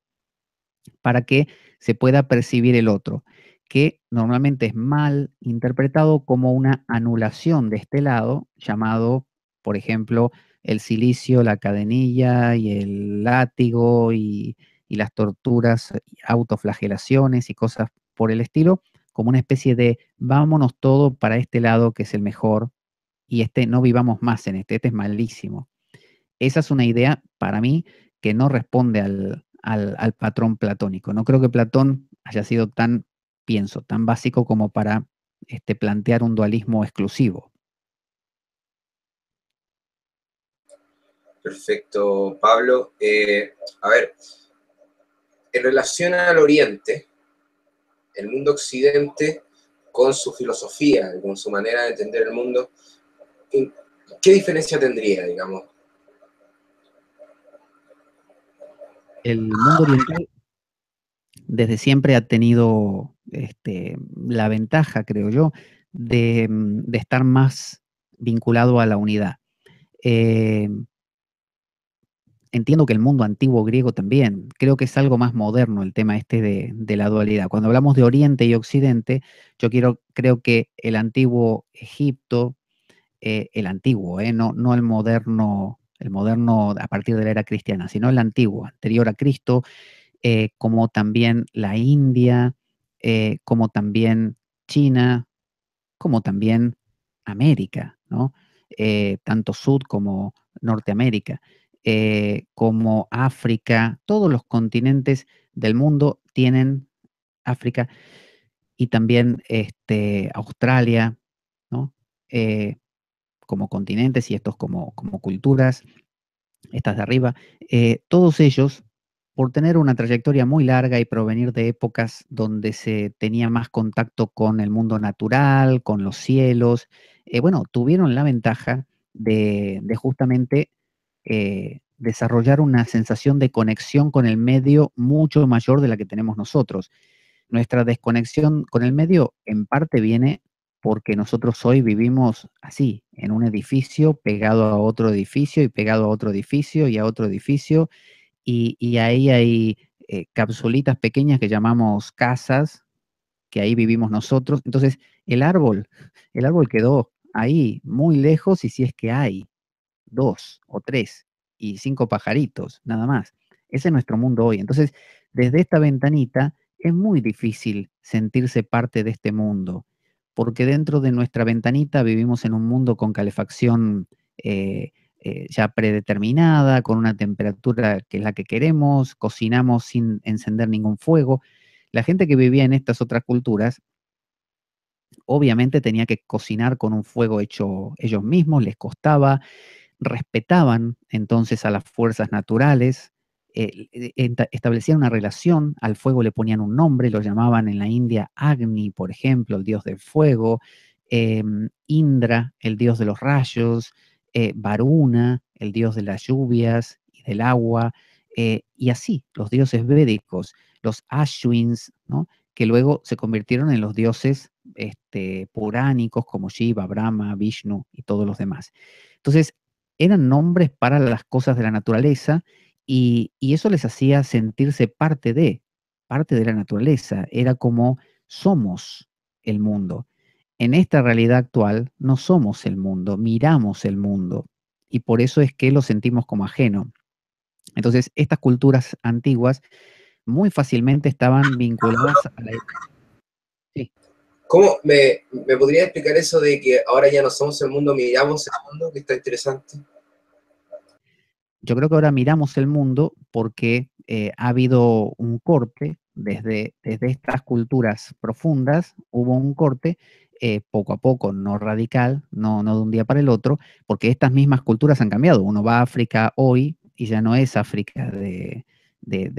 para que se pueda percibir el otro, que normalmente es mal interpretado como una anulación de este lado, llamado, por ejemplo, el silicio, la cadenilla y el látigo y, y las torturas, autoflagelaciones y cosas por el estilo, como una especie de vámonos todo para este lado que es el mejor y este no vivamos más en este, este es malísimo. Esa es una idea para mí que no responde al, patrón platónico. No creo que Platón haya sido tan, pienso, tan básico como para este, plantear un dualismo exclusivo. Perfecto, Pablo. Eh, a ver, en relación al Oriente, el mundo occidente con su filosofía, con su manera de entender el mundo, ¿qué diferencia tendría, digamos? El mundo oriental desde siempre ha tenido este, la ventaja, creo yo, mm, de, estar más vinculado a la unidad. Eh, entiendo que el mundo antiguo griego también, creo que es algo más moderno el tema este de, la dualidad. Cuando hablamos de Oriente y Occidente, yo quiero, creo que el antiguo Egipto, eh, el antiguo, eh, no, no el moderno, el moderno a partir de la era cristiana, sino el antiguo, anterior a Cristo, eh, como también la India, como también China, como también América, ¿no? tanto Sud como Norteamérica. Eh, como África, todos los continentes del mundo tienen África y también este, Australia, eh, como continentes y estos como, como culturas, estas de arriba, eh, todos ellos, por tener una trayectoria muy larga y provenir de épocas donde se tenía más contacto con el mundo natural, con los cielos, bueno, tuvieron la ventaja de, de justamente eh, desarrollar una sensación de conexión con el medio mucho mayor de la que tenemos nosotros. Nuestra desconexión con el medio en parte viene porque nosotros hoy vivimos así, en un edificio pegado a otro edificio y pegado a otro edificio y a otro edificio, y, ahí hay eh, capsulitas pequeñas que llamamos casas, que ahí vivimos nosotros. Entonces, el árbol, el árbol quedó ahí, muy lejos, y si es que hay dos o tres y cinco pajaritos, nada más. Ese es nuestro mundo hoy. Entonces, desde esta ventanita es muy difícil sentirse parte de este mundo, porque dentro de nuestra ventanita vivimos en un mundo con calefacción eh, eh, ya predeterminada, con una temperatura que es la que queremos, cocinamos sin encender ningún fuego. La gente que vivía en estas otras culturas obviamente tenía que cocinar con un fuego hecho ellos mismos, les costaba, respetaban entonces a las fuerzas naturales, e, establecían una relación, al fuego le ponían un nombre, lo llamaban en la India Agni, por ejemplo, el dios del fuego, em, Indra, el dios de los rayos, eh, Varuna, el dios de las lluvias y del agua, eh, y así, los dioses védicos, los Ashwins, que luego se convirtieron en los dioses este, puránicos como Shiva, Brahma, Vishnu y todos los demás. Entonces, eran nombres para las cosas de la naturaleza y, eso les hacía sentirse parte de, parte de la naturaleza. Era como somos el mundo. En esta realidad actual no somos el mundo, miramos el mundo y por eso es que lo sentimos como ajeno. Entonces, estas culturas antiguas muy fácilmente estaban vinculadas a la, ¿Cómo me, me podría explicar eso de que ahora ya no somos el mundo, miramos el mundo, que está interesante? Yo creo que ahora miramos el mundo porque eh, ha habido un corte desde, desde estas culturas profundas, hubo un corte eh, poco a poco, no radical, no, no de un día para el otro, porque estas mismas culturas han cambiado. Uno va a África hoy y ya no es África de, de,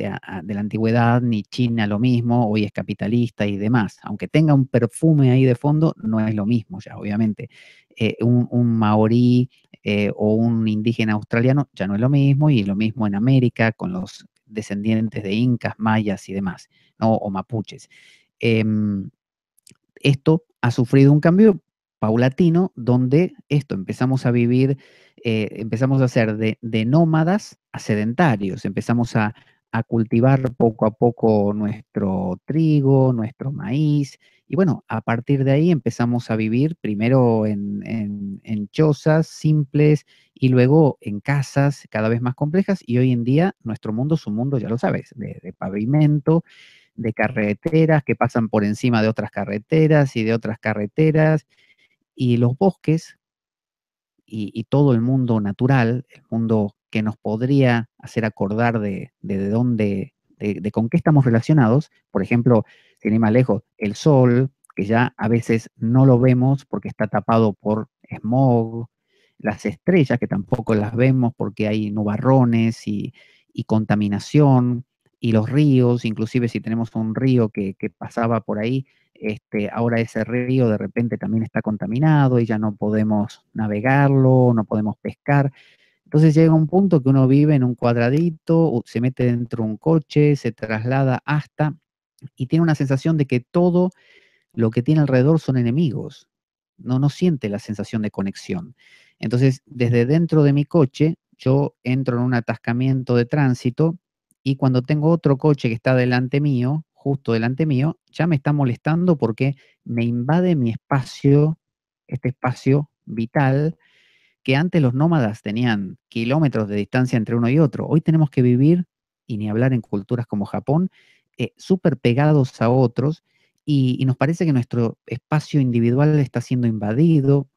la antigüedad, ni China lo mismo, hoy es capitalista y demás. Aunque tenga un perfume ahí de fondo, no es lo mismo ya, obviamente. Eh, un, maorí eh, o un indígena australiano ya no es lo mismo, y lo mismo en América con los descendientes de incas, mayas y demás, o mapuches. Em, esto ha sufrido un cambio paulatino donde esto empezamos a vivir, eh, empezamos a ser de, de, nómadas a sedentarios, empezamos a, a cultivar poco a poco nuestro trigo, nuestro maíz, y bueno, a partir de ahí empezamos a vivir primero en, en, en, chozas simples y luego en casas cada vez más complejas y hoy en día nuestro mundo es un mundo, ya lo sabes, de, pavimento, de carreteras que pasan por encima de otras carreteras y de otras carreteras y los bosques y, y todo el mundo natural, el mundo que nos podría hacer acordar de, dónde, de, con qué estamos relacionados. Por ejemplo, si más lejos, el sol, que ya a veces no lo vemos porque está tapado por smog, las estrellas, que tampoco las vemos porque hay nubarrones y, y contaminación, y los ríos, inclusive si tenemos un río que, que pasaba por ahí, este, ahora ese río de repente también está contaminado y ya no podemos navegarlo, no podemos pescar. Entonces llega un punto que uno vive en un cuadradito, se mete dentro de un coche, se traslada hasta y tiene una sensación de que todo lo que tiene alrededor son enemigos. No, no siente la sensación de conexión. Entonces, desde dentro de mi coche, yo entro en un atascamiento de tránsito y cuando tengo otro coche que está delante mío, justo delante mío, ya me está molestando porque me invade mi espacio, este espacio vital, que antes los nómadas tenían kilómetros de distancia entre uno y otro. Hoy tenemos que vivir, y ni hablar en culturas como Japón, eh, súper pegados a otros y, nos parece que nuestro espacio individual está siendo invadido.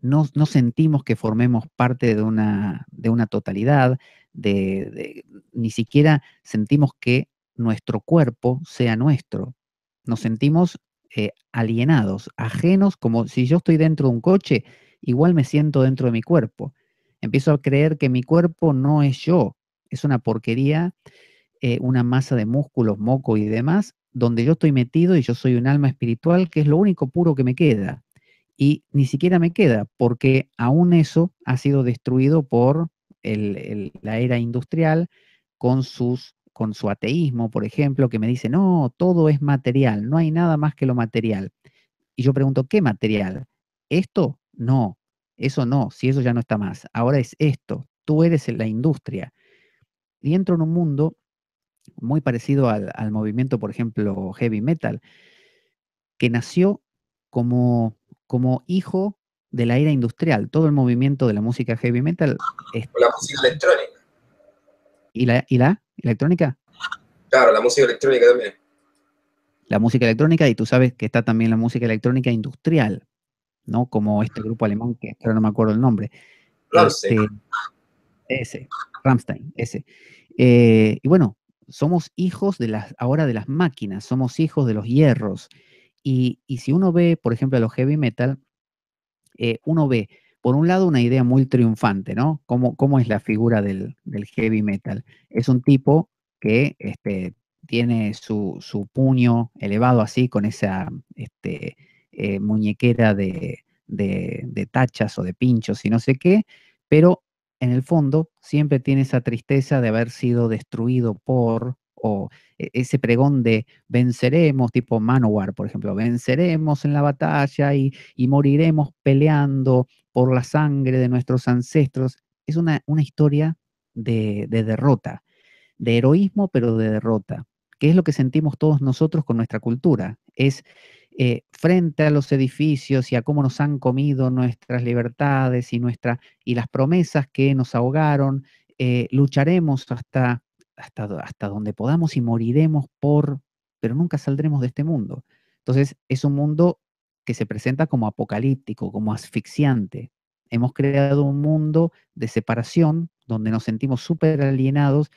No, sentimos que formemos parte de una, de una totalidad, de, ni siquiera sentimos que nuestro cuerpo sea nuestro. Nos sentimos eh, alienados, ajenos, como si yo estoy dentro de un coche igual me siento dentro de mi cuerpo. Empiezo a creer que mi cuerpo no es yo, es una porquería, eh, una masa de músculos, moco y demás, donde yo estoy metido y yo soy un alma espiritual que es lo único puro que me queda. Y ni siquiera me queda, porque aún eso ha sido destruido por la era industrial con su ateísmo, por ejemplo, que me dice, no, todo es material, no hay nada más que lo material. Y yo pregunto, ¿qué material? ¿Esto? No, eso no, si eso ya no está más. Ahora es esto, tú eres la industria. Y entro en un mundo muy parecido al, movimiento, por ejemplo, heavy metal, que nació como, hijo de la era industrial. Todo el movimiento de la música heavy metal. Es... La música electrónica. ¿Y ¿Y la electrónica? Claro, la música electrónica también. La música electrónica, y tú sabes que está también la música electrónica industrial, ¿no? Como este grupo alemán que ahora no me acuerdo el nombre. Este, ese, Rammstein, ese. Eh, y bueno, somos hijos de las, ahora de las máquinas, somos hijos de los hierros. Y, si uno ve, por ejemplo, a los heavy metal, eh, uno ve, por un lado, una idea muy triunfante, ¿no? ¿Cómo, es la figura del, heavy metal? Es un tipo que este, tiene su, su, puño elevado así, con esa este, eh, muñequera de, tachas o de pinchos y no sé qué, pero en el fondo siempre tiene esa tristeza de haber sido destruido por o e, ese pregón de venceremos, tipo Manowar, por ejemplo, venceremos en la batalla y, moriremos peleando por la sangre de nuestros ancestros. Es una, historia de, de, derrota, de heroísmo, pero de derrota, que es lo que sentimos todos nosotros con nuestra cultura. Es eh, frente a los edificios y a cómo nos han comido nuestras libertades y, nuestra, y las promesas que nos ahogaron, eh, lucharemos hasta, hasta donde podamos y moriremos por, pero nunca saldremos de este mundo. Entonces es un mundo que se presenta como apocalíptico, como asfixiante. Hemos creado un mundo de separación donde nos sentimos súper alienados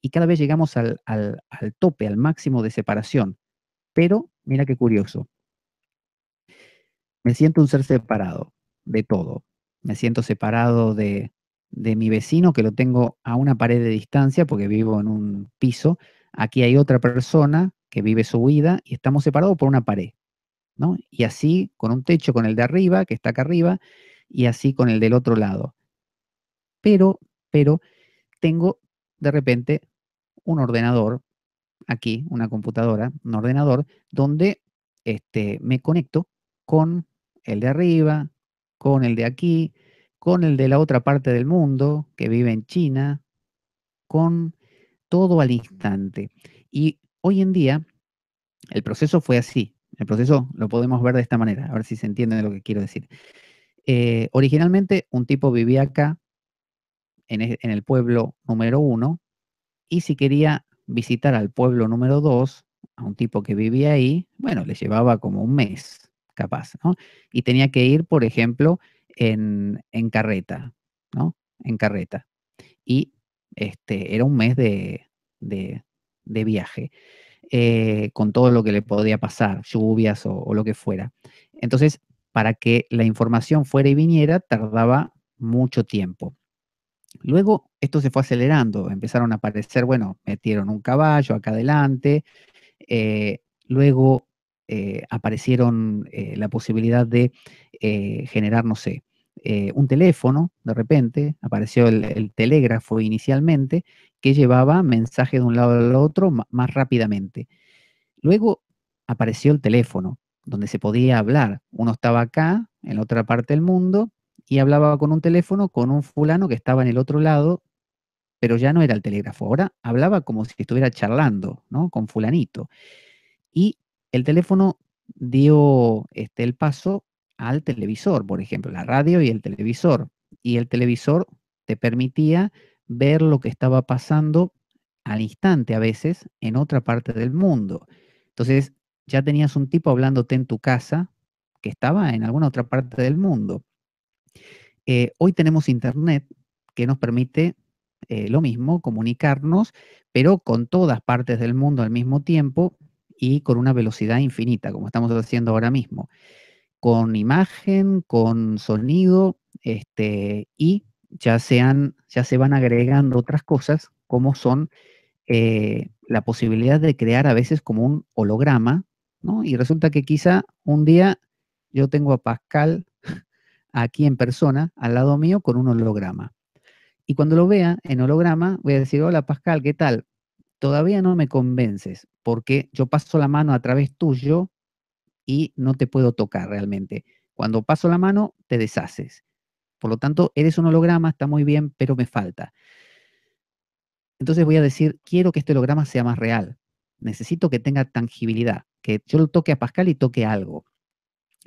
y cada vez llegamos al, al tope, al máximo de separación. Pero, mira qué curioso, me siento un ser separado de todo. Me siento separado de, mi vecino que lo tengo a una pared de distancia porque vivo en un piso. Aquí hay otra persona que vive su vida y estamos separados por una pared. ¿no? Y así con un techo con el de arriba, que está acá arriba, y así con el del otro lado. Pero, pero, tengo de repente un ordenador, aquí, una computadora, un ordenador, donde este, me conecto con el de arriba, con el de aquí, con el de la otra parte del mundo, que vive en China, con todo al instante. Y hoy en día, el proceso fue así. El proceso lo podemos ver de esta manera, a ver si se entiende lo que quiero decir. Eh, originalmente, un tipo vivía acá, en, e, en el pueblo número uno, y si quería visitar al pueblo número dos, a un tipo que vivía ahí, bueno, le llevaba como un mes capaz, ¿no? Y tenía que ir, por ejemplo, en, carreta, ¿no? En carreta. Y este, era un mes de, viaje, eh, con todo lo que le podía pasar, lluvias o, lo que fuera. Entonces, para que la información fuera y viniera, tardaba mucho tiempo. Luego esto se fue acelerando, empezaron a aparecer, bueno, metieron un caballo acá adelante, eh, luego eh, aparecieron eh, la posibilidad de eh, generar, no sé, un teléfono, de repente, apareció el, telégrafo inicialmente, que llevaba mensaje de un lado al otro más rápidamente. Luego apareció el teléfono, donde se podía hablar. Uno estaba acá, en la otra parte del mundo, y hablaba con un teléfono con un fulano que estaba en el otro lado, pero ya no era el telégrafo. Ahora hablaba como si estuviera charlando, ¿no? Con fulanito. Y el teléfono dio este, el paso al televisor, por ejemplo, la radio y el televisor. Y el televisor te permitía ver lo que estaba pasando al instante a veces en otra parte del mundo. Entonces ya tenías un tipo hablándote en tu casa que estaba en alguna otra parte del mundo. Eh, hoy tenemos Internet que nos permite eh, lo mismo, comunicarnos, pero con todas partes del mundo al mismo tiempo y con una velocidad infinita, como estamos haciendo ahora mismo, con imagen, con sonido, este, y ya, sean, ya se van agregando otras cosas, como son eh, la posibilidad de crear a veces como un holograma, ¿no? Y resulta que quizá un día yo tengo a Pascal aquí en persona, al lado mío, con un holograma. Y cuando lo vea en holograma, voy a decir, hola Pascal, ¿qué tal? todavía no me convences, porque yo paso la mano a través tuyo y no te puedo tocar realmente. Cuando paso la mano, te deshaces. Por lo tanto, eres un holograma, está muy bien, pero me falta. Entonces voy a decir, quiero que este holograma sea más real. Necesito que tenga tangibilidad, que yo lo toque a Pascal y toque algo.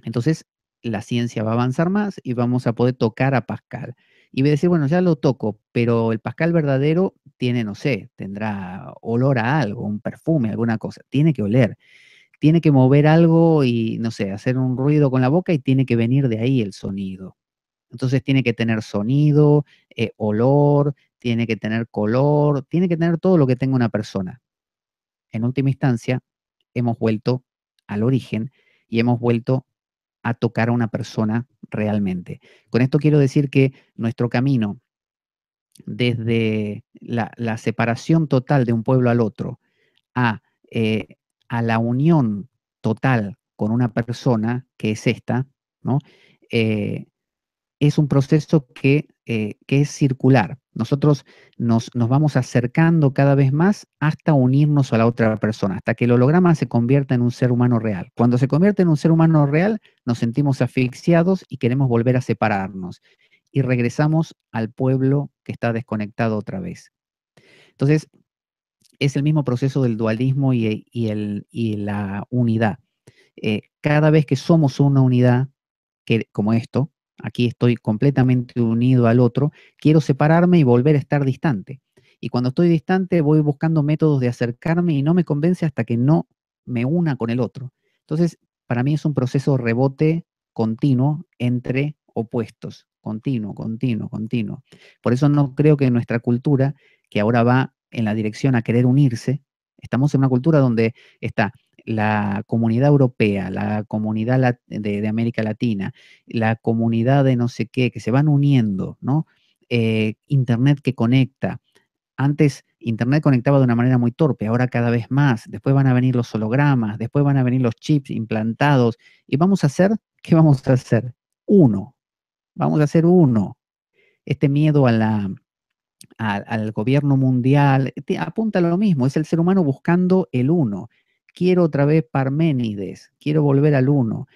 Entonces, la ciencia va a avanzar más y vamos a poder tocar a Pascal. Y voy a decir, bueno, ya lo toco, pero el Pascal verdadero tiene, no sé, tendrá olor a algo, un perfume, alguna cosa. Tiene que oler, tiene que mover algo y, no sé, hacer un ruido con la boca y tiene que venir de ahí el sonido. Entonces tiene que tener sonido, eh, olor, tiene que tener color, tiene que tener todo lo que tenga una persona. En última instancia, hemos vuelto al origen y hemos vuelto a tocar a una persona realmente. Con esto quiero decir que nuestro camino desde la, separación total de un pueblo al otro eh, a, la unión total con una persona que es esta, ¿no? Eh, es un proceso que eh, que es circular. Nosotros nos, vamos acercando cada vez más hasta unirnos a la otra persona, hasta que el holograma se convierta en un ser humano real. Cuando se convierte en un ser humano real, nos sentimos asfixiados y queremos volver a separarnos. Y regresamos al pueblo que está desconectado otra vez. Entonces, es el mismo proceso del dualismo y, eh, el, la unidad. Eh, cada vez que somos una unidad, que, como esto, aquí estoy completamente unido al otro, quiero separarme y volver a estar distante. Y cuando estoy distante voy buscando métodos de acercarme y no me convence hasta que no me una con el otro. Entonces, para mí es un proceso rebote continuo entre opuestos, continuo, continuo, continuo. Por eso no creo que nuestra cultura, que ahora va en la dirección a querer unirse, estamos en una cultura donde está la comunidad europea, la comunidad de, América Latina, la comunidad de no sé qué, que se van uniendo, ¿no? Eh, Internet que conecta. Antes Internet conectaba de una manera muy torpe, ahora cada vez más. Después van a venir los hologramas, después van a venir los chips implantados. ¿Y vamos a hacer? (laughs) ¿Qué vamos a hacer? Uno. Vamos a hacer uno. Este miedo al gobierno mundial apunta a lo mismo. Es el ser humano buscando el uno quiero otra vez Parménides, quiero volver al uno.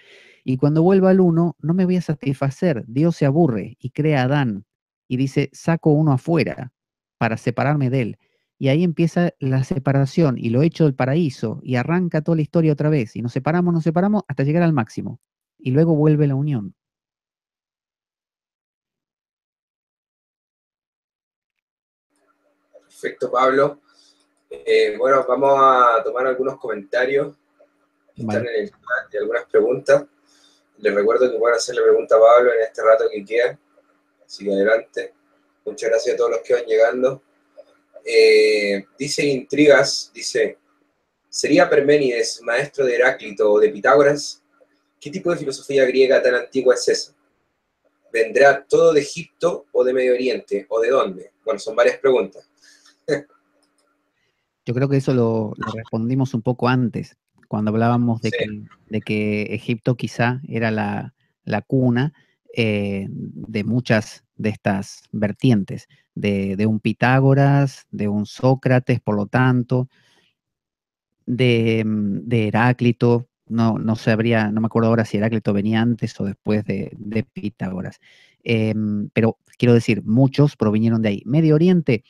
Y cuando vuelva al uno, no me voy a satisfacer. Dios se aburre y crea a Adán y dice, saco uno afuera para separarme de él. Y ahí empieza la separación y lo hecho del paraíso y arranca toda la historia otra vez. Y nos separamos, nos separamos hasta llegar al máximo. Y luego vuelve la unión. Perfecto, Pablo. Eh, bueno, vamos a tomar algunos comentarios están en el chat y algunas preguntas. Les recuerdo que pueden hacerle pregunta a Pablo en este rato que queda. Así que adelante. Muchas gracias a todos los que van llegando. Eh, dice Intrigas, dice, ¿sería Perménides maestro de Heráclito o de Pitágoras? ¿Qué tipo de filosofía griega tan antigua es esa? ¿Vendrá todo de Egipto o de Medio Oriente? ¿O de dónde? Bueno, son varias preguntas. (laughs) Yo creo que eso lo, respondimos un poco antes, cuando hablábamos de, que, de que, Egipto quizá era la, cuna eh, de muchas de estas vertientes, de, un Pitágoras, de un Sócrates, por lo tanto, de, mm, Heráclito, no, no no me acuerdo ahora si Heráclito venía antes o después de, Pitágoras. Eh, pero quiero decir, muchos provinieron de ahí. Medio Oriente,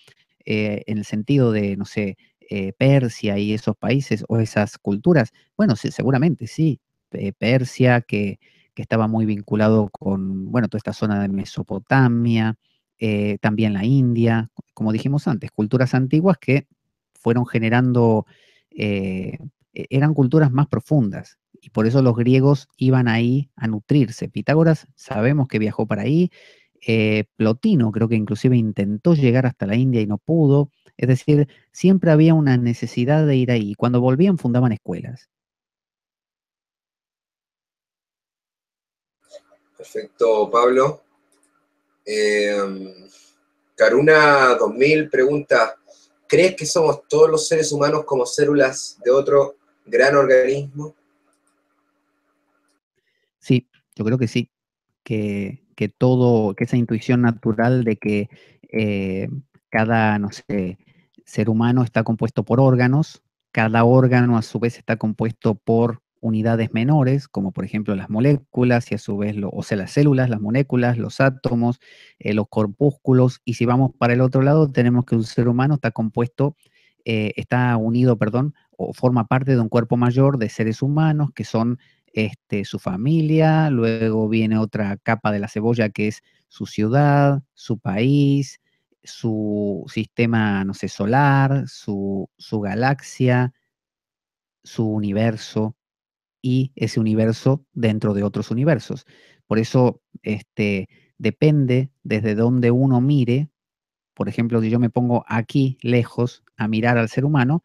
eh, en el sentido de, no sé, eh, Persia y esos países o esas culturas? Bueno, sí, seguramente sí. Eh, Persia, que, estaba muy vinculado con, bueno, toda esta zona de Mesopotamia, eh, también la India, como dijimos antes, culturas antiguas que fueron generando, e, eran culturas más profundas, y por eso los griegos iban ahí a nutrirse. Pitágoras sabemos que viajó para ahí, Plotino creo que inclusive intentó llegar hasta la India y no pudo, es decir, siempre había una necesidad de ir ahí. Cuando volvían fundaban escuelas. Perfecto, Pablo. Caruna em, 2000 pregunta, ¿crees que somos todos los seres humanos como células de otro gran organismo? Sí, yo creo que sí, que, todo, que esa intuición natural de que eh, cada, no sé, ser humano está compuesto por órganos, cada órgano a su vez está compuesto por unidades menores, como por ejemplo las moléculas y a su vez, o sea, las células, las moléculas, los átomos, eh, los corpúsculos, y si vamos para el otro lado, tenemos que un ser humano está compuesto, eh, está unido, perdón, o forma parte de un cuerpo mayor de seres humanos que son este, su familia, luego viene otra capa de la cebolla que es su ciudad, su país, su sistema, no sé, solar, su, galaxia, su universo y ese universo dentro de otros universos. Por eso, este, depende desde donde uno mire. Por ejemplo, si yo me pongo aquí, lejos, a mirar al ser humano,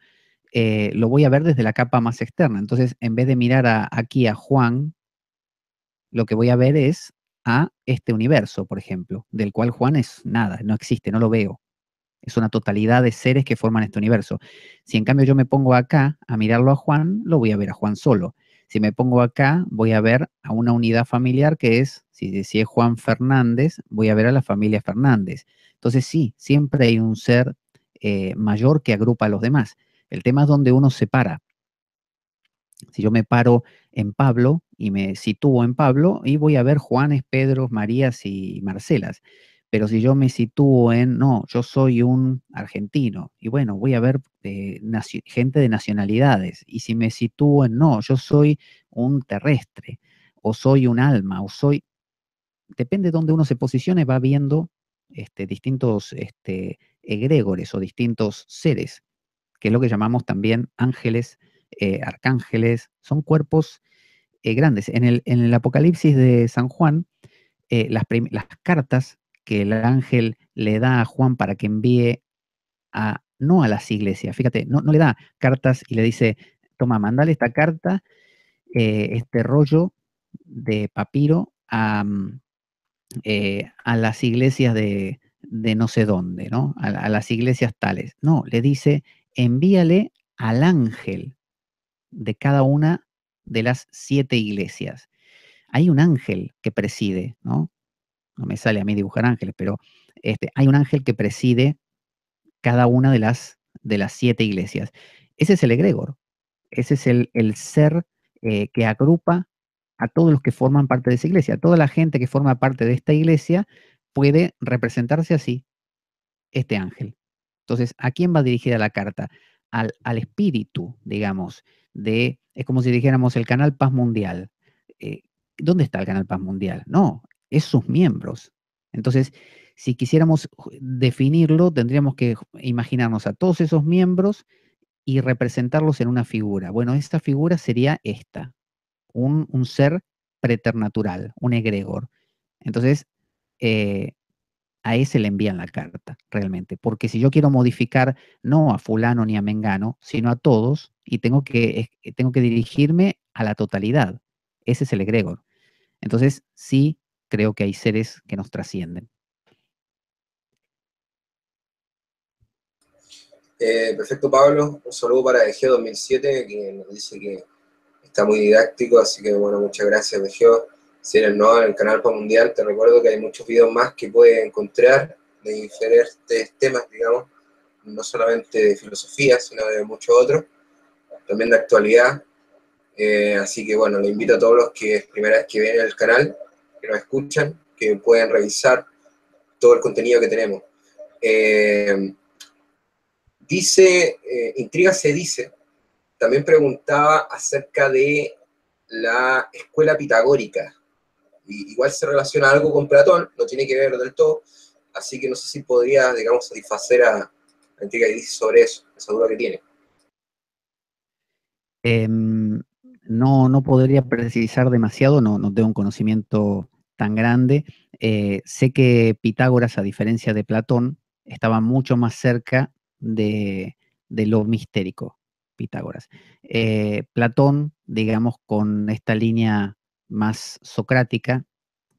eh, lo voy a ver desde la capa más externa. Entonces, en vez de mirar aquí a Juan, lo que voy a ver es a este universo, por ejemplo, del cual Juan es nada, no existe, no lo veo. Es una totalidad de seres que forman este universo. Si en cambio yo me pongo acá a mirarlo a Juan, lo voy a ver a Juan solo. Si me pongo acá, voy a ver a una unidad familiar que es, si, es Juan Fernández, voy a ver a la familia Fernández. Entonces sí, siempre hay un ser eh, mayor que agrupa a los demás. El tema es donde uno se para. Si yo me paro en Pablo, y me sitúo en Pablo y voy a ver Juanes, Pedros, Marías y Marcelas. Pero si yo me sitúo en, no, yo soy un argentino y bueno, voy a ver gente de nacionalidades. Y si me sitúo en, no, yo soy un terrestre o soy un alma o soy... Depende de donde uno se posicione, va viendo este, distintos este, egregores o distintos seres, que es lo que llamamos también ángeles, eh, arcángeles, son cuerpos eh, grandes. En el, en el, Apocalipsis de San Juan, eh, las, las, cartas que el ángel le da a Juan para que envíe a, no a las iglesias, fíjate, no, no le da cartas y le dice, toma, mandale esta carta, eh, este rollo de papiro mm, a, las iglesias de, de, no sé dónde, ¿no? A, a las iglesias tales. No, le dice, envíale al ángel de cada una de las siete iglesias. Hay un ángel que preside, ¿no? No me sale a mí dibujar ángeles, pero este, hay un ángel que preside cada una de las, de las siete iglesias. Ese es el egregor, ese es el, ser eh, que agrupa a todos los que forman parte de esa iglesia. Toda la gente que forma parte de esta iglesia puede representarse así, este ángel. Entonces, ¿a quién va dirigida la carta? Al, al espíritu, digamos, es como si dijéramos el Canal Paz Mundial. Eh, ¿Dónde está el Canal Paz Mundial? No, es sus miembros. Entonces, si quisiéramos definirlo, tendríamos que imaginarnos a todos esos miembros y representarlos en una figura. Bueno, esta figura sería esta, un, ser preternatural, un egregor. Entonces, eh, a ese le envían la carta, realmente. Porque si yo quiero modificar no a fulano ni a mengano, sino a todos, y tengo que, eh, tengo que dirigirme a la totalidad. Ese es el egregor. Entonces, sí creo que hay seres que nos trascienden. Eh, perfecto, Pablo. Un saludo para Egeo 2007, que nos dice que está muy didáctico, así que bueno, muchas gracias, Egeo. Si eres nuevo en el canal para Mundial, te recuerdo que hay muchos videos más que puedes encontrar de diferentes temas, digamos, no solamente de filosofía, sino de mucho otros también de actualidad. Eh, así que bueno, le invito a todos los que es primera vez que ven el canal, que nos escuchan, que pueden revisar todo el contenido que tenemos. Eh, dice, eh, Intriga se dice, también preguntaba acerca de la escuela pitagórica. Y, igual se relaciona algo con Platón, no tiene que ver del todo, así que no sé si podría, digamos, satisfacer a, la Intriga que dice sobre eso, esa duda que tiene. Em, no, no podría precisar demasiado, no, tengo un conocimiento tan grande. Eh, sé que Pitágoras, a diferencia de Platón, estaba mucho más cerca de, lo mistérico, Pitágoras. Eh, Platón, digamos, con esta línea más socrática,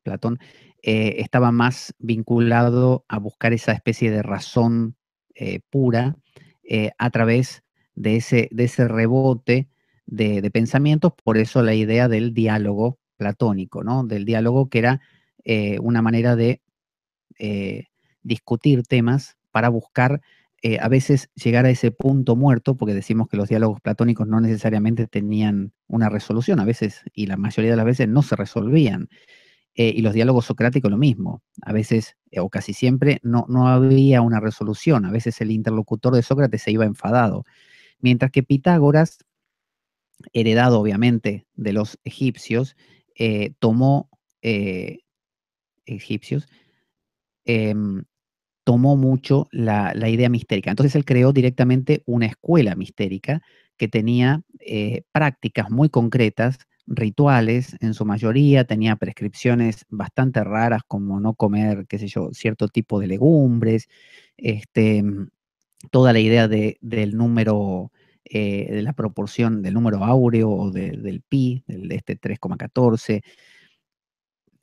Platón, eh, estaba más vinculado a buscar esa especie de razón pura a través de de ese rebote de, pensamientos, por eso la idea del diálogo platónico, ¿no? Del diálogo que era eh, una manera de eh, discutir temas para buscar eh, a veces llegar a ese punto muerto, porque decimos que los diálogos platónicos no necesariamente tenían una resolución, a veces, y la mayoría de las veces no se resolvían. y los diálogos socráticos lo mismo. A veces, o casi siempre, no, no, había una resolución. A veces el interlocutor de Sócrates se iba enfadado. Mientras que Pitágoras heredado obviamente de los egipcios, eh, tomó, eh, egipcios, em, tomó mucho la, idea mistérica. Entonces él creó directamente una escuela mistérica que tenía eh, prácticas muy concretas, rituales en su mayoría, tenía prescripciones bastante raras como no comer, qué sé yo, cierto tipo de legumbres, este, toda la idea del número eh, de la proporción del número áureo o del pi, de este 3,14.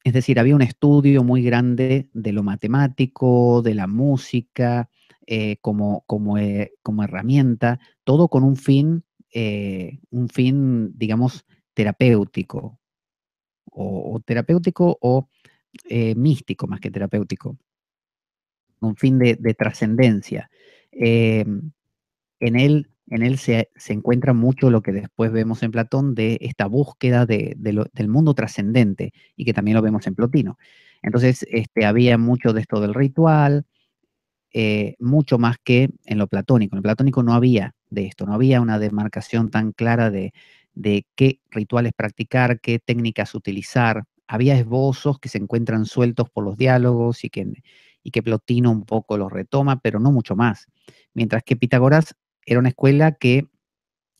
Es decir, había un estudio muy grande de lo matemático, de la música, eh, como, como, eh, como, herramienta, todo con un fin, un fin, digamos, terapéutico, o, terapéutico o místico más que terapéutico, un fin de, de trascendencia. Em, en él en él se, encuentra mucho lo que después vemos en Platón de esta búsqueda del mundo trascendente y que también lo vemos en Plotino. Entonces, este, había mucho de esto del ritual, eh, mucho más que en lo platónico. En lo platónico no había de esto, no había una demarcación tan clara de, qué rituales practicar, qué técnicas utilizar. Había esbozos que se encuentran sueltos por los diálogos y que, y que Plotino un poco los retoma, pero no mucho más. Mientras que Pitágoras era una escuela que,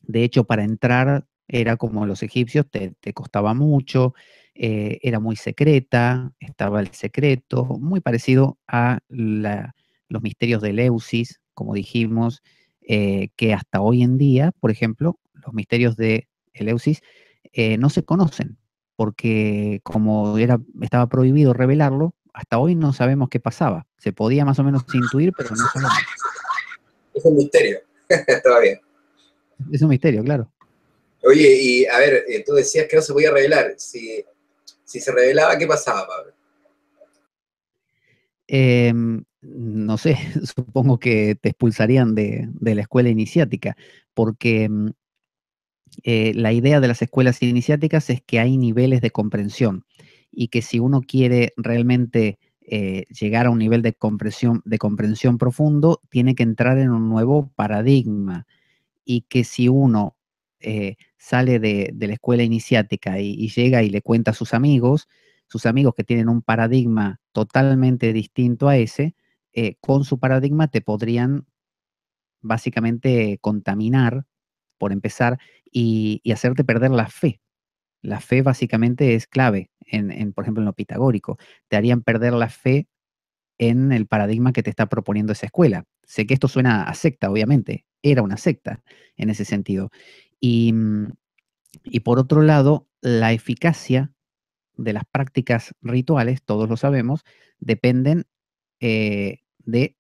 de hecho, para entrar era como los egipcios, te, costaba mucho, eh, era muy secreta, estaba el secreto, muy parecido a los misterios de Eleusis, como dijimos, eh, que hasta hoy en día, por ejemplo, los misterios de Eleusis eh, no se conocen, porque como era, estaba prohibido revelarlo, hasta hoy no sabemos qué pasaba. Se podía más o menos intuir, pero no sabemos. Es un misterio. (laughs) bien. Es un misterio, claro. Oye, y a ver, eh, tú decías que no se podía revelar. Si, si se revelaba, ¿qué pasaba, Pablo? Em, no sé, (laughs) supongo que te expulsarían de, de la escuela iniciática, porque em, eh, la idea de las escuelas iniciáticas es que hay niveles de comprensión y que si uno quiere realmente eh, llegar a un nivel de comprensión, de profundo, tiene que entrar en un nuevo paradigma y que si uno eh, sale de, la escuela iniciática y, llega y le cuenta a sus amigos, sus amigos que tienen un paradigma totalmente distinto a ese, eh, con su paradigma te podrían básicamente contaminar, por empezar, y hacerte perder la fe. La fe básicamente es clave en, por ejemplo, en lo pitagórico. Te harían perder la fe en el paradigma que te está proponiendo esa escuela. Sé que esto suena a secta, obviamente. Era una secta en ese sentido. Y, mm, por otro lado, la eficacia de las prácticas rituales, todos lo sabemos, dependen eh, de,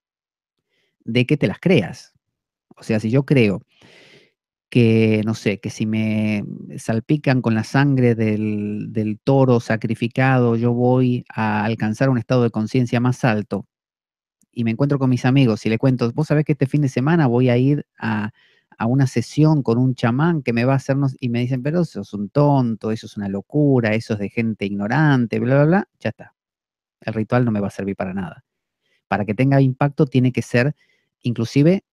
de que te las creas. O sea, si yo creo que, no sé, que si me salpican con la sangre del, toro sacrificado, yo voy a alcanzar un estado de conciencia más alto y me encuentro con mis amigos y le cuento, vos sabés que este fin de semana voy a ir a, a una sesión con un chamán que me va a hacernos, y me dicen, pero eso es un tonto, eso es una locura, eso es de gente ignorante, bla, bla, bla, ya está. El ritual no me va a servir para nada. Para que tenga impacto tiene que ser inclusive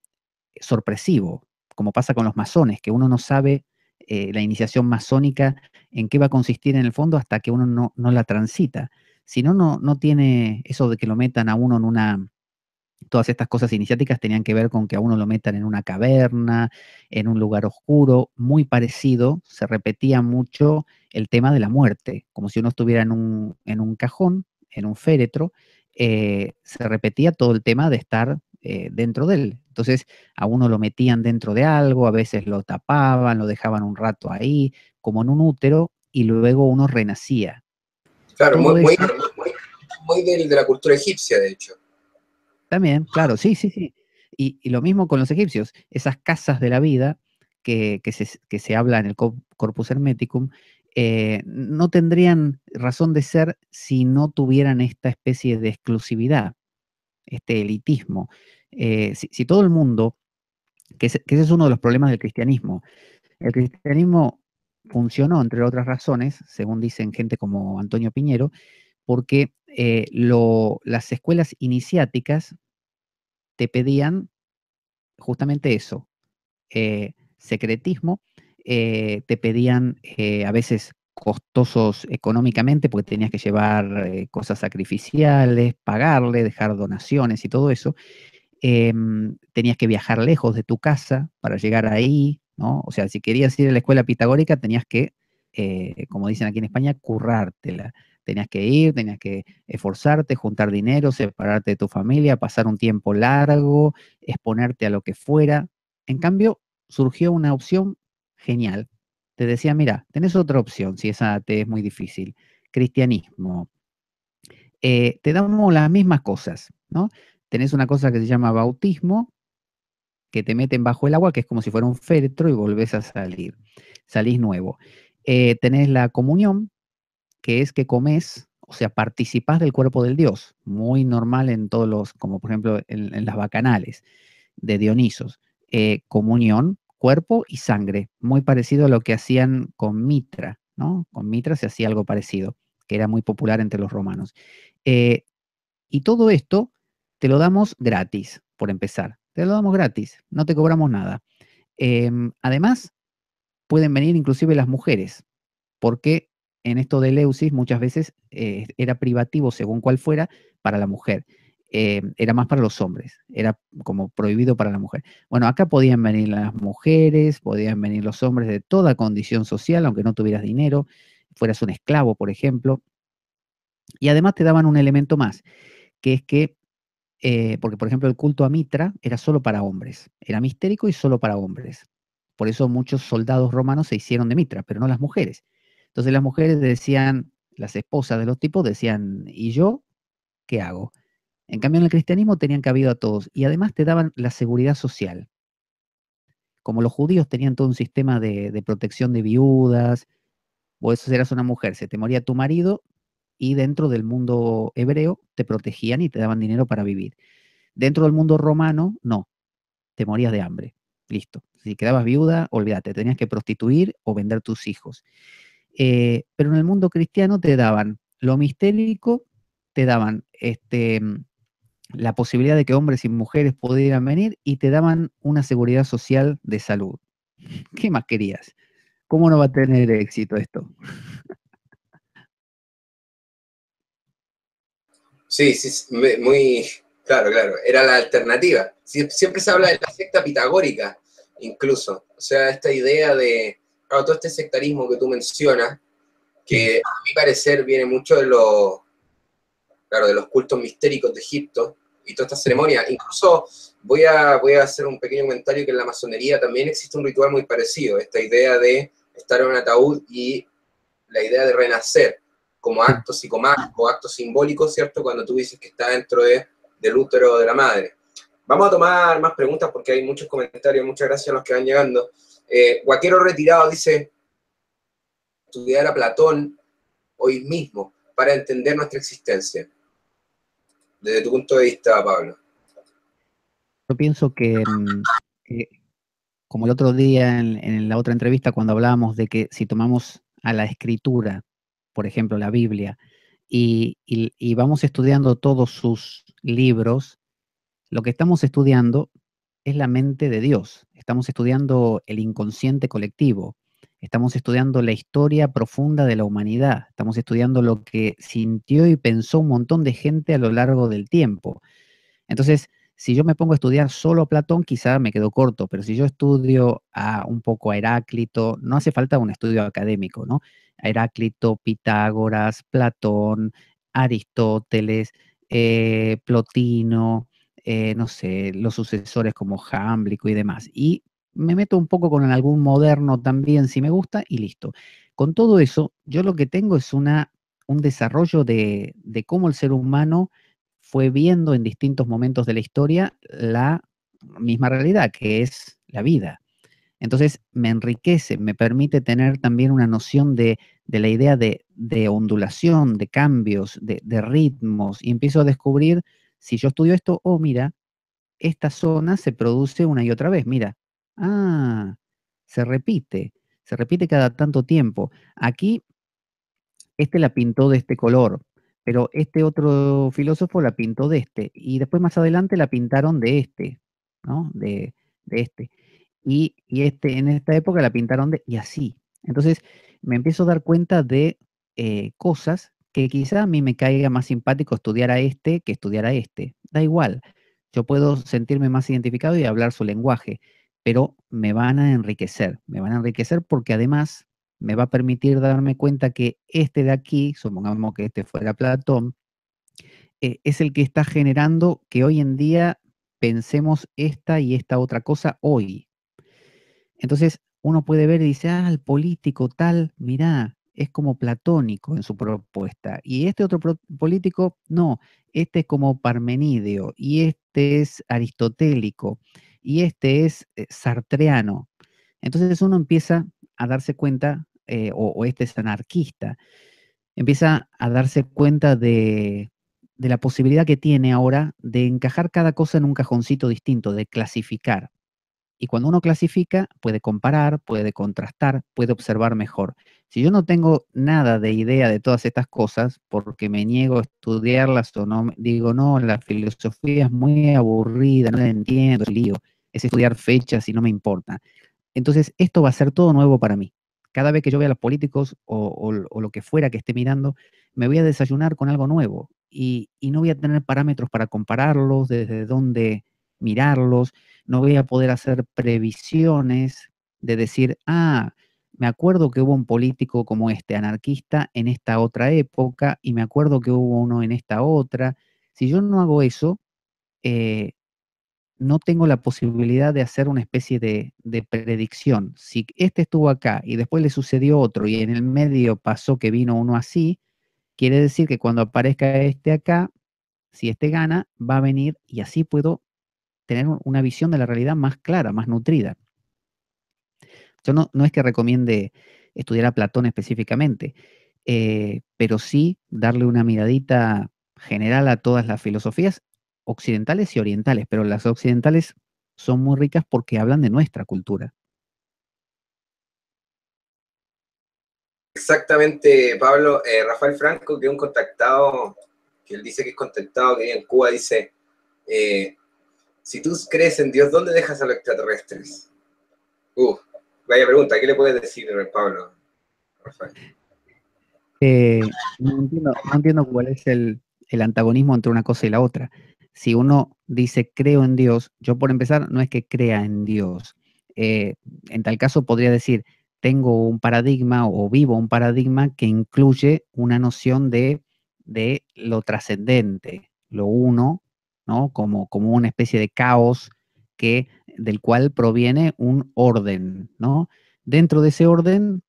sorpresivo, como pasa con los masones, que uno no sabe eh, la iniciación masónica en qué va a consistir en el fondo hasta que uno no, la transita. Si no, no, tiene eso de que lo metan a uno en una... Todas estas cosas iniciáticas tenían que ver con que a uno lo metan en una caverna, en un lugar oscuro, muy parecido, se repetía mucho el tema de la muerte, como si uno estuviera en un, en un cajón, en un féretro, eh, se repetía todo el tema de estar eh, dentro de él. Entonces a uno lo metían dentro de algo, a veces lo tapaban, lo dejaban un rato ahí, como en un útero, y luego uno renacía. Claro, muy, de la cultura egipcia, de hecho. También, claro, sí, sí, sí. Y, lo mismo con los egipcios, esas casas de la vida que, se, habla en el Corpus Hermeticum, eh, no tendrían razón de ser si no tuvieran esta especie de exclusividad este elitismo. Eh, si, todo el mundo, que, ese es uno de los problemas del cristianismo, el cristianismo funcionó, entre otras razones, según dicen gente como Antonio Piñero, porque eh, las escuelas iniciáticas te pedían justamente eso, eh, secretismo, te pedían a veces costosos económicamente porque tenías que llevar eh, cosas sacrificiales, pagarle, dejar donaciones y todo eso. Em, tenías que viajar lejos de tu casa para llegar ahí, ¿no? O sea, si querías ir a la escuela pitagórica, tenías que, eh, como dicen aquí en España, currártela. Tenías que ir, tenías que esforzarte, juntar dinero, separarte de tu familia, pasar un tiempo largo, exponerte a lo que fuera. En cambio, surgió una opción genial, te decía, mira, tenés otra opción, si esa te es muy difícil, cristianismo. Eh, te damos las mismas cosas, ¿no? Tenés una cosa que se llama bautismo, que te meten bajo el agua, que es como si fuera un féretro y volvés a salir, salís nuevo. Eh, tenés la comunión, que es que comes, o sea, participás del cuerpo del Dios, muy normal en todos los, como por ejemplo en, las bacanales de Dionisos. Eh, comunión, cuerpo y sangre, muy parecido a lo que hacían con Mitra, ¿no? Con Mitra se hacía algo parecido, que era muy popular entre los romanos. Eh, y todo esto te lo damos gratis, por empezar. Te lo damos gratis, no te cobramos nada. Em, además, pueden venir inclusive las mujeres, porque en esto de Leusis muchas veces eh, era privativo según cuál fuera para la mujer. Eh, era más para los hombres, era como prohibido para la mujer. Bueno, acá podían venir las mujeres, podían venir los hombres de toda condición social, aunque no tuvieras dinero, fueras un esclavo, por ejemplo. Y además te daban un elemento más, que es que, eh, porque por ejemplo el culto a Mitra era solo para hombres, era mistérico y solo para hombres. Por eso muchos soldados romanos se hicieron de Mitra, pero no las mujeres. Entonces las mujeres decían, las esposas de los tipos decían, ¿y yo qué hago? En cambio, en el cristianismo tenían cabido a todos y además te daban la seguridad social. Como los judíos tenían todo un sistema de, protección de viudas, eso eras una mujer, se te moría tu marido y dentro del mundo hebreo te protegían y te daban dinero para vivir. Dentro del mundo romano, no, te morías de hambre, listo. Si quedabas viuda, olvídate, tenías que prostituir o vender tus hijos. Eh, pero en el mundo cristiano te daban lo mistérico, te daban este, la posibilidad de que hombres y mujeres pudieran venir y te daban una seguridad social de salud. (laughs) ¿Qué más querías? ¿Cómo no va a tener éxito esto? Sí, sí, muy claro, claro. Era la alternativa. Siempre se habla de la secta pitagórica, incluso. O sea, esta idea de claro, todo este sectarismo que tú mencionas, que a mi parecer viene mucho de los claro, de los cultos mistéricos de Egipto y toda esta ceremonia. Incluso voy a, voy a hacer un pequeño comentario que en la masonería también existe un ritual muy parecido, esta idea de estar en un ataúd y la idea de renacer como acto psicomágico, acto simbólico, ¿cierto? Cuando tú dices que está dentro del útero de la madre. Vamos a tomar más preguntas porque hay muchos comentarios, muchas gracias a los que van llegando. Eh, Guaquero Retirado dice, estudiar a Platón hoy mismo para entender nuestra existencia desde tu punto de vista, Pablo? Yo pienso que, mm, como el otro día en, la otra entrevista cuando hablábamos de que si tomamos a la escritura, por ejemplo, la Biblia, y vamos estudiando todos sus libros, lo que estamos estudiando es la mente de Dios. Estamos estudiando el inconsciente colectivo, Estamos estudiando la historia profunda de la humanidad, estamos estudiando lo que sintió y pensó un montón de gente a lo largo del tiempo. Entonces, si yo me pongo a estudiar solo a Platón, quizá me quedo corto, pero si yo estudio a, un poco a Heráclito, no hace falta un estudio académico, ¿no? Heráclito, Pitágoras, Platón, Aristóteles, eh, Plotino, eh, no sé, los sucesores como Jámblico y demás. Y me meto un poco con algún moderno también si me gusta y listo. Con todo eso, yo lo que tengo es una, un desarrollo de, cómo el ser humano fue viendo en distintos momentos de la historia la misma realidad, que es la vida. Entonces me enriquece, me permite tener también una noción de, la idea de, ondulación, de cambios, de, de, ritmos, y empiezo a descubrir, si yo estudio esto, oh, mira, esta zona se produce una y otra vez, mira, Ah, se repite, se repite cada tanto tiempo. Aquí, este la pintó de este color, pero este otro filósofo la pintó de este, y después más adelante la pintaron de este, ¿no? De, este. Y, este, en esta época la pintaron de, y así. Entonces, me empiezo a dar cuenta de eh, cosas que quizá a mí me caiga más simpático estudiar a este que estudiar a este. Da igual, yo puedo sentirme más identificado y hablar su lenguaje pero me van a enriquecer, me van a enriquecer porque además me va a permitir darme cuenta que este de aquí, supongamos que este fuera Platón, eh, es el que está generando que hoy en día pensemos esta y esta otra cosa hoy. Entonces uno puede ver y dice, ah, el político tal, mirá, es como platónico en su propuesta. Y este otro político, no, este es como parmenídeo y este es aristotélico y este es eh, sartreano. Entonces uno empieza a darse cuenta, eh, o, este es anarquista, empieza a darse cuenta de, de la posibilidad que tiene ahora de encajar cada cosa en un cajoncito distinto, de clasificar. Y cuando uno clasifica, puede comparar, puede contrastar, puede observar mejor. Si yo no tengo nada de idea de todas estas cosas, porque me niego a estudiarlas o no, digo, no, la filosofía es muy aburrida, no entiendo, es lío, es estudiar fechas y no me importa. Entonces, esto va a ser todo nuevo para mí. Cada vez que yo vea a los políticos o, lo que fuera que esté mirando, me voy a desayunar con algo nuevo y, y no voy a tener parámetros para compararlos, desde dónde mirarlos, no voy a poder hacer previsiones de decir, ah, me acuerdo que hubo un político como este anarquista en esta otra época y me acuerdo que hubo uno en esta otra. Si yo no hago eso, eh, no tengo la posibilidad de hacer una especie de, de, predicción. Si este estuvo acá y después le sucedió otro y en el medio pasó que vino uno así, quiere decir que cuando aparezca este acá, si este gana, va a venir y así puedo tener una visión de la realidad más clara, más nutrida. Yo no, no es que recomiende estudiar a Platón específicamente, eh, pero sí darle una miradita general a todas las filosofías occidentales y orientales, pero las occidentales son muy ricas porque hablan de nuestra cultura. Exactamente, Pablo. Eh, Rafael Franco, que es un contactado, que él dice que es contactado, que en Cuba, dice, eh, si tú crees en Dios, ¿dónde dejas a los extraterrestres? Uf, vaya pregunta, ¿qué le puedes decir, Pablo? Eh, no, entiendo, cuál es el, antagonismo entre una cosa y la otra. Si uno dice creo en Dios, yo por empezar no es que crea en Dios, eh, en tal caso podría decir, tengo un paradigma o vivo un paradigma que incluye una noción de, de lo trascendente, lo uno como, como una especie de caos que, del cual proviene un orden, ¿no? Dentro de ese orden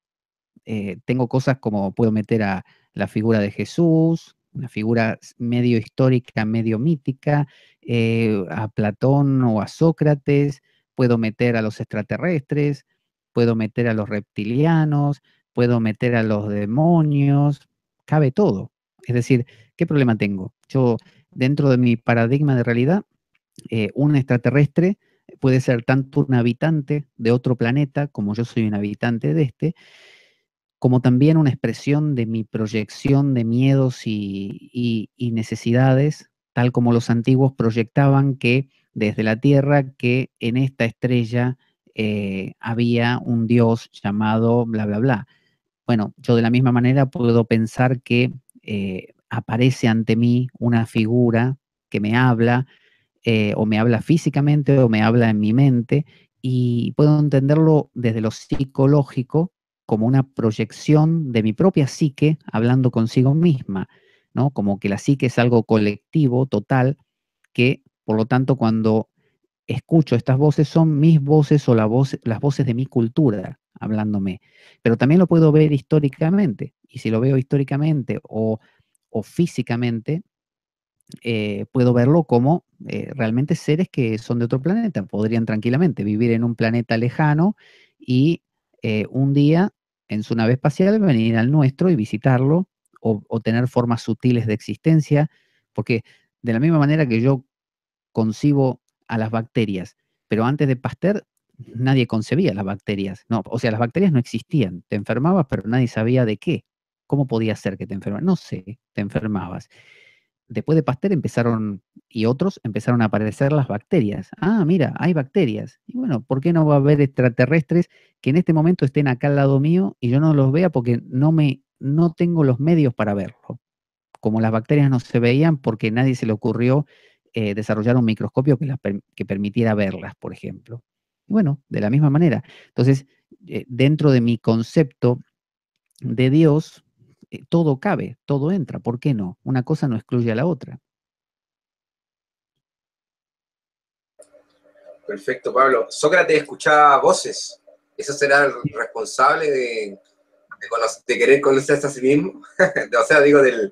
eh, tengo cosas como puedo meter a la figura de Jesús, una figura medio histórica, medio mítica, eh, a Platón o a Sócrates, puedo meter a los extraterrestres, puedo meter a los reptilianos, puedo meter a los demonios, cabe todo. Es decir, ¿qué problema tengo? Yo dentro de mi paradigma de realidad, eh, un extraterrestre puede ser tanto un habitante de otro planeta, como yo soy un habitante de este, como también una expresión de mi proyección de miedos y, necesidades, tal como los antiguos proyectaban que desde la Tierra, que en esta estrella eh, había un dios llamado bla, bla, bla. Bueno, yo de la misma manera puedo pensar que eh, aparece ante mí una figura que me habla, eh, o me habla físicamente, o me habla en mi mente, y puedo entenderlo desde lo psicológico como una proyección de mi propia psique hablando consigo misma, ¿no? Como que la psique es algo colectivo, total, que por lo tanto cuando escucho estas voces son mis voces o voz, las voces de mi cultura hablándome. Pero también lo puedo ver históricamente, y si lo veo históricamente o o físicamente, eh, puedo verlo como eh, realmente seres que son de otro planeta. Podrían tranquilamente vivir en un planeta lejano y eh, un día en su nave espacial venir al nuestro y visitarlo o, tener formas sutiles de existencia, porque de la misma manera que yo concibo a las bacterias, pero antes de Pasteur nadie concebía las bacterias, no, o sea, las bacterias no existían, te enfermabas, pero nadie sabía de qué. ¿Cómo podía ser que te enfermas? No sé, te enfermabas. Después de Pasteur empezaron, y otros, empezaron a aparecer las bacterias. Ah, mira, hay bacterias. Y bueno, ¿por qué no va a haber extraterrestres que en este momento estén acá al lado mío y yo no los vea porque no, me, no tengo los medios para verlo? Como las bacterias no se veían porque nadie se le ocurrió eh, desarrollar un microscopio que, las permitiera verlas, por ejemplo. Y bueno, de la misma manera. Entonces, eh, dentro de mi concepto de Dios, eh, todo cabe, todo entra, ¿por qué no? Una cosa no excluye a la otra. Perfecto, Pablo. Sócrates escuchaba voces. ¿Eso será el responsable de, querer conocerse a sí mismo? (laughs) o sea, digo, del,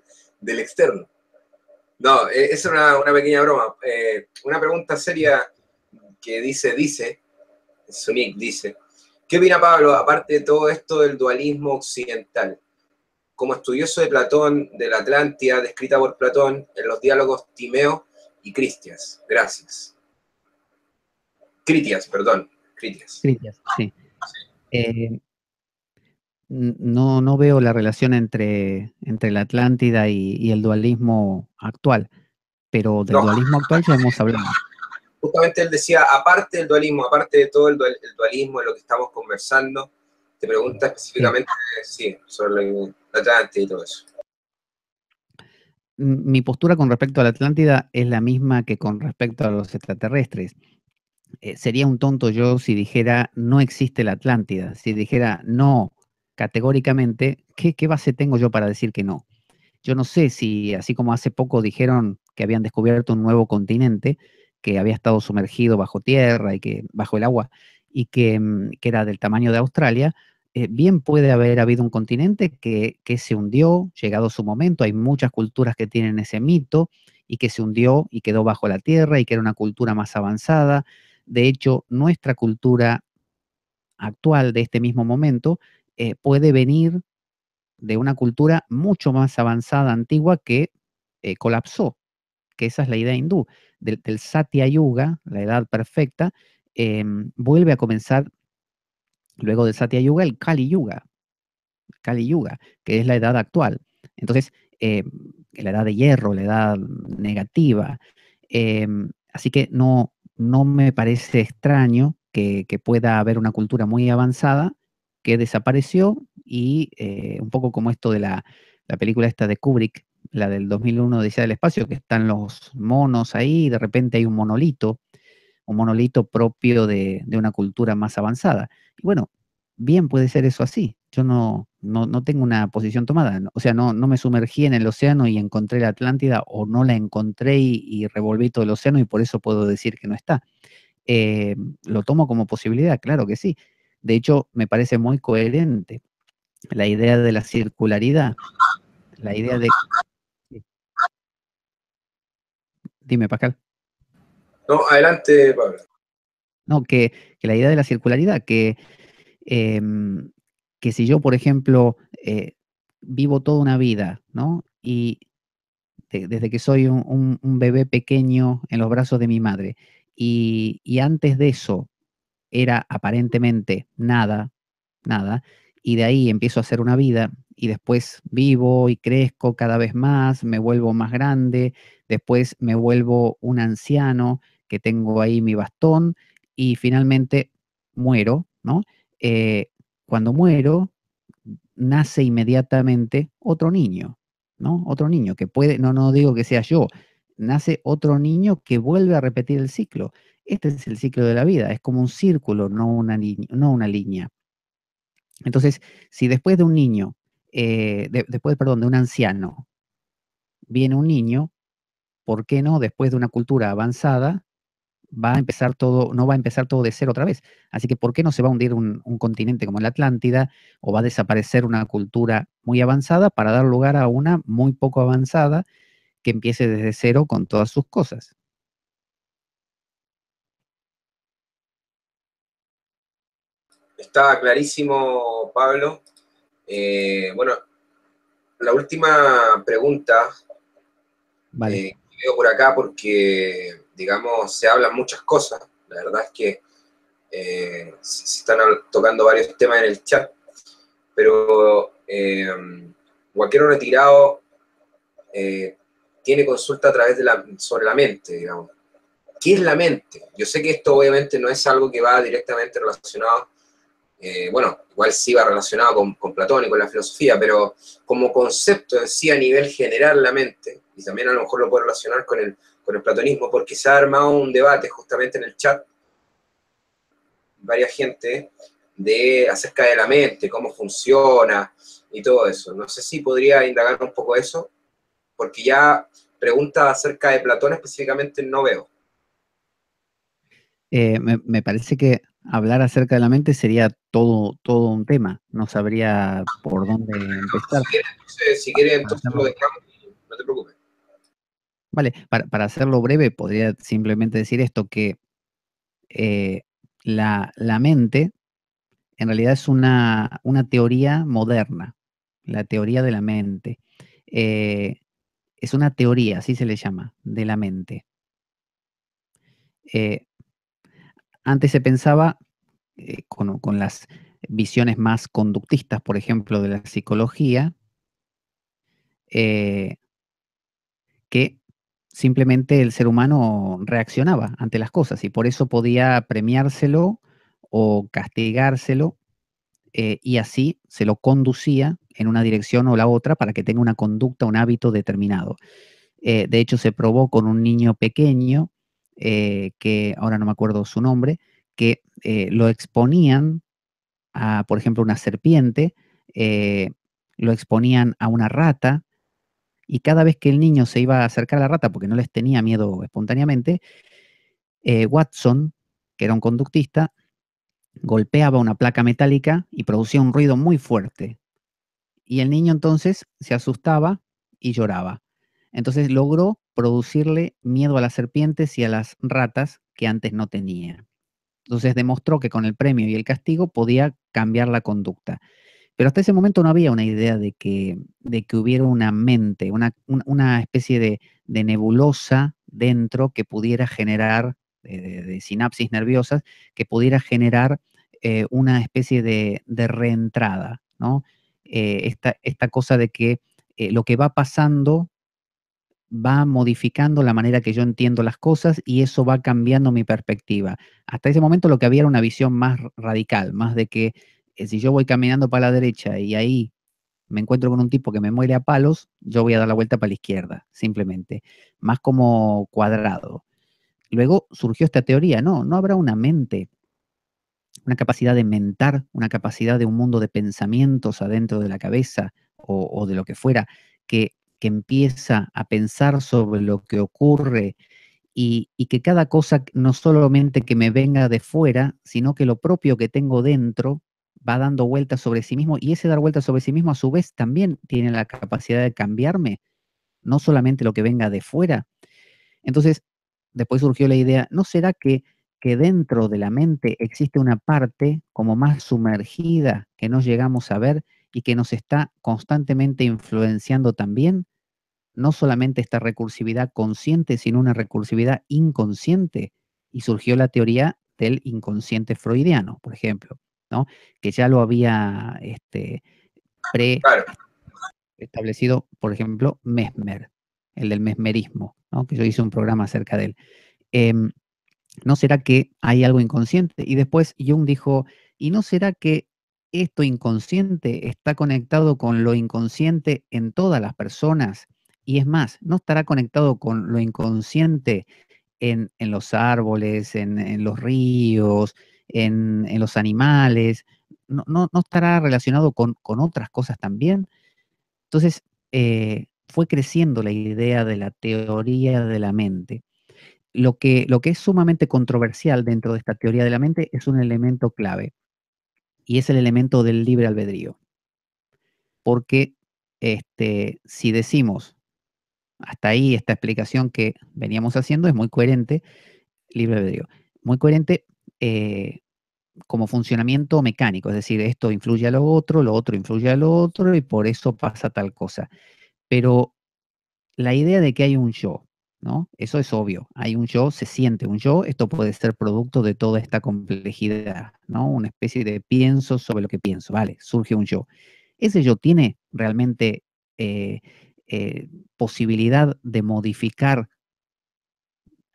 externo. No, eh, es una, pequeña broma. Eh, una pregunta seria que dice, dice, Sunik dice, ¿qué opina Pablo aparte de todo esto del dualismo occidental? como estudioso de Platón, de la Atlántida, descrita por Platón en los diálogos Timeo y Cristias. Gracias. Critias, perdón. Critias. Critias, sí. Eh, no, no veo la relación entre, entre la Atlántida y, el dualismo actual, pero del dualismo actual ya hemos hablado. Justamente él decía, aparte del dualismo, aparte de todo el, dualismo, de lo que estamos conversando, te pregunta específicamente sí. sobre la Atlántida y todo eso. Mi postura con respecto a la Atlántida es la misma que con respecto a los extraterrestres. Eh, sería un tonto yo si dijera no existe la Atlántida, si dijera no categóricamente, ¿qué, qué base tengo yo para decir que no? Yo no sé si, así como hace poco dijeron que habían descubierto un nuevo continente que había estado sumergido bajo tierra y que bajo el agua, y mm, que, era del tamaño de Australia, eh, bien puede haber habido un continente que, se hundió, llegado su momento, hay muchas culturas que tienen ese mito y que se hundió y quedó bajo la tierra y que era una cultura más avanzada. De hecho, nuestra cultura actual de este mismo momento eh, puede venir de una cultura mucho más avanzada, antigua, que eh, colapsó, que esa es la idea hindú, del Satya Yuga, la edad perfecta, Em, vuelve a comenzar luego de Satya Yuga el Kali Yuga, Kali Yuga, que es la edad actual. Entonces, em, la edad de hierro, la edad negativa. Em, así que no, no me parece extraño que, pueda haber una cultura muy avanzada que desapareció y eh, un poco como esto de la, película esta de Kubrick, la del 2001 de del Espacio, que están los monos ahí y de repente hay un monolito un monolito propio de, una cultura más avanzada. Y bueno, bien puede ser eso así. Yo no, no, tengo una posición tomada. O sea, no, no, me sumergí en el océano y encontré la Atlántida o no la encontré y, revolví todo el océano y por eso puedo decir que no está. Eh, lo tomo como posibilidad, claro que sí. De hecho, me parece muy coherente la idea de la circularidad, la idea de... Dime, Pascal. No, adelante, Pablo. No, que, la idea de la circularidad, que, em, que si yo, por ejemplo, eh, vivo toda una vida, ¿no? Y desde que soy un, bebé pequeño en los brazos de mi madre, y, y antes de eso era aparentemente nada, nada, y de ahí empiezo a hacer una vida, y después vivo y crezco cada vez más, me vuelvo más grande, después me vuelvo un anciano, que tengo ahí mi bastón y finalmente muero, ¿no? Eh, cuando muero, nace inmediatamente otro niño, ¿no? Otro niño que puede, no, no digo que sea yo, nace otro niño que vuelve a repetir el ciclo. Este es el ciclo de la vida, es como un círculo, no una, no una línea. Entonces, si después de un niño, eh, después, perdón, de un anciano, viene un niño, ¿por qué no? Después de una cultura avanzada, va a empezar todo, no va a empezar todo de cero otra vez. Así que, ¿por qué no se va a hundir un, continente como el Atlántida o va a desaparecer una cultura muy avanzada para dar lugar a una muy poco avanzada que empiece desde cero con todas sus cosas? Está clarísimo, Pablo. Eh, bueno, la última pregunta vale. Eh, veo por acá porque digamos, se hablan muchas cosas. La verdad es que eh, se están tocando varios temas en el chat, pero em, cualquier Retirado eh, tiene consulta a través de la, sobre la mente, digamos. ¿Qué es la mente? Yo sé que esto obviamente no es algo que va directamente relacionado, eh, bueno, igual sí va relacionado con, Platón y con la filosofía, pero como concepto en sí a nivel general la mente, y también a lo mejor lo puedo relacionar con el el platonismo, porque se ha armado un debate justamente en el chat, varias gente, de acerca de la mente, cómo funciona y todo eso. No sé si podría indagar un poco eso, porque ya preguntas acerca de Platón específicamente no veo. Eh, me, parece que hablar acerca de la mente sería todo, todo un tema. No sabría por dónde empezar. Si quieres, entonces lo dejamos. No te preocupes para, hacerlo breve, podría simplemente decir esto, que eh, la, mente en realidad es una, teoría moderna, la teoría de la mente. Eh, es una teoría, así se le llama, de la mente. Eh, antes se pensaba con, las visiones más conductistas, por ejemplo, de la psicología, que simplemente el ser humano reaccionaba ante las cosas y por eso podía premiárselo o castigárselo eh, y así se lo conducía en una dirección o la otra para que tenga una conducta, un hábito determinado. Eh, de hecho, se probó con un niño pequeño, eh, que ahora no me acuerdo su nombre, que lo exponían a, por ejemplo, una serpiente, lo exponían a una rata, y cada vez que el niño se iba a acercar a la rata porque no les tenía miedo espontáneamente, eh, Watson, que era un conductista, golpeaba una placa metálica y producía un ruido muy fuerte. Y el niño entonces se asustaba y lloraba. Entonces logró producirle miedo a las serpientes y a las ratas que antes no tenía. Entonces demostró que con el premio y el castigo podía cambiar la conducta. Pero hasta ese momento no había una idea de que, de que hubiera una mente, una, especie de, nebulosa dentro que pudiera generar, eh, de, sinapsis nerviosas, que pudiera generar eh, una especie de, de reentrada, ¿no? Eh, esta, esta, cosa de que lo que va pasando va modificando la manera que yo entiendo las cosas y eso va cambiando mi perspectiva. Hasta ese momento lo que había era una visión más radical, más de que eh, si yo voy caminando para la derecha y ahí me encuentro con un tipo que me muere a palos, yo voy a dar la vuelta para la izquierda, simplemente, más como cuadrado. Luego surgió esta teoría, no, no habrá una mente, una capacidad de mentar, una capacidad de un mundo de pensamientos adentro de la cabeza o, de lo que fuera, que, empieza a pensar sobre lo que ocurre y, y que cada cosa, no solamente que me venga de fuera, sino que lo propio que tengo dentro, va dando vueltas sobre sí mismo y ese dar vueltas sobre sí mismo a su vez también tiene la capacidad de cambiarme, no solamente lo que venga de fuera. Entonces, después surgió la idea, ¿no será que, que dentro de la mente existe una parte como más sumergida que no llegamos a ver y que nos está constantemente influenciando también? No solamente esta recursividad consciente, sino una recursividad inconsciente. Y surgió la teoría del inconsciente freudiano, por ejemplo. Que ya lo había este, preestablecido, por ejemplo, Mesmer, el del mesmerismo, Que yo hice un programa acerca de él. Em, ¿No será que hay algo inconsciente? Y después Jung dijo, ¿y no será que esto inconsciente está conectado con lo inconsciente en todas las personas? Y es más, ¿no estará conectado con lo inconsciente en, los árboles, en, en los ríos, en, los animales, no, estará relacionado con, otras cosas también. Entonces, eh, fue creciendo la idea de la teoría de la mente. Lo que, lo que es sumamente controversial dentro de esta teoría de la mente es un elemento clave, y es el elemento del libre albedrío. Porque este, si decimos, hasta ahí esta explicación que veníamos haciendo es muy coherente, libre albedrío, muy coherente, eh, como funcionamiento mecánico, es decir, esto influye a lo otro, lo otro influye a lo otro y por eso pasa tal cosa. Pero la idea de que hay un yo, ¿no? Eso es obvio, hay un yo, se siente un yo, esto puede ser producto de toda esta complejidad, ¿no? Una especie de pienso sobre lo que pienso, vale, surge un yo. Ese yo tiene realmente eh, eh, posibilidad de modificar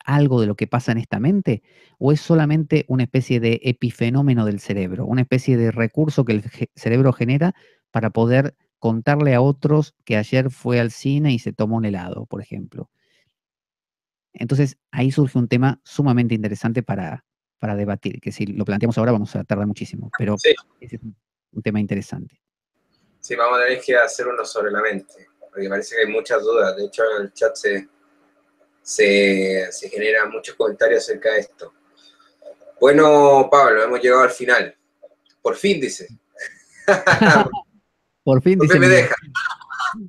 algo de lo que pasa en esta mente? ¿O es solamente una especie de epifenómeno del cerebro, una especie de recurso que el cerebro genera para poder contarle a otros que ayer fue al cine y se tomó un helado, por ejemplo? Entonces ahí surge un tema sumamente interesante para, para debatir, que si lo planteamos ahora vamos a tardar muchísimo, pero es un tema interesante. Sí, vamos a tener que hacer uno sobre la mente, porque parece que hay muchas dudas. De hecho, en el chat se, se, se genera muchos comentarios acerca de esto. Bueno, Pablo, hemos llegado al final. Por fin, dice. (laughs) por fin, dice. me deja?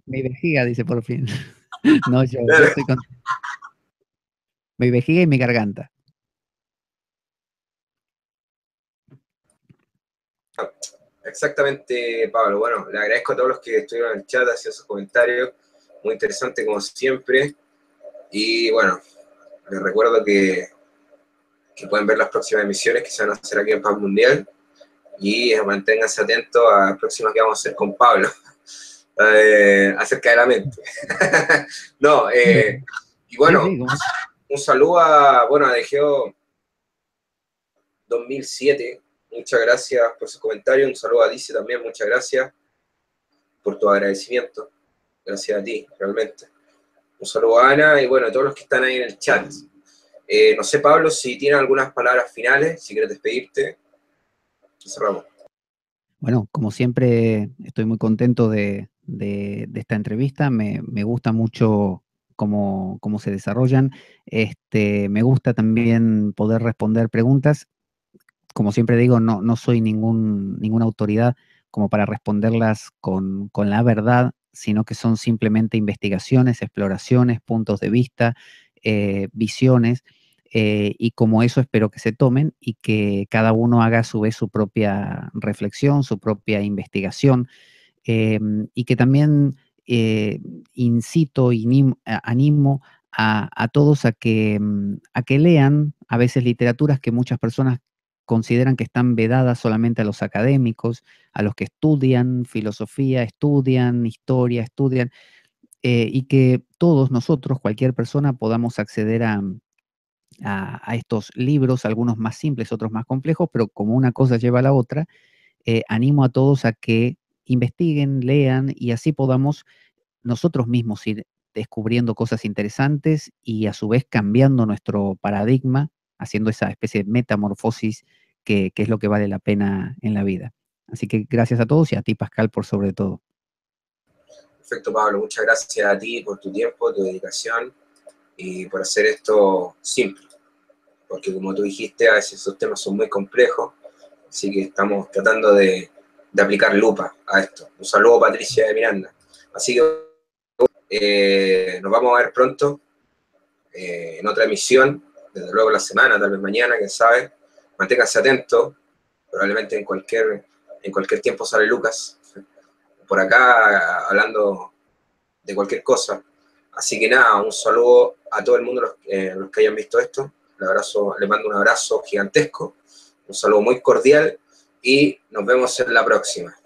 Mi vejiga, dice, por fin. (laughs) no, yo, estoy Mi vejiga y mi garganta. Exactamente, Pablo. Bueno, le agradezco a todos los que estuvieron en el chat, haciendo sus comentarios. Muy interesante, como siempre. Y bueno, les recuerdo que, pueden ver las próximas emisiones que se van a hacer aquí en Paz Mundial y eh, manténganse atentos a las próximas que vamos a hacer con Pablo (laughs) eh, acerca de la mente. (laughs) no, eh, y bueno, un saludo a, bueno, a 2007, muchas gracias por su comentario, un saludo a Dice también, muchas gracias por tu agradecimiento, gracias a ti, realmente. Un saludo a Ana y bueno, a todos los que están ahí en el chat. Eh, no sé, Pablo, si tiene algunas palabras finales, si quieres despedirte. Cerramos. Bueno, como siempre, estoy muy contento de, esta entrevista. Me, gusta mucho cómo, se desarrollan. Este, me gusta también poder responder preguntas. Como siempre digo, no, soy ninguna autoridad como para responderlas con la verdad sino que son simplemente investigaciones, exploraciones, puntos de vista, eh, visiones, eh, y como eso espero que se tomen y que cada uno haga a su vez su propia reflexión, su propia investigación, eh, y que también incito, y animo a, todos a que, mm, a que lean a veces literaturas que muchas personas consideran que están vedadas solamente a los académicos, a los que estudian filosofía, estudian historia, estudian, eh, y que todos nosotros, cualquier persona, podamos acceder a, a, estos libros, algunos más simples, otros más complejos, pero como una cosa lleva a la otra, eh, animo a todos a que investiguen, lean y así podamos nosotros mismos ir descubriendo cosas interesantes y a su vez cambiando nuestro paradigma haciendo esa especie de metamorfosis que, es lo que vale la pena en la vida. Así que gracias a todos y a ti, Pascal, por sobre todo. Perfecto, Pablo. Muchas gracias a ti por tu tiempo, tu dedicación y por hacer esto simple. Porque como tú dijiste, a veces esos temas son muy complejos, así que estamos tratando de, de aplicar lupa a esto. Un saludo, Patricia de Miranda. Así que eh, nos vamos a ver pronto eh, en otra emisión desde luego la semana, tal vez mañana, quién sabe. Manténgase atento, probablemente en cualquier, en cualquier tiempo sale Lucas por acá hablando de cualquier cosa. Así que nada, un saludo a todo el mundo los, eh, los que hayan visto esto. abrazo, les mando un abrazo gigantesco, un saludo muy cordial y nos vemos en la próxima.